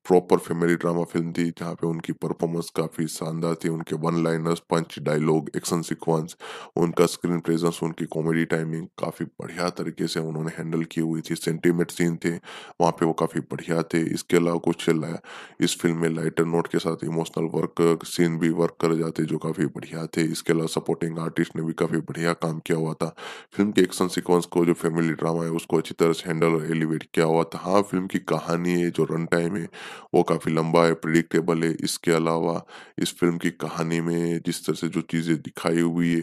प्रॉपर फैमिली ड्रामा फिल्म थी जहाँ पे उनकी परफॉर्मेंस काफ़ी शानदार थी उनके one liners punch dialogue action sequence उनका स्क्रीन प्रेजेंस उनकी कॉमेडी टाइमिंग काफ़ी बढ़िया तरीके से उन्होंने हैंडल की हुई थी सेंटीमेंट सीन थे वहाँ पे वो काफ़ी बढ़िया थे इसके अलावा कुछ इस फिल्म में लाइटर नोट के साथ इमोशनल वर्क सीन भी वर्क कर जाते जो काफ़ी बढ़िया थे इसके अलावा सपोर्टिंग आर्टिस्ट ने भी काफ़ी बढ़िया काम किया हुआ था फिल्म के एक्शन सिक्वेंस को जो फैमिली ड्रामा है उसको अच्छी तरह से हैंडल और एलिवेट किया हुआ था हाँ फिल्म की कहानी है जो रन टाइम है वो काफ़ी लंबा है प्रिडिक्टेबल है इसके अलावा इस फिल्म की कहानी में जिस तरह से जो चीज़ें दिखाई हुई है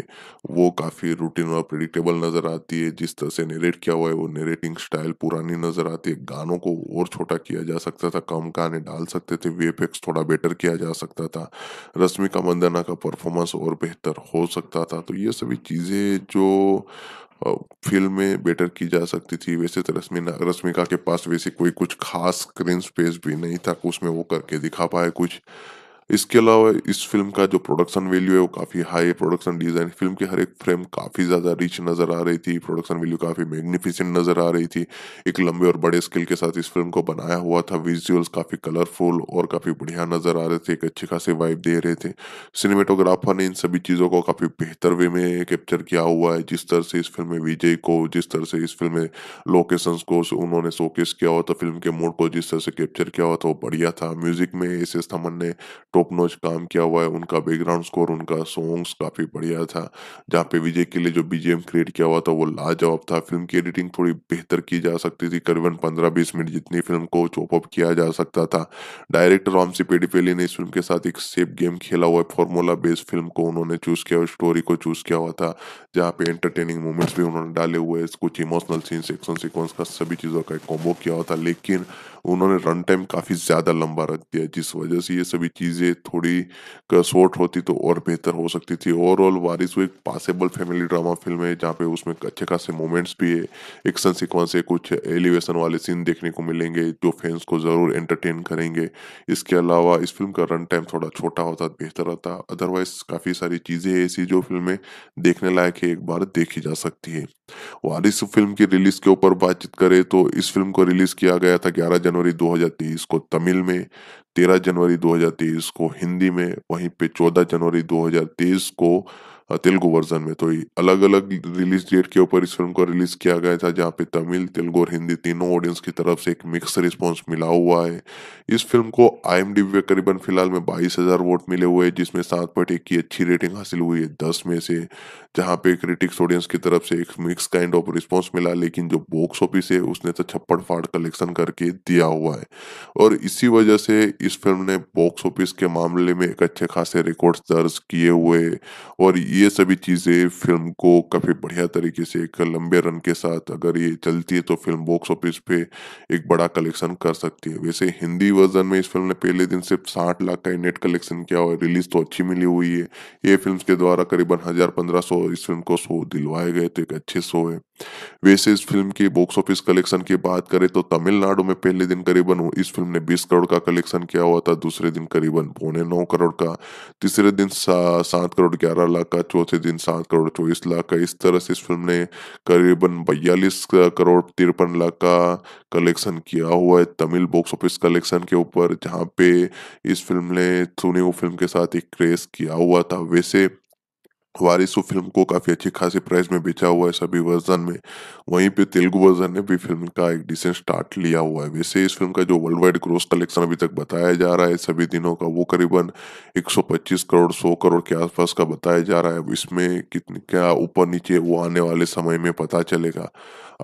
वो काफ़ी रूटीन और प्रिडिक्टेबल नज़र आती है जिस तरह से नरेट किया हुआ है वो नरेटिंग स्टाइल पुरानी नज़र आती है गानों को और छोटा किया जा सकता था कम गाने डाल सकते थे वी थोड़ा बेटर किया जा सकता था रश्मिका मंदना का परफॉर्मेंस और बेहतर हो सकता था तो ये सभी चीज़ें जो फिल्म में बेटर की जा सकती थी वैसे तो रश्मि रश्मिका के पास वैसे कोई कुछ खास स्क्रीन स्पेस भी नहीं था उसमें वो करके दिखा पाए कुछ इसके अलावा इस फिल्म का जो प्रोडक्शन वैल्यू है वो काफ़ी हाई है प्रोडक्शन डिज़ाइन फिल्म के हर एक फ्रेम काफ़ी ज़्यादा रिच नज़र आ रही थी प्रोडक्शन वैल्यू काफ़ी मैग्निफिसेंट नज़र आ रही थी एक लंबे और बड़े स्केल के साथ इस फिल्म को बनाया हुआ था विजुअल्स काफ़ी कलरफुल और काफ़ी बढ़िया नज़र आ रहे थे एक अच्छे खासे वाइब दे रहे थे सिनेमेटोग्राफर ने इन सभी चीज़ों को काफ़ी बेहतर वे में कैप्चर किया हुआ है जिस तरह से इस फिल्म में विजय को जिस तरह से इस फिल्म में लोकेशन को उन्होंने शोकेस किया हुआ था फिल्म के मूड को जिस तरह से कैप्चर किया हुआ था वो बढ़िया था म्यूजिक में एस एस थमन ने टॉप नोच काम किया हुआ है उनका बैकग्राउंड स्कोर उनका सॉन्ग्स काफ़ी बढ़िया था जहाँ पे विजय के लिए जो बीजीएम क्रिएट किया हुआ था वो लाजवाब था फिल्म की एडिटिंग थोड़ी बेहतर की जा सकती थी करीबन पंद्रह बीस मिनट जितनी फिल्म को चॉपअप किया जा सकता था डायरेक्टर वामसी पेडीपेली ने इस फिल्म के साथ एक सेफ गेम खेला हुआ है फॉर्मूला बेस्ड फिल्म को उन्होंने चूज किया हुआ स्टोरी को चूज किया हुआ था जहाँ पे एंटरटेनिंग मोमेंट्स भी उन्होंने डाले हुए कुछ इमोशनल सीन्स एक्शन सिक्वेंस का सभी चीज़ों का एक कॉम्बो किया हुआ था लेकिन उन्होंने रन टाइम काफी ज्यादा लंबा रख दिया जिस वजह से ये सभी चीजें थोड़ी शॉर्ट होती तो और बेहतर हो सकती थी ओवरऑल वारिस वो एक पासेबल फैमिली ड्रामा फिल्म है जहाँ पे उसमें अच्छे खासे मोमेंट्स भी है एक्शन सिक्वेंस है कुछ एलिवेशन वाले सीन देखने को मिलेंगे जो फैंस को जरूर एंटरटेन करेंगे इसके अलावा इस फिल्म का रन टाइम थोड़ा छोटा होता बेहतर होता अदरवाइज काफी सारी चीजें ऐसी जो फिल्में देखने लायक है एक बार देखी जा सकती है वारिस फिल्म की रिलीज के ऊपर बातचीत करें तो इस फिल्म को रिलीज किया गया था ग्यारह जनवरी जनवरी 2023 को तमिल में 13 जनवरी 2023 को हिंदी में वहीं पे 14 जनवरी 2023 को तेलुगु वर्जन में तो अलग अलग रिलीज डेट के ऊपर इस फिल्म को रिलीज किया गया था जहाँ पे तमिल तेलुगु और हिंदी तीनों ऑडियंस की तरफ से एक मिक्स रिस्पॉन्स मिला हुआ है इस फिल्म को आई एम पे करीबन फिलहाल में बाईस हजार वोट मिले हुए हैं जिसमें सात पॉइंट एक की अच्छी रेटिंग हासिल हुई है दस में से जहाँ पे क्रिटिक्स ऑडियंस की तरफ से एक मिक्स काइंड ऑफ रिस्पॉन्स मिला लेकिन जो बॉक्स ऑफिस है उसने तो छप्पड़ फाड़ कलेक्शन करके दिया हुआ है और इसी वजह से इस फिल्म ने बॉक्स ऑफिस के मामले में एक अच्छे खासे रिकॉर्ड्स दर्ज किए हुए और ये सभी चीज़ें फिल्म को काफ़ी बढ़िया तरीके से एक लंबे रन के साथ अगर ये चलती है तो फिल्म बॉक्स ऑफिस पे एक बड़ा कलेक्शन कर सकती है वैसे हिंदी वर्जन में इस फिल्म ने पहले दिन सिर्फ साठ लाख का नेट कलेक्शन किया और रिलीज तो अच्छी मिली हुई है ये फिल्म के द्वारा करीबन हज़ार पंद्रह सौ इस फिल्म को शो दिलवाए गए तो एक अच्छे शो है वैसे इस फिल्म के बॉक्स ऑफिस कलेक्शन की बात करें तो तमिलनाडु में पहले दिन करीबन इस फिल्म ने 20 करोड़ का कलेक्शन किया हुआ था दूसरे दिन करीबन पौने नौ करोड़ का तीसरे दिन सात करोड़ ग्यारह लाख का चौथे दिन सात करोड़ चौबीस लाख का इस तरह से इस फिल्म ने करीबन बयालीस करोड़ तिरपन लाख का कलेक्शन किया हुआ है तमिल बॉक्स ऑफिस कलेक्शन के ऊपर जहाँ पे इस फिल्म ने सुनी फिल्म के साथ एक क्रेज किया हुआ था वैसे वारिस फिल्म को काफ़ी अच्छी खासी प्राइस में बेचा हुआ है सभी वर्जन में वहीं पे तेलुगु वर्जन ने भी फिल्म का एक डिसेंट स्टार्ट लिया हुआ है वैसे इस फिल्म का जो वर्ल्ड वाइड ग्रोस कलेक्शन अभी तक बताया जा रहा है सभी दिनों का वो करीबन 125 करोड़ 100 करोड़ के आसपास का बताया जा रहा है इसमें कितने क्या ऊपर नीचे वो आने वाले समय में पता चलेगा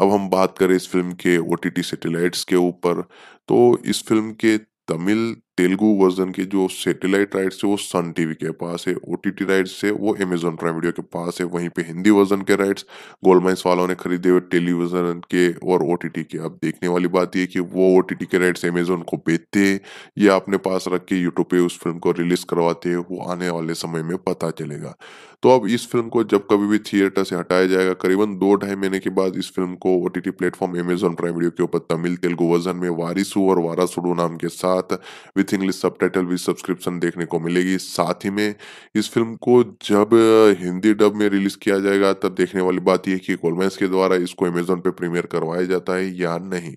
अब हम बात करें इस फिल्म के ओ टी के ऊपर तो इस फिल्म के तमिल तेलुगु वर्जन के जो सैटेलाइट राइट्स है वो सन टीवी के पास है ओ टी टी राइट्स है वो अमेजोन प्राइम वीडियो के पास है वहीं पे हिंदी वर्जन के राइट्स गोल्डमाइंस वालों ने खरीदे हुए टेलीविजन के और ओ टी टी के अब देखने वाली बात ये कि वो ओ टी टी के राइट्स अमेजोन को बेचते हैं या अपने पास रख के यूट्यूब पे उस फिल्म को रिलीज करवाते हैं वो आने वाले समय में पता चलेगा तो अब इस फिल्म को जब कभी भी थिएटर से हटाया जाएगा करीबन दो ढाई महीने के बाद इस फिल्म को O T T platform Amazon prime video के ऊपर तमिल तेलुगु वर्जन में वारिसू और वारासुडू नाम के साथ with English subtitle with subscription देखने को मिलेगी साथ ही में इस फिल्म को जब हिंदी डब में रिलीज किया जाएगा तब देखने वाली बात यह कि कोलमेंस के द्वारा इसको अमेजोन पे प्रीमियर करवाया जाता है या नहीं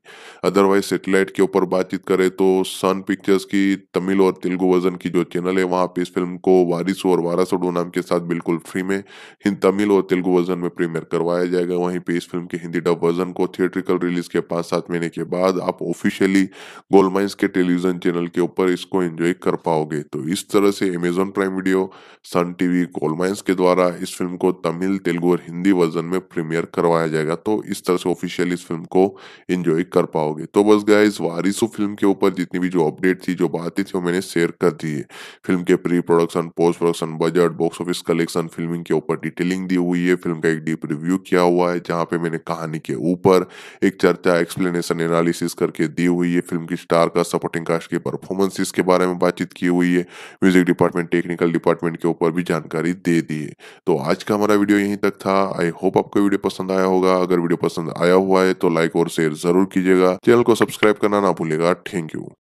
अदरवाइज सेटेलाइट के ऊपर बातचीत करें तो सन पिक्चर्स की तमिल और तेलुगु वर्जन की जो चैनल है वहां पर इस फिल्म को वारिसो और वारासडो नाम के साथ बिल्कुल फ्री में हिंद तमिल और तेलुगु वर्जन में प्रीमियर करवाया जाएगा वहीं पे इस फिल्म के हिंदी डब वर्जन को थिएट्रिकल रिलीज के पांच सात महीने के बाद आप ऑफिशियली गोलमाइंस के टेलीविजन चैनल के ऊपर पर इसको एंजॉय कर पाओगे तो इस तरह से Amazon prime video Sun TV Goldmines के द्वारा इस फिल्म को तमिल तेलुगु और हिंदी वर्जन में प्रीमियर करवाया जाएगा तो इस तरह से ऑफिशियल इस फिल्म को एंजॉय कर पाओगे तो बस गया इस वारिसू फिल्म के ऊपर जितनी भी जो अपडेट थी जो बातें थी वो मैंने शेयर कर दी है फिल्म के pre production post production budget box office collection filming के ऊपर डिटेलिंग दी हुई है फिल्म का एक डीप रिव्यू किया हुआ है जहाँ पे मैंने कहानी के ऊपर एक चर्चा एक्सप्लेनेशन एनालिसिस करके दी हुई है फिल्म की स्टार का सपोर्टिंग कास्ट की परफॉर्मेंस कॉन्फ्रेंसिस के बारे में बातचीत की हुई है म्यूजिक डिपार्टमेंट टेक्निकल डिपार्टमेंट के ऊपर भी जानकारी दे दी है तो आज का हमारा वीडियो यहीं तक था आई होप आपको वीडियो पसंद आया होगा अगर वीडियो पसंद आया हुआ है तो लाइक और शेयर जरूर कीजिएगा चैनल को सब्सक्राइब करना ना भूलेगा थैंक यू